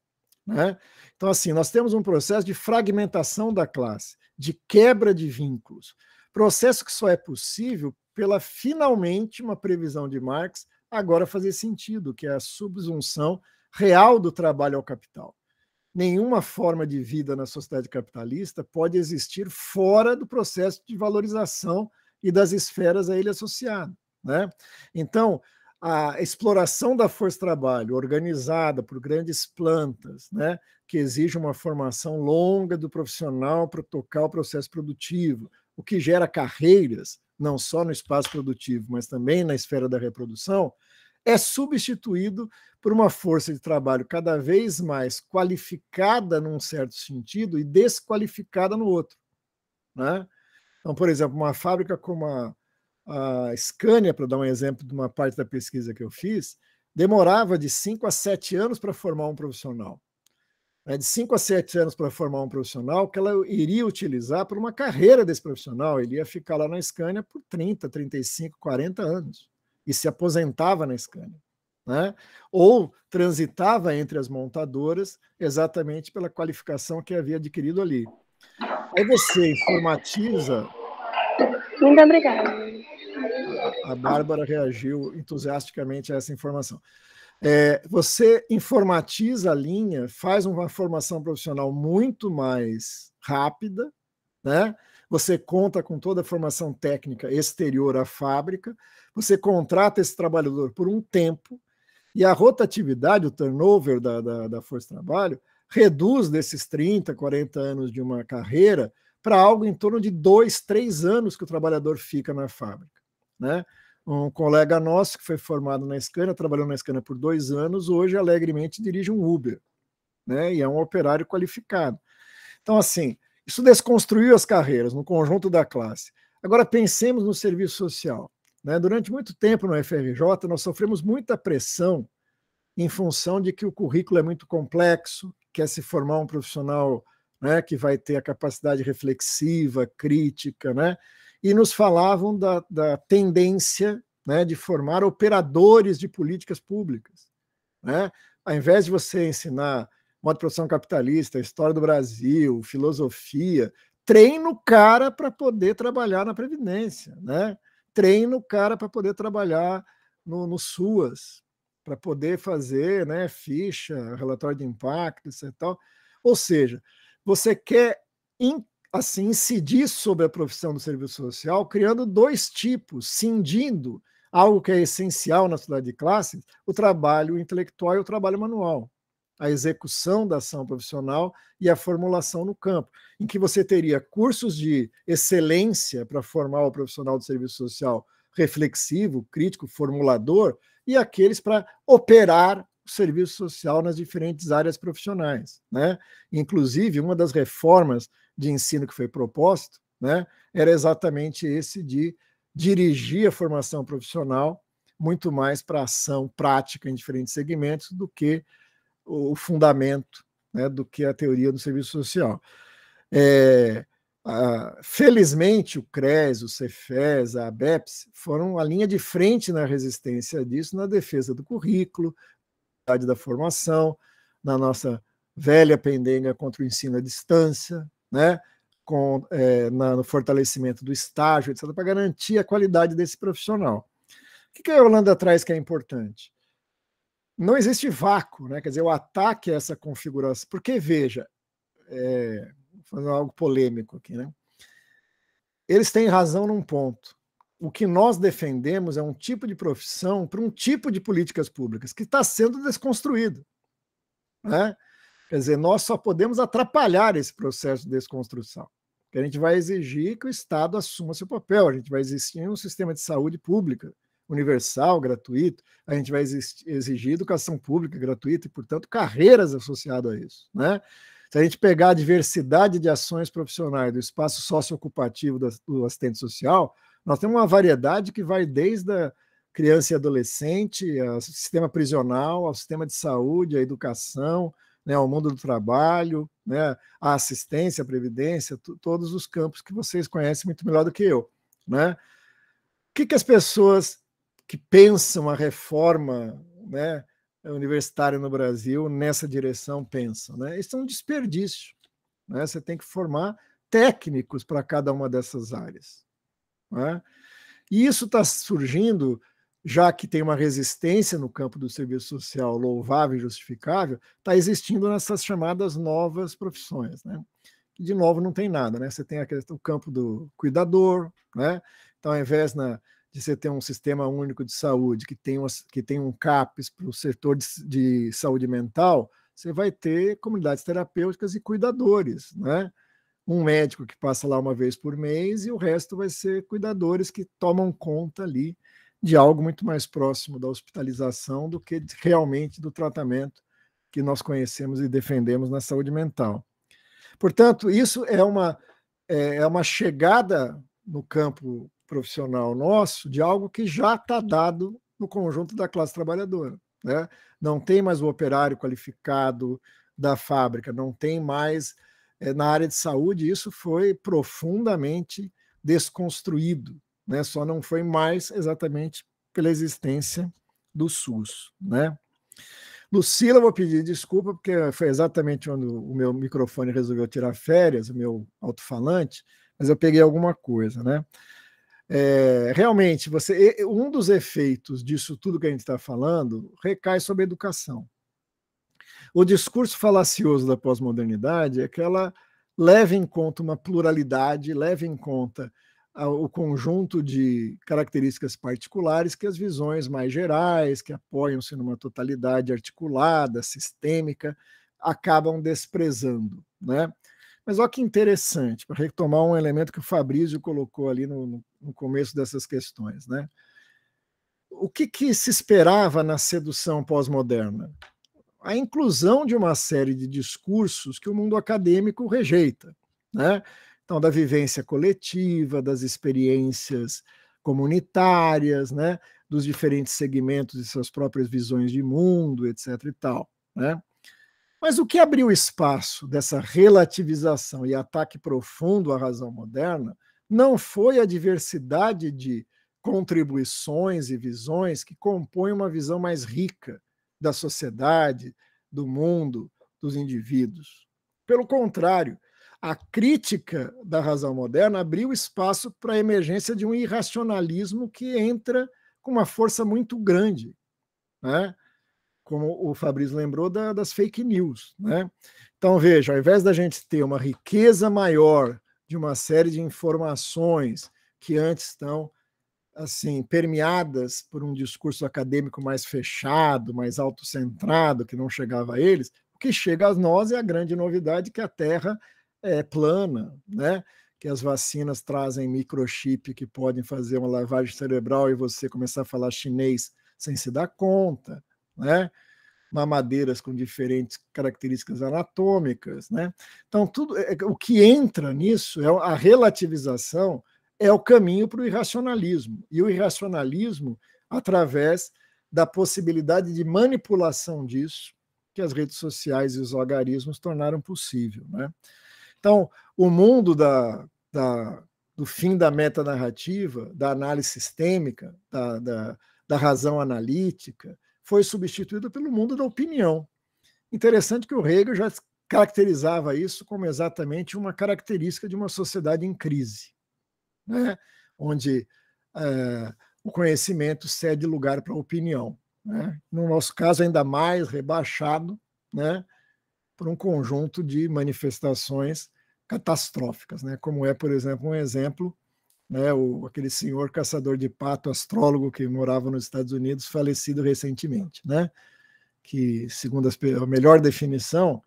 Speaker 3: Né? Então, assim, nós temos um processo de fragmentação da classe, de quebra de vínculos. Processo que só é possível pela finalmente uma previsão de Marx agora fazer sentido, que é a subsunção real do trabalho ao capital. Nenhuma forma de vida na sociedade capitalista pode existir fora do processo de valorização e das esferas a ele associado. Né? Então, a exploração da força de trabalho organizada por grandes plantas, né, que exige uma formação longa do profissional para tocar o processo produtivo, o que gera carreiras, não só no espaço produtivo, mas também na esfera da reprodução, é substituído por uma força de trabalho cada vez mais qualificada num certo sentido e desqualificada no outro. Né? Então, por exemplo, uma fábrica como a, a Scania, para dar um exemplo de uma parte da pesquisa que eu fiz, demorava de 5 a 7 anos para formar um profissional é de 5 a 7 anos para formar um profissional que ela iria utilizar para uma carreira desse profissional. Ele ia ficar lá na Scania por 30, 35, 40 anos e se aposentava na Scania. Né? Ou transitava entre as montadoras exatamente pela qualificação que havia adquirido ali. Aí você informatiza.
Speaker 6: Muito obrigada.
Speaker 3: A Bárbara reagiu entusiasticamente a essa informação. É, você informatiza a linha, faz uma formação profissional muito mais rápida, né? Você conta com toda a formação técnica exterior à fábrica, você contrata esse trabalhador por um tempo, e a rotatividade, o turnover da, da, da força de trabalho, reduz desses 30, 40 anos de uma carreira para algo em torno de dois, três anos que o trabalhador fica na fábrica. Né? Um colega nosso que foi formado na Scania, trabalhou na Scania por dois anos, hoje alegremente dirige um Uber, né? E é um operário qualificado. Então, assim, isso desconstruiu as carreiras no conjunto da classe. Agora pensemos no serviço social. Né? Durante muito tempo no FRJ, nós sofremos muita pressão em função de que o currículo é muito complexo, quer se formar um profissional né, que vai ter a capacidade reflexiva, crítica, né? e nos falavam da, da tendência né, de formar operadores de políticas públicas. Né? Ao invés de você ensinar modo de produção capitalista, história do Brasil, filosofia, treina o cara para poder trabalhar na Previdência, né? treina o cara para poder trabalhar no, no SUAS, para poder fazer né, ficha, relatório de impacto, etc. Ou seja, você quer assim incidir sobre a profissão do serviço social, criando dois tipos, cindindo algo que é essencial na sociedade de classes, o trabalho intelectual e o trabalho manual, a execução da ação profissional e a formulação no campo, em que você teria cursos de excelência para formar o profissional do serviço social reflexivo, crítico, formulador, e aqueles para operar o serviço social nas diferentes áreas profissionais. Né? Inclusive, uma das reformas de ensino que foi proposto né, era exatamente esse de dirigir a formação profissional muito mais para ação prática em diferentes segmentos do que o fundamento, né, do que a teoria do serviço social. É, a, felizmente, o CRES, o CEFES, a ABEPS foram a linha de frente na resistência disso, na defesa do currículo, da formação, na nossa velha pendenga contra o ensino à distância, né? Com, é, na, no fortalecimento do estágio, etc., para garantir a qualidade desse profissional. O que, que a Holanda traz que é importante? Não existe vácuo, né? quer dizer, o ataque a essa configuração. Porque, veja, é, algo polêmico aqui, né? Eles têm razão num ponto. O que nós defendemos é um tipo de profissão para um tipo de políticas públicas que está sendo desconstruído. Né? Quer dizer, nós só podemos atrapalhar esse processo de desconstrução. Porque a gente vai exigir que o Estado assuma seu papel, a gente vai exigir um sistema de saúde pública, universal, gratuito, a gente vai exigir educação pública gratuita e, portanto, carreiras associadas a isso. Né? Se a gente pegar a diversidade de ações profissionais do espaço socioocupativo do assistente social, nós temos uma variedade que vai desde a criança e adolescente, ao sistema prisional, ao sistema de saúde, à educação, né, ao mundo do trabalho, né, a assistência, a previdência, todos os campos que vocês conhecem muito melhor do que eu. Né? O que, que as pessoas que pensam a reforma né, universitária no Brasil nessa direção pensam? Né? Isso é um desperdício. Né? Você tem que formar técnicos para cada uma dessas áreas. Né? E isso está surgindo já que tem uma resistência no campo do serviço social louvável e justificável, está existindo nessas chamadas novas profissões, né? de novo não tem nada, né? Você tem o campo do cuidador, né? Então, ao invés na, né, de você ter um sistema único de saúde que tem, uma, que tem um CAPES para o setor de, de, saúde mental, você vai ter comunidades terapêuticas e cuidadores, né? Um médico que passa lá uma vez por mês e o resto vai ser cuidadores que tomam conta ali de algo muito mais próximo da hospitalização do que realmente do tratamento que nós conhecemos e defendemos na saúde mental. Portanto, isso é uma, é, é uma chegada no campo profissional nosso de algo que já está dado no conjunto da classe trabalhadora. Né? Não tem mais o operário qualificado da fábrica, não tem mais. É, na área de saúde, isso foi profundamente desconstruído né? Só não foi mais exatamente pela existência do SUS, né? Lucila, vou pedir desculpa, porque foi exatamente quando o meu microfone resolveu tirar férias, o meu alto-falante, mas eu peguei alguma coisa, né? É, realmente, você, um dos efeitos disso tudo que a gente está falando recai sobre a educação. O discurso falacioso da pós-modernidade é que ela leva em conta uma pluralidade, leva em conta o conjunto de características particulares que as visões mais gerais, que apoiam-se numa totalidade articulada, sistêmica, acabam desprezando. Né? Mas olha que interessante, para retomar um elemento que o Fabrício colocou ali no, no começo dessas questões. Né? O que, que se esperava na sedução pós-moderna? A inclusão de uma série de discursos que o mundo acadêmico rejeita. Né? Então, da vivência coletiva, das experiências comunitárias, né? dos diferentes segmentos e suas próprias visões de mundo, etc. e tal. Né? Mas o que abriu espaço dessa relativização e ataque profundo à razão moderna não foi a diversidade de contribuições e visões que compõem uma visão mais rica da sociedade, do mundo, dos indivíduos. Pelo contrário, a crítica da razão moderna abriu espaço para a emergência de um irracionalismo que entra com uma força muito grande, né? como o Fabrício lembrou, da, das fake news. Né? Então, veja, ao invés da gente ter uma riqueza maior de uma série de informações que antes estão assim permeadas por um discurso acadêmico mais fechado, mais autocentrado, que não chegava a eles, o que chega a nós é a grande novidade que a Terra é, plana, né? que as vacinas trazem microchip que podem fazer uma lavagem cerebral e você começar a falar chinês sem se dar conta, né? mamadeiras com diferentes características anatômicas, né? Então tudo é, o que entra nisso é a relativização é o caminho para o irracionalismo e o irracionalismo através da possibilidade de manipulação disso que as redes sociais e os algarismos tornaram possível, né? Então, o mundo da, da, do fim da metanarrativa, da análise sistêmica, da, da, da razão analítica, foi substituído pelo mundo da opinião. Interessante que o Hegel já caracterizava isso como exatamente uma característica de uma sociedade em crise, né? onde é, o conhecimento cede lugar para a opinião. Né? No nosso caso, ainda mais rebaixado né? por um conjunto de manifestações catastróficas, né? como é, por exemplo, um exemplo, né, o, aquele senhor caçador de pato, astrólogo que morava nos Estados Unidos, falecido recentemente, né? que, segundo as, a melhor definição,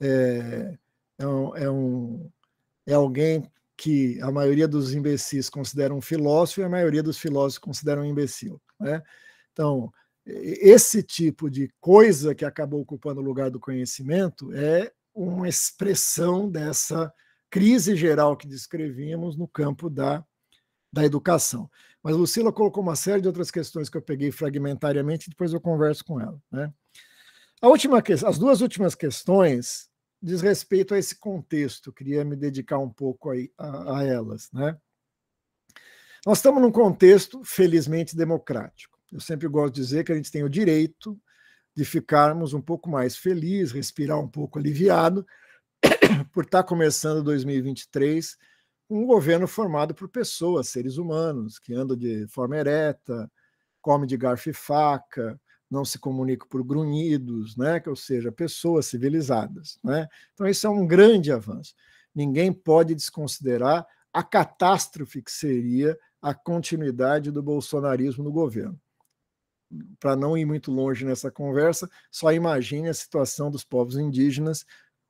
Speaker 3: é, é, um, é, um, é alguém que a maioria dos imbecis consideram um filósofo e a maioria dos filósofos consideram um imbecil. Né? Então, esse tipo de coisa que acabou ocupando o lugar do conhecimento é uma expressão dessa crise geral que descrevimos no campo da, da educação. Mas Lucila colocou uma série de outras questões que eu peguei fragmentariamente, depois eu converso com ela. Né? A última que... As duas últimas questões diz respeito a esse contexto, queria me dedicar um pouco a, a, a elas. Né? Nós estamos num contexto, felizmente, democrático. Eu sempre gosto de dizer que a gente tem o direito de ficarmos um pouco mais felizes, respirar um pouco aliviado, por estar começando 2023 um governo formado por pessoas, seres humanos, que andam de forma ereta, come de garfo e faca, não se comunicam por grunhidos, né? ou seja, pessoas civilizadas. Né? Então, isso é um grande avanço. Ninguém pode desconsiderar a catástrofe que seria a continuidade do bolsonarismo no governo para não ir muito longe nessa conversa, só imagine a situação dos povos indígenas,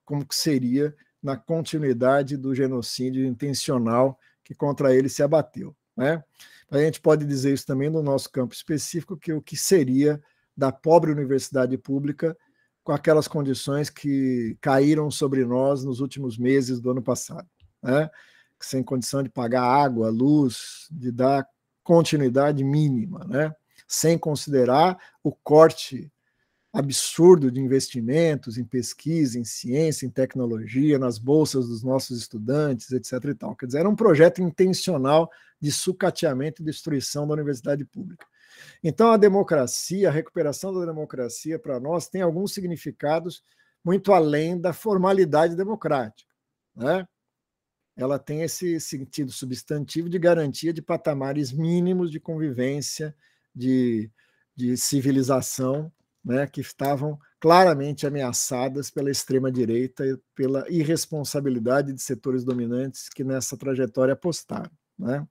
Speaker 3: como que seria na continuidade do genocídio intencional que contra ele se abateu. Né? A gente pode dizer isso também no nosso campo específico, que o que seria da pobre universidade pública com aquelas condições que caíram sobre nós nos últimos meses do ano passado, né? sem condição de pagar água, luz, de dar continuidade mínima, né? sem considerar o corte absurdo de investimentos em pesquisa, em ciência, em tecnologia, nas bolsas dos nossos estudantes, etc. E tal. Quer dizer, era um projeto intencional de sucateamento e destruição da universidade pública. Então, a democracia, a recuperação da democracia, para nós, tem alguns significados muito além da formalidade democrática. Né? Ela tem esse sentido substantivo de garantia de patamares mínimos de convivência de, de civilização né, que estavam claramente ameaçadas pela extrema-direita e pela irresponsabilidade de setores dominantes que nessa trajetória apostaram. Né?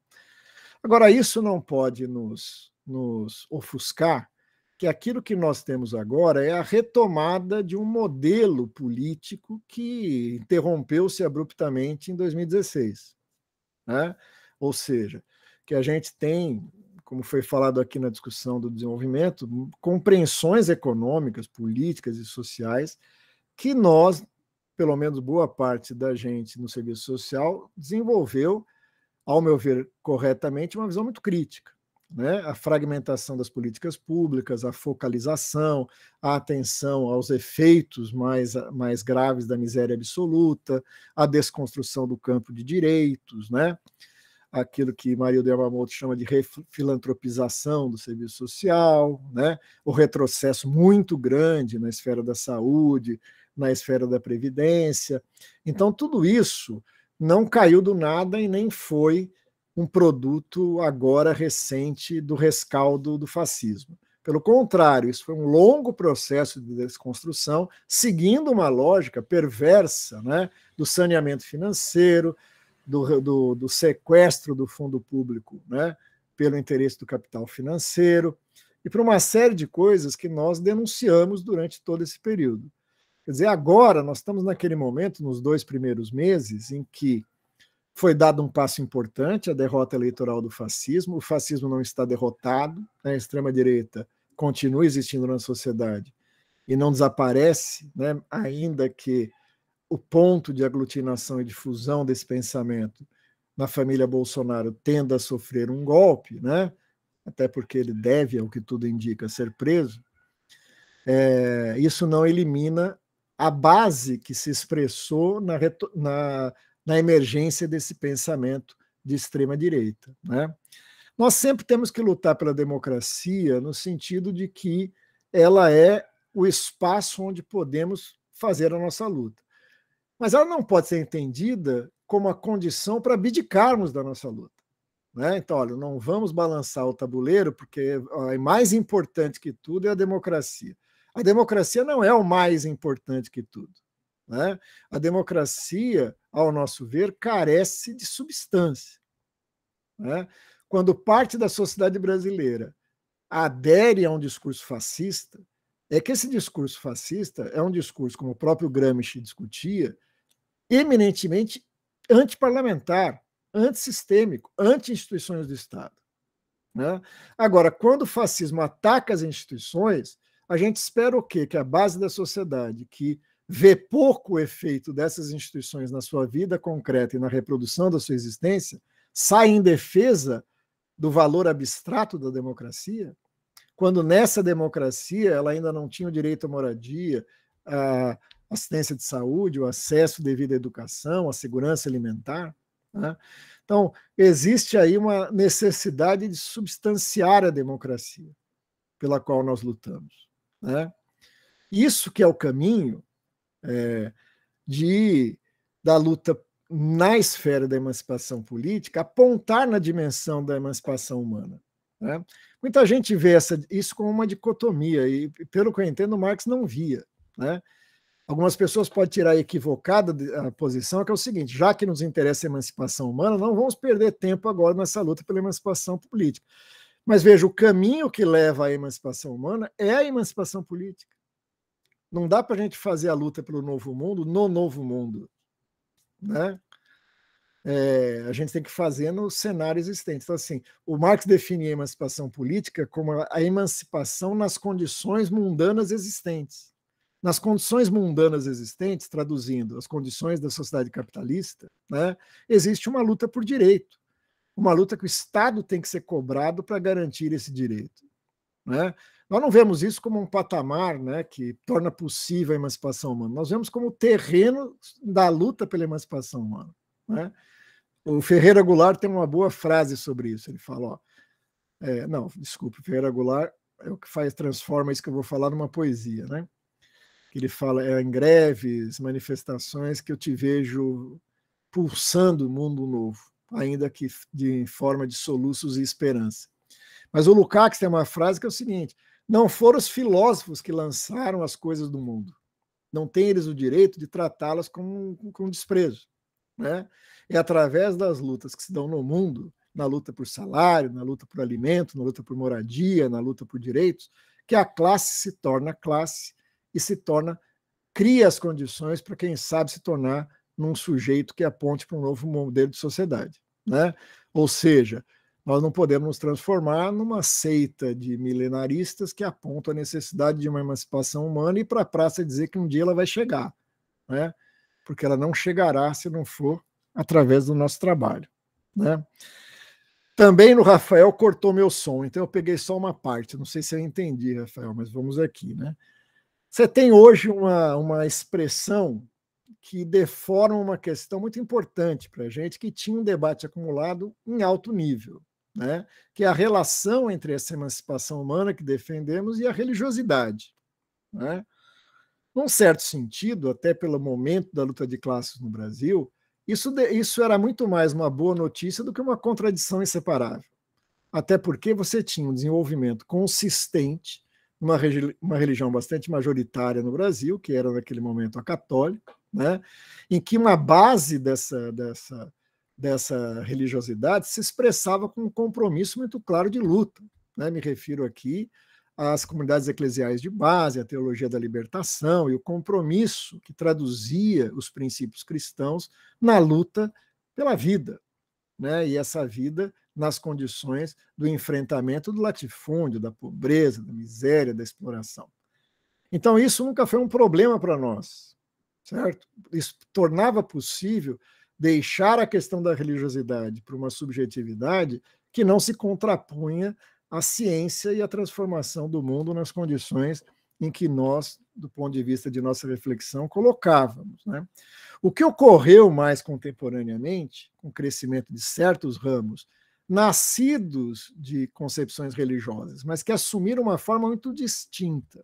Speaker 3: Agora, isso não pode nos, nos ofuscar que aquilo que nós temos agora é a retomada de um modelo político que interrompeu-se abruptamente em 2016. Né? Ou seja, que a gente tem como foi falado aqui na discussão do desenvolvimento, compreensões econômicas, políticas e sociais que nós, pelo menos boa parte da gente no serviço social, desenvolveu, ao meu ver, corretamente, uma visão muito crítica. Né? A fragmentação das políticas públicas, a focalização, a atenção aos efeitos mais, mais graves da miséria absoluta, a desconstrução do campo de direitos, né? aquilo que De Yamamoto chama de refilantropização do serviço social, né? o retrocesso muito grande na esfera da saúde, na esfera da previdência. Então, tudo isso não caiu do nada e nem foi um produto agora recente do rescaldo do fascismo. Pelo contrário, isso foi um longo processo de desconstrução, seguindo uma lógica perversa né, do saneamento financeiro, do, do, do sequestro do fundo público né, pelo interesse do capital financeiro, e por uma série de coisas que nós denunciamos durante todo esse período. Quer dizer, agora nós estamos naquele momento, nos dois primeiros meses, em que foi dado um passo importante, a derrota eleitoral do fascismo. O fascismo não está derrotado, né? a extrema-direita continua existindo na sociedade e não desaparece, né? ainda que o ponto de aglutinação e difusão desse pensamento na família Bolsonaro tenda a sofrer um golpe, né? até porque ele deve, ao que tudo indica, ser preso, é, isso não elimina a base que se expressou na, na, na emergência desse pensamento de extrema-direita. Né? Nós sempre temos que lutar pela democracia no sentido de que ela é o espaço onde podemos fazer a nossa luta mas ela não pode ser entendida como a condição para abdicarmos da nossa luta. Né? Então, olha, não vamos balançar o tabuleiro, porque é mais importante que tudo é a democracia. A democracia não é o mais importante que tudo. Né? A democracia, ao nosso ver, carece de substância. Né? Quando parte da sociedade brasileira adere a um discurso fascista, é que esse discurso fascista é um discurso, como o próprio Gramsci discutia, eminentemente antiparlamentar, antissistêmico, anti-instituições do Estado. Né? Agora, quando o fascismo ataca as instituições, a gente espera o quê? Que a base da sociedade, que vê pouco o efeito dessas instituições na sua vida concreta e na reprodução da sua existência, saia em defesa do valor abstrato da democracia, quando nessa democracia ela ainda não tinha o direito à moradia, à assistência de saúde, o acesso devido à educação, à segurança alimentar. Né? Então, existe aí uma necessidade de substanciar a democracia pela qual nós lutamos. Né? Isso que é o caminho é, de da luta na esfera da emancipação política, apontar na dimensão da emancipação humana. Né? Muita gente vê essa, isso como uma dicotomia, e pelo que eu entendo, Marx não via. Né? Algumas pessoas podem tirar equivocada a posição, que é o seguinte: já que nos interessa a emancipação humana, não vamos perder tempo agora nessa luta pela emancipação política. Mas veja, o caminho que leva à emancipação humana é a emancipação política. Não dá para a gente fazer a luta pelo novo mundo no novo mundo. Né? é, a gente tem que fazer no cenário existente. Então, assim, o Marx define a emancipação política como a emancipação nas condições mundanas existentes. Nas condições mundanas existentes, traduzindo as condições da sociedade capitalista, né, existe uma luta por direito, uma luta que o Estado tem que ser cobrado para garantir esse direito. Né? Nós não vemos isso como um patamar né, que torna possível a emancipação humana, nós vemos como o terreno da luta pela emancipação humana. Né? O Ferreira Goulart tem uma boa frase sobre isso. Ele fala: ó, é, não, desculpe, Ferreira Goulart é o que faz, transforma isso que eu vou falar numa poesia, né? Ele fala: é em greves, manifestações que eu te vejo pulsando o mundo novo, ainda que de forma de soluços e esperança. Mas o Lukács tem uma frase que é o seguinte: não foram os filósofos que lançaram as coisas do mundo. Não têm eles o direito de tratá-las com, com desprezo né? É através das lutas que se dão no mundo, na luta por salário, na luta por alimento, na luta por moradia, na luta por direitos, que a classe se torna classe e se torna cria as condições para quem sabe se tornar num sujeito que aponte para um novo modelo de sociedade, né? Ou seja, nós não podemos nos transformar numa seita de milenaristas que apontam a necessidade de uma emancipação humana e para a praça dizer que um dia ela vai chegar, né? porque ela não chegará se não for através do nosso trabalho. Né? Também no Rafael cortou meu som, então eu peguei só uma parte. Não sei se eu entendi, Rafael, mas vamos aqui. Né? Você tem hoje uma, uma expressão que deforma uma questão muito importante para a gente, que tinha um debate acumulado em alto nível, né? que é a relação entre essa emancipação humana que defendemos e a religiosidade. Né? Num certo sentido, até pelo momento da luta de classes no Brasil, isso, isso era muito mais uma boa notícia do que uma contradição inseparável. Até porque você tinha um desenvolvimento consistente numa uma religião bastante majoritária no Brasil, que era naquele momento a católica, né? em que uma base dessa, dessa, dessa religiosidade se expressava com um compromisso muito claro de luta. Né? Me refiro aqui as comunidades eclesiais de base, a teologia da libertação e o compromisso que traduzia os princípios cristãos na luta pela vida, né? E essa vida nas condições do enfrentamento do latifúndio, da pobreza, da miséria, da exploração. Então isso nunca foi um problema para nós, certo? Isso tornava possível deixar a questão da religiosidade para uma subjetividade que não se contrapunha a ciência e a transformação do mundo nas condições em que nós, do ponto de vista de nossa reflexão, colocávamos. Né? O que ocorreu mais contemporaneamente, com o crescimento de certos ramos, nascidos de concepções religiosas, mas que assumiram uma forma muito distinta.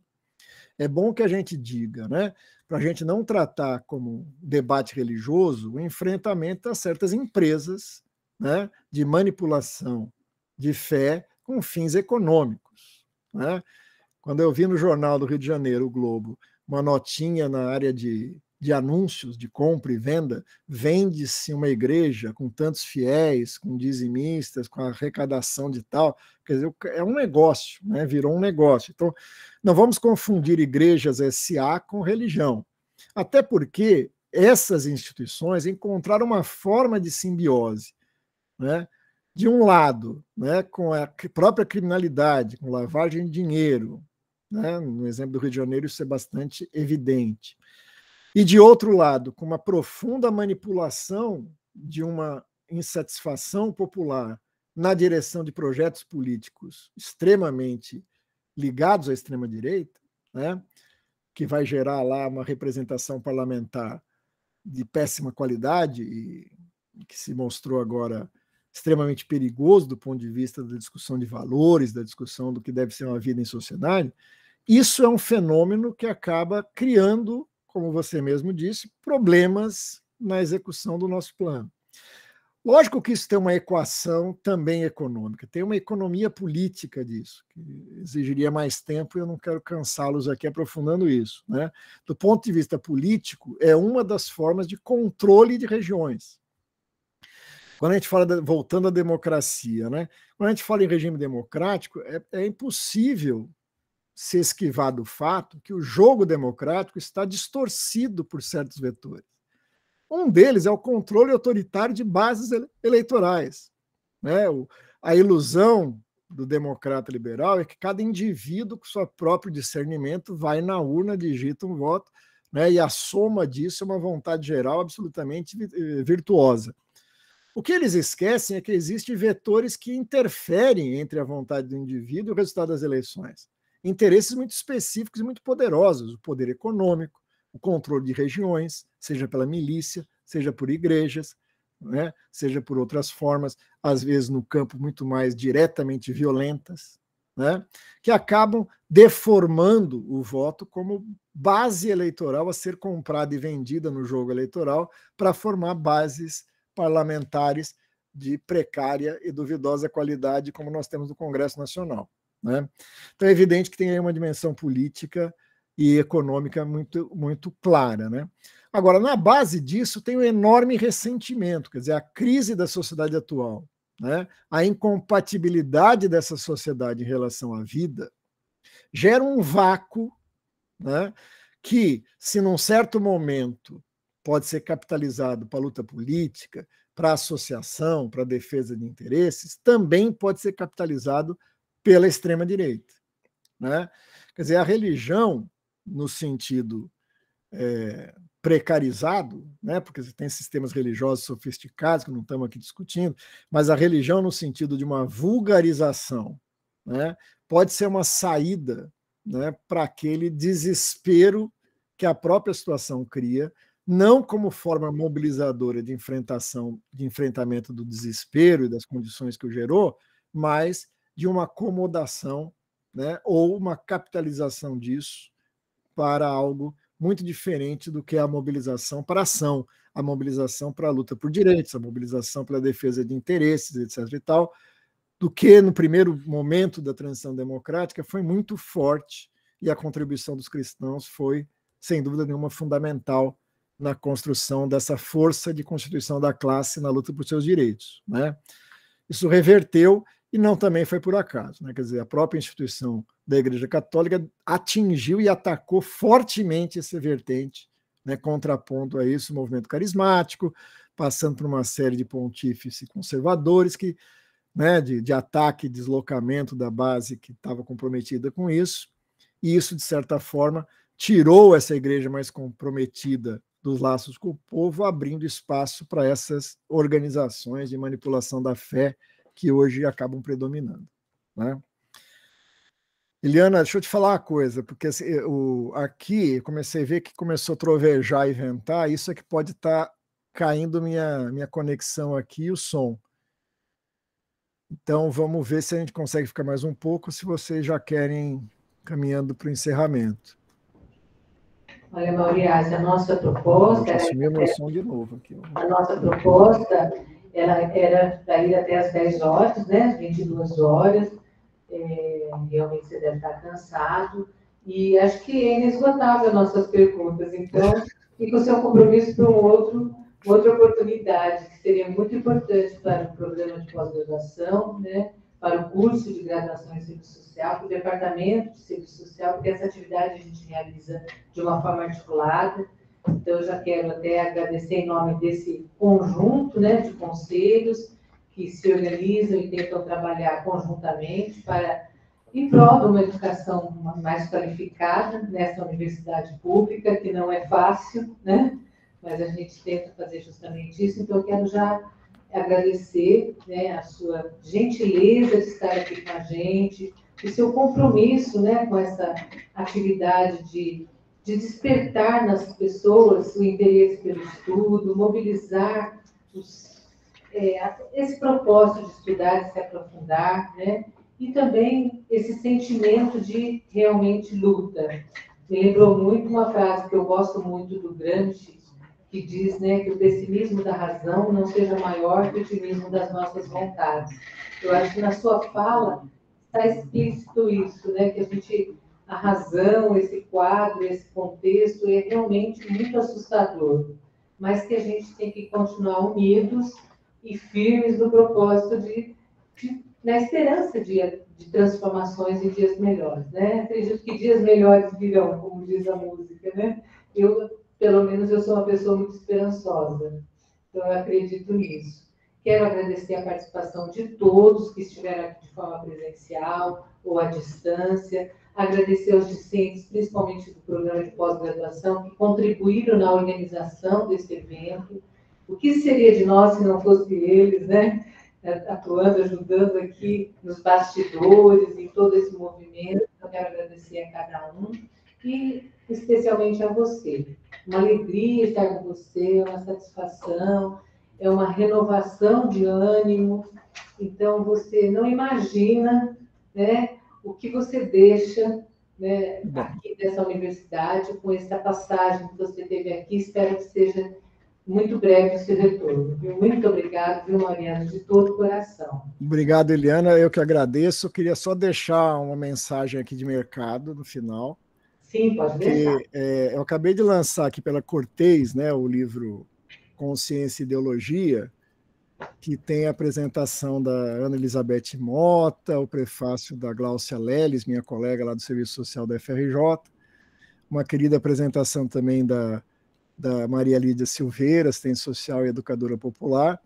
Speaker 3: É bom que a gente diga, né? para a gente não tratar como debate religioso o enfrentamento a certas empresas né? de manipulação de fé com fins econômicos. Né? Quando eu vi no Jornal do Rio de Janeiro, o Globo, uma notinha na área de, de anúncios de compra e venda, vende-se uma igreja com tantos fiéis, com dizimistas, com arrecadação de tal, quer dizer, é um negócio, né? virou um negócio. Então, não vamos confundir igrejas SA com religião, até porque essas instituições encontraram uma forma de simbiose, né? de um lado, né, com a própria criminalidade, com lavagem de dinheiro, né, no exemplo do Rio de Janeiro isso é bastante evidente, e de outro lado, com uma profunda manipulação de uma insatisfação popular na direção de projetos políticos extremamente ligados à extrema-direita, né, que vai gerar lá uma representação parlamentar de péssima qualidade, e que se mostrou agora extremamente perigoso do ponto de vista da discussão de valores, da discussão do que deve ser uma vida em sociedade, isso é um fenômeno que acaba criando, como você mesmo disse, problemas na execução do nosso plano. Lógico que isso tem uma equação também econômica, tem uma economia política disso, que exigiria mais tempo e eu não quero cansá-los aqui aprofundando isso. Né? Do ponto de vista político, é uma das formas de controle de regiões. Quando a gente fala, da, voltando à democracia, né? Quando a gente fala em regime democrático, é, é impossível se esquivar do fato que o jogo democrático está distorcido por certos vetores. Um deles é o controle autoritário de bases eleitorais. Né? O, a ilusão do democrata liberal é que cada indivíduo, com seu próprio discernimento, vai na urna, digita um voto, né? e a soma disso é uma vontade geral absolutamente eh, virtuosa. O que eles esquecem é que existem vetores que interferem entre a vontade do indivíduo e o resultado das eleições. Interesses muito específicos e muito poderosos: o poder econômico, o controle de regiões, seja pela milícia, seja por igrejas, né? seja por outras formas, às vezes no campo muito mais diretamente violentas, né? que acabam deformando o voto como base eleitoral a ser comprada e vendida no jogo eleitoral para formar bases parlamentares de precária e duvidosa qualidade, como nós temos no Congresso Nacional. Né? Então é evidente que tem aí uma dimensão política e econômica muito, muito clara. Né? Agora, na base disso, tem um enorme ressentimento, quer dizer, a crise da sociedade atual, né? a incompatibilidade dessa sociedade em relação à vida, gera um vácuo né? que, se num certo momento pode ser capitalizado para luta política, para associação, para defesa de interesses, também pode ser capitalizado pela extrema-direita. Né? Quer dizer, a religião, no sentido é, precarizado, né? porque você tem sistemas religiosos sofisticados, que não estamos aqui discutindo, mas a religião, no sentido de uma vulgarização, né? pode ser uma saída né? para aquele desespero que a própria situação cria não como forma mobilizadora de enfrentação, de enfrentamento do desespero e das condições que o gerou, mas de uma acomodação, né, ou uma capitalização disso para algo muito diferente do que é a mobilização para a ação, a mobilização para a luta por direitos, a mobilização para a defesa de interesses, etc. e tal, do que no primeiro momento da transição democrática foi muito forte e a contribuição dos cristãos foi, sem dúvida nenhuma, fundamental na construção dessa força de constituição da classe na luta por seus direitos. Né? Isso reverteu e não também foi por acaso. Né? Quer dizer, a própria instituição da Igreja Católica atingiu e atacou fortemente essa vertente, né? contrapondo a isso o movimento carismático, passando por uma série de pontífices conservadores que né, de, de ataque e deslocamento da base que estava comprometida com isso, e isso, de certa forma, tirou essa igreja mais comprometida dos laços com o povo, abrindo espaço para essas organizações de manipulação da fé que hoje acabam predominando. Né? Eliana, deixa eu te falar uma coisa, porque assim, eh, o, aqui comecei a ver que começou a trovejar e ventar, isso é que pode estar tá caindo minha, minha conexão aqui e o som. Então vamos ver se a gente consegue ficar mais um pouco, se vocês já querem caminhando para o encerramento.
Speaker 1: Olha, Mauriás, a nossa proposta. era, a noção de novo aqui. A nossa proposta ela era para ir até as 10 horas, né? Às 22 horas. É, realmente você deve estar cansado. E acho que é inesgotável as nossas perguntas. Então, fica o seu compromisso para um outro, outra oportunidade, que seria muito importante para o programa de pós-graduação, né? para o curso de graduação em serviço social, para o departamento de serviço social, porque essa atividade a gente realiza de uma forma articulada. Então, eu já quero até agradecer em nome desse conjunto né, de conselhos que se organizam e tentam trabalhar conjuntamente para em prol de uma educação mais qualificada nessa universidade pública, que não é fácil, né? mas a gente tenta fazer justamente isso. Então, eu quero já agradecer né, a sua gentileza de estar aqui com a gente, o seu compromisso né, com essa atividade de, de despertar nas pessoas o interesse pelo estudo, mobilizar os, é, esse propósito de estudar, de se aprofundar, né? e também esse sentimento de realmente luta. Me lembrou muito uma frase que eu gosto muito do Gramsci, que diz né, que o pessimismo da razão não seja maior que o otimismo das nossas vontades. Eu acho que na sua fala está explícito isso, né, que a gente a razão, esse quadro, esse contexto é realmente muito assustador, mas que a gente tem que continuar unidos e firmes no propósito de, de na esperança de, de transformações e dias melhores, né? Acredito que dias melhores virão, como diz a música, né? Eu pelo menos eu sou uma pessoa muito esperançosa. Então, eu acredito nisso. Quero agradecer a participação de todos que estiveram aqui de forma presencial ou à distância. Agradecer aos discentes, principalmente do programa de pós-graduação, que contribuíram na organização desse evento. O que seria de nós se não fosse eles, né? Atuando, ajudando aqui nos bastidores, em todo esse movimento. Então, quero agradecer a cada um. E especialmente a você. Uma alegria estar com você, é uma satisfação, é uma renovação de ânimo. Então, você não imagina né, o que você deixa né, aqui dessa universidade com essa passagem que você teve aqui. Espero que seja muito breve esse retorno. Muito obrigado, viu, Mariana, de todo o coração.
Speaker 3: Obrigado, Eliana. Eu que agradeço. Queria só deixar uma mensagem aqui de mercado no final. Sim, pode ver. é, eu acabei de lançar aqui pela Cortez, né, o livro Consciência e Ideologia, que tem a apresentação da Ana Elizabeth Mota, o prefácio da Gláucia Leles, minha colega lá do Serviço Social da FRJ, uma querida apresentação também da, da Maria Lídia Silveira, assistente social e educadora popular,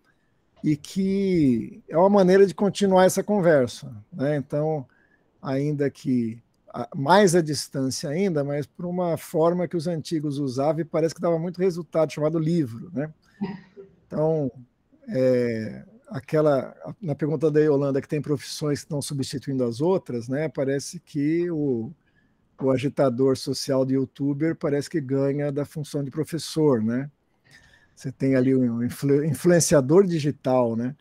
Speaker 3: e que é uma maneira de continuar essa conversa. Né? Então, ainda que mais à distância ainda, mas por uma forma que os antigos usavam e parece que dava muito resultado, chamado livro. Né? Então, é, aquela na pergunta da Yolanda que tem profissões que estão substituindo as outras, né? Parece que o, o agitador social do youtuber parece que ganha da função de professor, né? Você tem ali um influ, influenciador digital, né?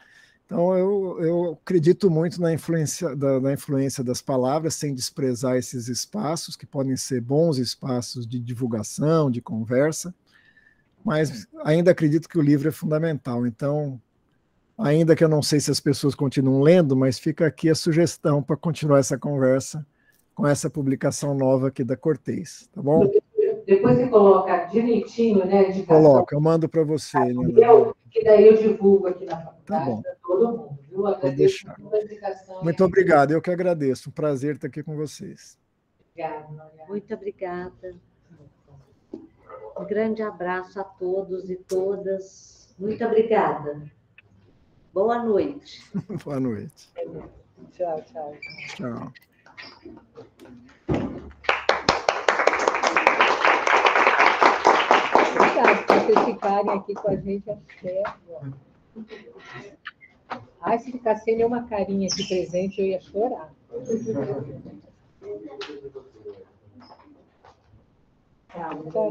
Speaker 3: Então, eu, eu acredito muito na influência, da, na influência das palavras, sem desprezar esses espaços, que podem ser bons espaços de divulgação, de conversa, mas ainda acredito que o livro é fundamental. Então, ainda que eu não sei se as pessoas continuam lendo, mas fica aqui a sugestão para continuar essa conversa com essa publicação nova aqui da Cortez, tá bom?
Speaker 1: depois você coloca direitinho, né? De coloca,
Speaker 3: eu mando para você. Ah, eu,
Speaker 1: é que daí eu divulgo aqui na faculdade tá para todo mundo. Eu agradeço Muito
Speaker 3: obrigado, eu que agradeço. Um prazer estar aqui com vocês.
Speaker 1: Obrigada, Maria. Muito obrigada. Um grande abraço a todos e todas. Muito obrigada. Boa noite.
Speaker 3: Boa noite.
Speaker 1: Tchau, tchau.
Speaker 3: Tchau.
Speaker 7: obrigada por vocês ficarem
Speaker 1: aqui com a gente até agora. Ai, se ficasse sem nenhuma carinha de presente, eu ia chorar. Tá, muito